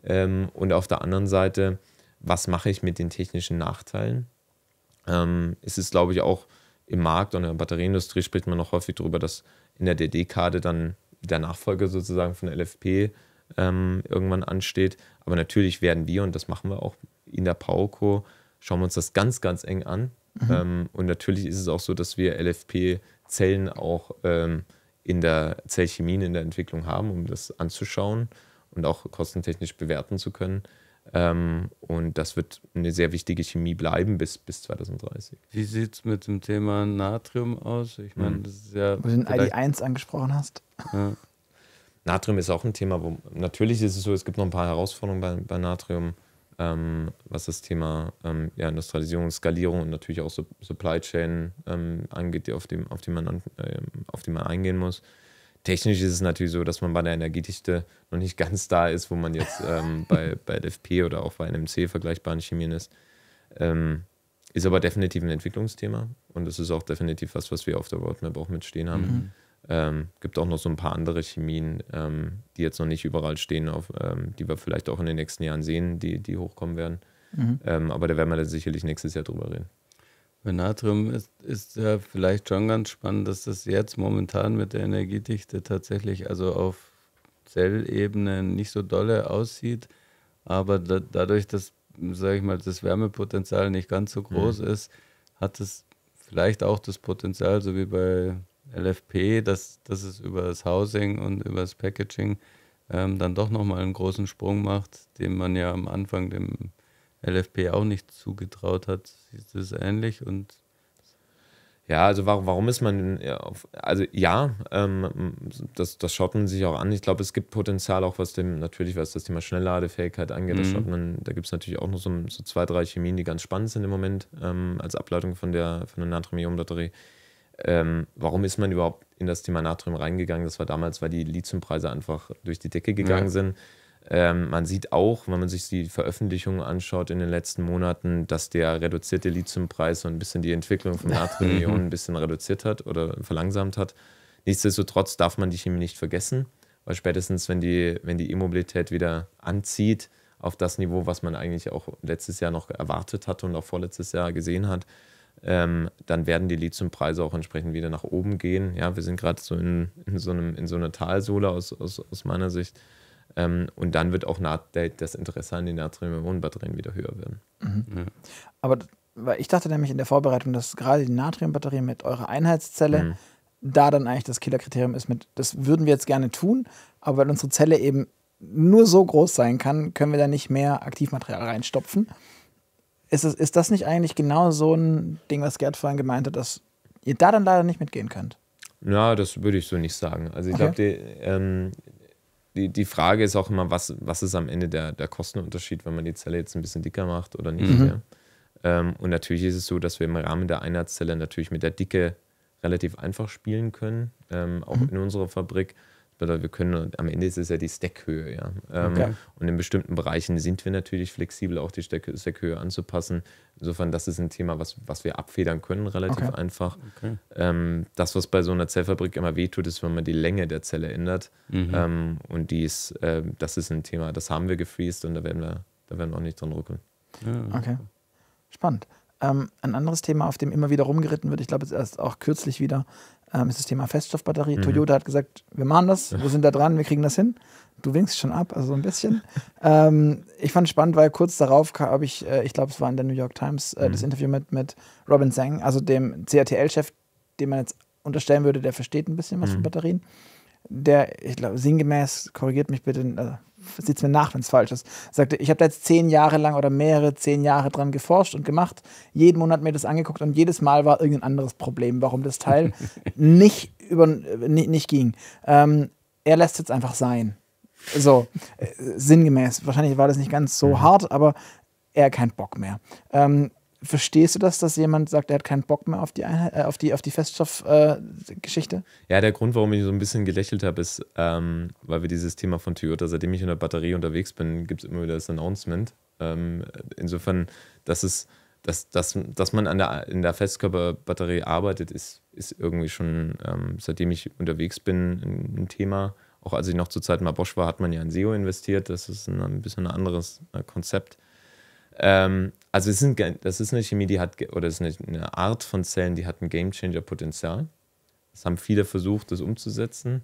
Ähm, und auf der anderen Seite, was mache ich mit den technischen Nachteilen? Ähm, es ist, glaube ich, auch im Markt und in der Batterieindustrie spricht man noch häufig darüber, dass in der DD-Karte dann der Nachfolger sozusagen von LFP ähm, irgendwann ansteht. Aber natürlich werden wir, und das machen wir auch in der PowerCo, schauen wir uns das ganz, ganz eng an. Mhm. Ähm, und natürlich ist es auch so, dass wir LFP-Zellen auch ähm, in der Zellchemie, in der Entwicklung haben, um das anzuschauen und auch kostentechnisch bewerten zu können. Ähm, und das wird eine sehr wichtige Chemie bleiben bis, bis 2030. Wie sieht es mit dem Thema Natrium aus? Ich meine, mhm. das ist ja. Wo du den ID1 angesprochen hast. Ja. Natrium ist auch ein Thema, wo natürlich ist es so, es gibt noch ein paar Herausforderungen bei, bei Natrium, ähm, was das Thema ähm, ja, Industrialisierung, Skalierung und natürlich auch Supply Chain ähm, angeht, auf dem, auf, dem man, äh, auf dem man eingehen muss. Technisch ist es natürlich so, dass man bei der Energiedichte noch nicht ganz da ist, wo man jetzt ähm, bei, bei LFP oder auch bei NMC vergleichbaren Chemien ist. Ähm, ist aber definitiv ein Entwicklungsthema und es ist auch definitiv was, was wir auf der Roadmap auch mitstehen haben. Mhm. Ähm, gibt auch noch so ein paar andere Chemien, ähm, die jetzt noch nicht überall stehen, auf, ähm, die wir vielleicht auch in den nächsten Jahren sehen, die, die hochkommen werden. Mhm. Ähm, aber da werden wir dann sicherlich nächstes Jahr drüber reden. Bei Natrium ist, ist ja vielleicht schon ganz spannend, dass das jetzt momentan mit der Energiedichte tatsächlich also auf Zellebene nicht so dolle aussieht, aber da, dadurch, dass, sage ich mal, das Wärmepotenzial nicht ganz so groß mhm. ist, hat es vielleicht auch das Potenzial, so wie bei LFP, dass, dass es über das Housing und über das Packaging ähm, dann doch nochmal einen großen Sprung macht, den man ja am Anfang dem LFP auch nicht zugetraut hat. Ist das ähnlich und ja, also warum, warum ist man, auf, also ja, ähm, das, das schaut man sich auch an. Ich glaube, es gibt Potenzial auch, was dem, natürlich, was das Thema Schnellladefähigkeit angeht, mhm. das schaut man, da gibt es natürlich auch noch so, so, zwei, drei Chemien, die ganz spannend sind im Moment, ähm, als Ableitung von der, von der Natrium-Ionen-Batterie. Ähm, warum ist man überhaupt in das Thema Natrium reingegangen? Das war damals, weil die Lithiumpreise einfach durch die Decke gegangen ja. sind. Ähm, man sieht auch, wenn man sich die Veröffentlichungen anschaut in den letzten Monaten, dass der reduzierte Lithiumpreis so ein bisschen die Entwicklung von Natriumion mhm. ein bisschen reduziert hat oder verlangsamt hat. Nichtsdestotrotz darf man die Chemie nicht vergessen, weil spätestens, wenn die wenn die E-Mobilität wieder anzieht, auf das Niveau, was man eigentlich auch letztes Jahr noch erwartet hatte und auch vorletztes Jahr gesehen hat, ähm, dann werden die Lithiumpreise auch entsprechend wieder nach oben gehen. Ja, wir sind gerade so in, in, so einem, so einer Talsohle aus, aus, aus meiner Sicht, ähm, und dann wird auch das Interesse an den Natrium-Ionen-Batterien wieder höher werden. Mhm. Ja. Aber weil ich dachte nämlich in der Vorbereitung, dass gerade die Natriumbatterie mit eurer Einheitszelle mhm. da dann eigentlich das Killerkriterium ist mit, das würden wir jetzt gerne tun, aber weil unsere Zelle eben nur so groß sein kann, können wir da nicht mehr Aktivmaterial reinstopfen. Ist das, ist das nicht eigentlich genau so ein Ding, was Gerd vorhin gemeint hat, dass ihr da dann leider nicht mitgehen könnt? Na, das würde ich so nicht sagen. Also ich okay. glaube, ähm, die, die Frage ist auch immer, was, was ist am Ende der, der Kostenunterschied, wenn man die Zelle jetzt ein bisschen dicker macht oder nicht. Mhm. Ja? Ähm, und natürlich ist es so, dass wir im Rahmen der Einheitszelle natürlich mit der Dicke relativ einfach spielen können, ähm, auch mhm. in unserer Fabrik. Bedeutet, wir können, am Ende ist es ja die Stackhöhe, ja. Ähm, okay. Und in bestimmten Bereichen sind wir natürlich flexibel, auch die Stack Stackhöhe anzupassen. Insofern, das ist ein Thema, was, was wir abfedern können, relativ okay. einfach. Okay. Ähm, das, was bei so einer Zellfabrik immer wehtut, ist, wenn man die Länge der Zelle ändert. Mhm. Ähm, und die ist, äh, das ist ein Thema, das haben wir gefriest und da werden wir, da werden wir auch nicht dran ruckeln. Ja. Okay. Spannend. Ähm, ein anderes Thema, auf dem immer wieder rumgeritten wird, ich glaube, jetzt erst auch kürzlich wieder, ähm, ist das Thema Feststoffbatterie. Mhm. Toyota hat gesagt, wir machen das, wir sind da dran, wir kriegen das hin. Du winkst schon ab, also so ein bisschen. ähm, ich fand es spannend, weil kurz darauf habe ich, äh, ich glaube, es war in der New York Times, äh, mhm. das Interview mit, mit Robin Zhang, also dem CATL-Chef, dem man jetzt unterstellen würde, der versteht ein bisschen was mhm. von Batterien der, ich glaube, sinngemäß, korrigiert mich bitte, also, sieht mir nach, wenn es falsch ist, sagte, ich habe da jetzt zehn Jahre lang oder mehrere zehn Jahre dran geforscht und gemacht, jeden Monat mir das angeguckt und jedes Mal war irgendein anderes Problem, warum das Teil nicht, über, nicht, nicht ging. Ähm, er lässt jetzt einfach sein. So, äh, sinngemäß. Wahrscheinlich war das nicht ganz so mhm. hart, aber er hat keinen Bock mehr. Ähm, Verstehst du das, dass jemand sagt, er hat keinen Bock mehr auf die, Einheit, äh, auf die, auf die Feststoffgeschichte? Äh, ja, der Grund, warum ich so ein bisschen gelächelt habe, ist, ähm, weil wir dieses Thema von Toyota, seitdem ich in der Batterie unterwegs bin, gibt es immer wieder das Announcement. Ähm, insofern, dass, es, dass, dass, dass man an der, in der Festkörperbatterie arbeitet, ist, ist irgendwie schon, ähm, seitdem ich unterwegs bin, ein, ein Thema. Auch als ich noch zur Zeit mal Bosch war, hat man ja in SEO investiert. Das ist ein, ein bisschen ein anderes äh, Konzept. Ähm, also es sind, das ist eine Chemie, die hat, oder es ist eine, eine Art von Zellen, die hat ein gamechanger potenzial Das haben viele versucht, das umzusetzen.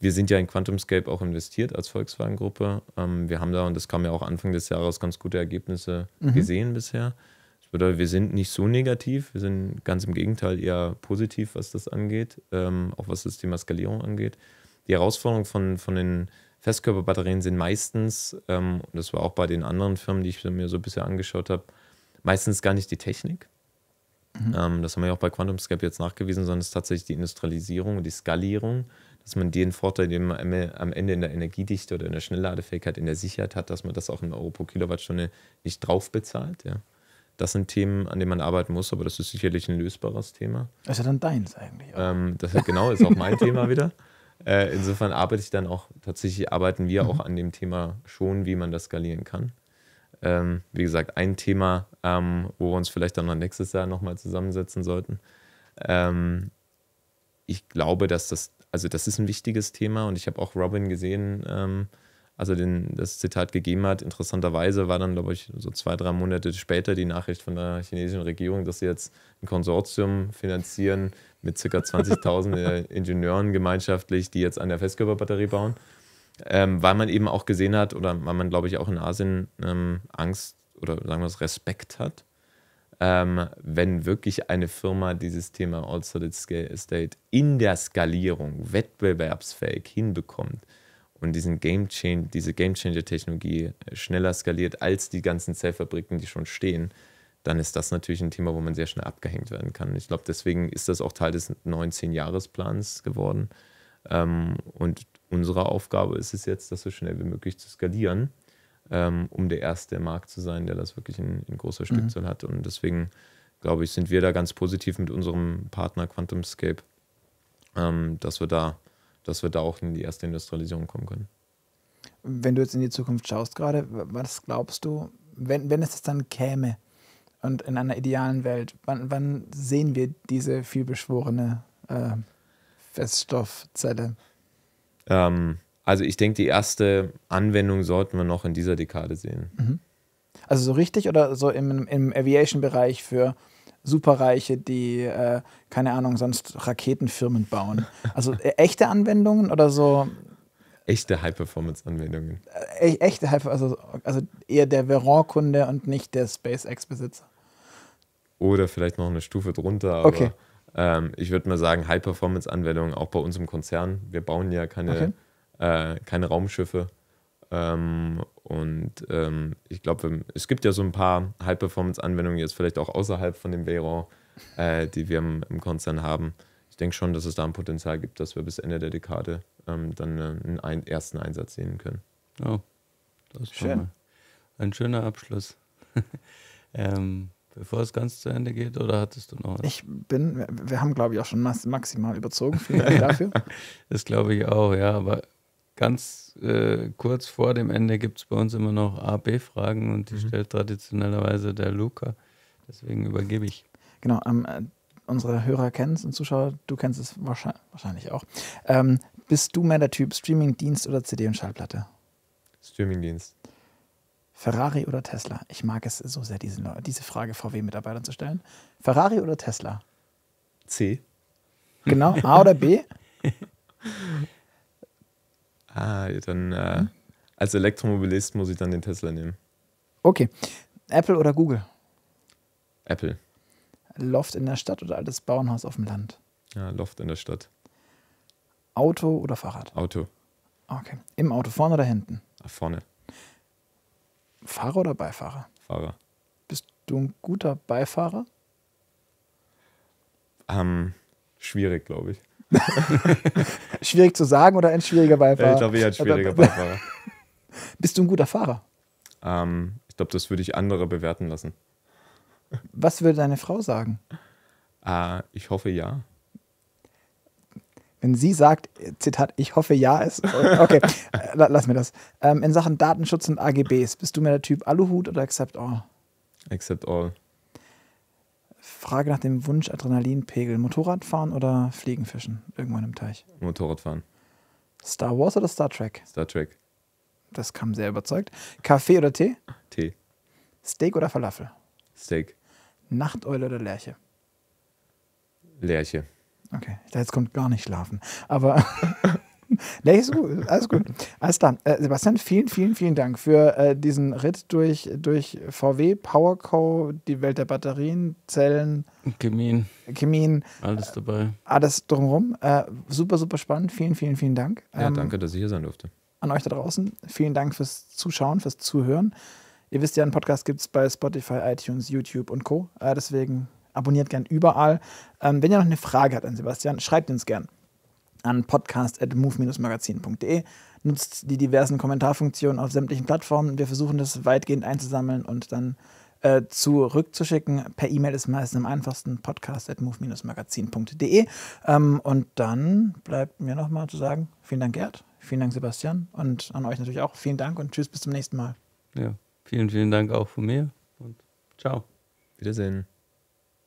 Wir sind ja in QuantumScape auch investiert als Volkswagen-Gruppe. Ähm, wir haben da, und das kam ja auch Anfang des Jahres, ganz gute Ergebnisse mhm. gesehen bisher. Das bedeutet, wir sind nicht so negativ, wir sind ganz im Gegenteil eher positiv, was das angeht, ähm, auch was das Thema Skalierung angeht. Die Herausforderung von, von den Festkörperbatterien sind meistens, ähm, und das war auch bei den anderen Firmen, die ich mir so bisher angeschaut habe, meistens gar nicht die Technik. Mhm. Ähm, das haben wir ja auch bei Quantum jetzt nachgewiesen, sondern es ist tatsächlich die Industrialisierung und die Skalierung, dass man den Vorteil, den man am Ende in der Energiedichte oder in der Schnellladefähigkeit, in der Sicherheit hat, dass man das auch in Euro pro Kilowattstunde nicht drauf bezahlt. Ja. Das sind Themen, an denen man arbeiten muss, aber das ist sicherlich ein lösbares Thema. Das ist ja dann deins eigentlich. Ähm, das ist, genau, ist auch mein Thema wieder. Äh, insofern arbeite ich dann auch, tatsächlich arbeiten wir mhm. auch an dem Thema schon, wie man das skalieren kann. Ähm, wie gesagt, ein Thema, ähm, wo wir uns vielleicht dann noch nächstes Jahr nochmal zusammensetzen sollten. Ähm, ich glaube, dass das, also das ist ein wichtiges Thema und ich habe auch Robin gesehen, ähm, also den, das Zitat gegeben hat. Interessanterweise war dann, glaube ich, so zwei, drei Monate später die Nachricht von der chinesischen Regierung, dass sie jetzt ein Konsortium finanzieren mit ca. 20.000 Ingenieuren gemeinschaftlich, die jetzt an der Festkörperbatterie bauen. Ähm, weil man eben auch gesehen hat, oder weil man, glaube ich, auch in Asien ähm, Angst oder sagen wir es Respekt hat, ähm, wenn wirklich eine Firma dieses Thema All-Solid State in der Skalierung wettbewerbsfähig hinbekommt und diesen Game Change, diese Game Changer-Technologie schneller skaliert als die ganzen Zellfabriken, die schon stehen, dann ist das natürlich ein Thema, wo man sehr schnell abgehängt werden kann. Ich glaube, deswegen ist das auch Teil des 19-Jahres-Plans geworden. Ähm, und unsere Aufgabe ist es jetzt, das so schnell wie möglich zu skalieren ähm, um der erste im Markt zu sein, der das wirklich in, in großer mhm. Stückzahl mhm. hat. Und deswegen, glaube ich, sind wir da ganz positiv mit unserem Partner QuantumScape, ähm, dass wir da, dass wir da auch in die erste Industrialisierung kommen können. Wenn du jetzt in die Zukunft schaust gerade, was glaubst du, wenn, wenn es dann käme und in einer idealen Welt, wann, wann sehen wir diese vielbeschworene äh, Feststoffzelle? Ähm, also ich denke, die erste Anwendung sollten wir noch in dieser Dekade sehen. Mhm. Also so richtig oder so im, im Aviation-Bereich für Superreiche, die, äh, keine Ahnung, sonst Raketenfirmen bauen. Also e-, echte Anwendungen oder so? Echte High-Performance-Anwendungen. Äh, e echte High also, also eher der Veron-Kunde und nicht der SpaceX-Besitzer. Oder vielleicht noch eine Stufe drunter, aber okay. ähm, ich würde mal sagen, High-Performance-Anwendungen auch bei uns im Konzern. Wir bauen ja keine okay äh, keine Raumschiffe. Ähm, und ähm, ich glaube, es gibt ja so ein paar High-Performance-Anwendungen jetzt vielleicht auch außerhalb von dem Veyron, äh, die wir im, im, Konzern haben. Ich denke schon, dass es da ein Potenzial gibt, dass wir bis Ende der Dekade ähm, dann äh, einen, einen ersten Einsatz sehen können. Oh, das ist schön. Ein schöner Abschluss. Ähm, bevor es ganz zu Ende geht, oder hattest du noch was? Ich bin, wir haben glaube ich auch schon maximal überzogen. Vielen Dank dafür. das glaube ich auch, ja, aber ganz äh, kurz vor dem Ende gibt es bei uns immer noch AB-Fragen und die mhm. stellt traditionellerweise der Luca. Deswegen übergebe ich. Genau, ähm, äh, unsere Hörer kennen es und Zuschauer, du kennst es wahrscheinlich, auch. Ähm, bist du mehr der Typ Streamingdienst oder CD und Schallplatte? Streamingdienst. Ferrari oder Tesla? Ich mag es so sehr, diesen, diese Frage VW-Mitarbeitern zu stellen. Ferrari oder Tesla? C. Genau, A oder B? Ah, dann äh, als Elektromobilist muss ich dann den Tesla nehmen. Okay. Apple oder Google? Apple. Loft in der Stadt oder altes Bauernhaus auf dem Land? Ja, Loft in der Stadt. Auto oder Fahrrad? Auto. Okay. Im Auto vorne oder hinten? Ah, vorne. Fahrer oder Beifahrer? Fahrer. Bist du ein guter Beifahrer? Ähm, schwierig, glaube ich. Schwierig zu sagen oder ein schwieriger Beifahrer? Ich glaube, ich ein schwieriger Beifahrer. Bist du ein guter Fahrer? Ähm, ich glaube, das würde ich andere bewerten lassen. Was würde deine Frau sagen? Äh, ich hoffe ja. Wenn sie sagt, Zitat, ich hoffe ja, ist. Äh, okay, lass mir das. Ähm, in Sachen Datenschutz und AGBs, bist du mehr der Typ Aluhut oder Accept All? Accept All. Frage nach dem Wunsch Adrenalinpegel. Motorradfahren oder Fliegenfischen? Irgendwann im Teich. Motorradfahren. Star Wars oder Star Trek? Star Trek. Das kam sehr überzeugt. Kaffee oder Tee? Tee. Steak oder Falafel? Steak. Nachteule oder Lerche? Lerche. Okay, jetzt kommt gar nicht schlafen. Aber Nee, ist gut, alles gut. Alles dann. Äh, Sebastian, vielen, vielen, vielen Dank für äh, diesen Ritt durch, durch VW, PowerCo, die Welt der Batterien, Zellen. Chemien. Chemien. Alles dabei. Alles drumherum. Äh, super, super spannend. Vielen, vielen, vielen Dank. Ähm, ja, danke, dass ich hier sein durfte. An euch da draußen. Vielen Dank fürs Zuschauen, fürs Zuhören. Ihr wisst ja, einen Podcast gibt es bei Spotify, iTunes, YouTube und Co. Äh, deswegen abonniert gern überall. Ähm, wenn ihr noch eine Frage habt an Sebastian, schreibt uns gern an podcast.move-magazin.de. Nutzt die diversen Kommentarfunktionen auf sämtlichen Plattformen. Wir versuchen das weitgehend einzusammeln und dann äh, zurückzuschicken. Per E-Mail ist meistens am einfachsten podcast.move-magazin.de. Ähm, und dann bleibt mir nochmal zu sagen, vielen Dank Gerd, vielen Dank Sebastian und an euch natürlich auch vielen Dank und tschüss, bis zum nächsten Mal. Ja, vielen, vielen Dank auch von mir und ciao. Wiedersehen.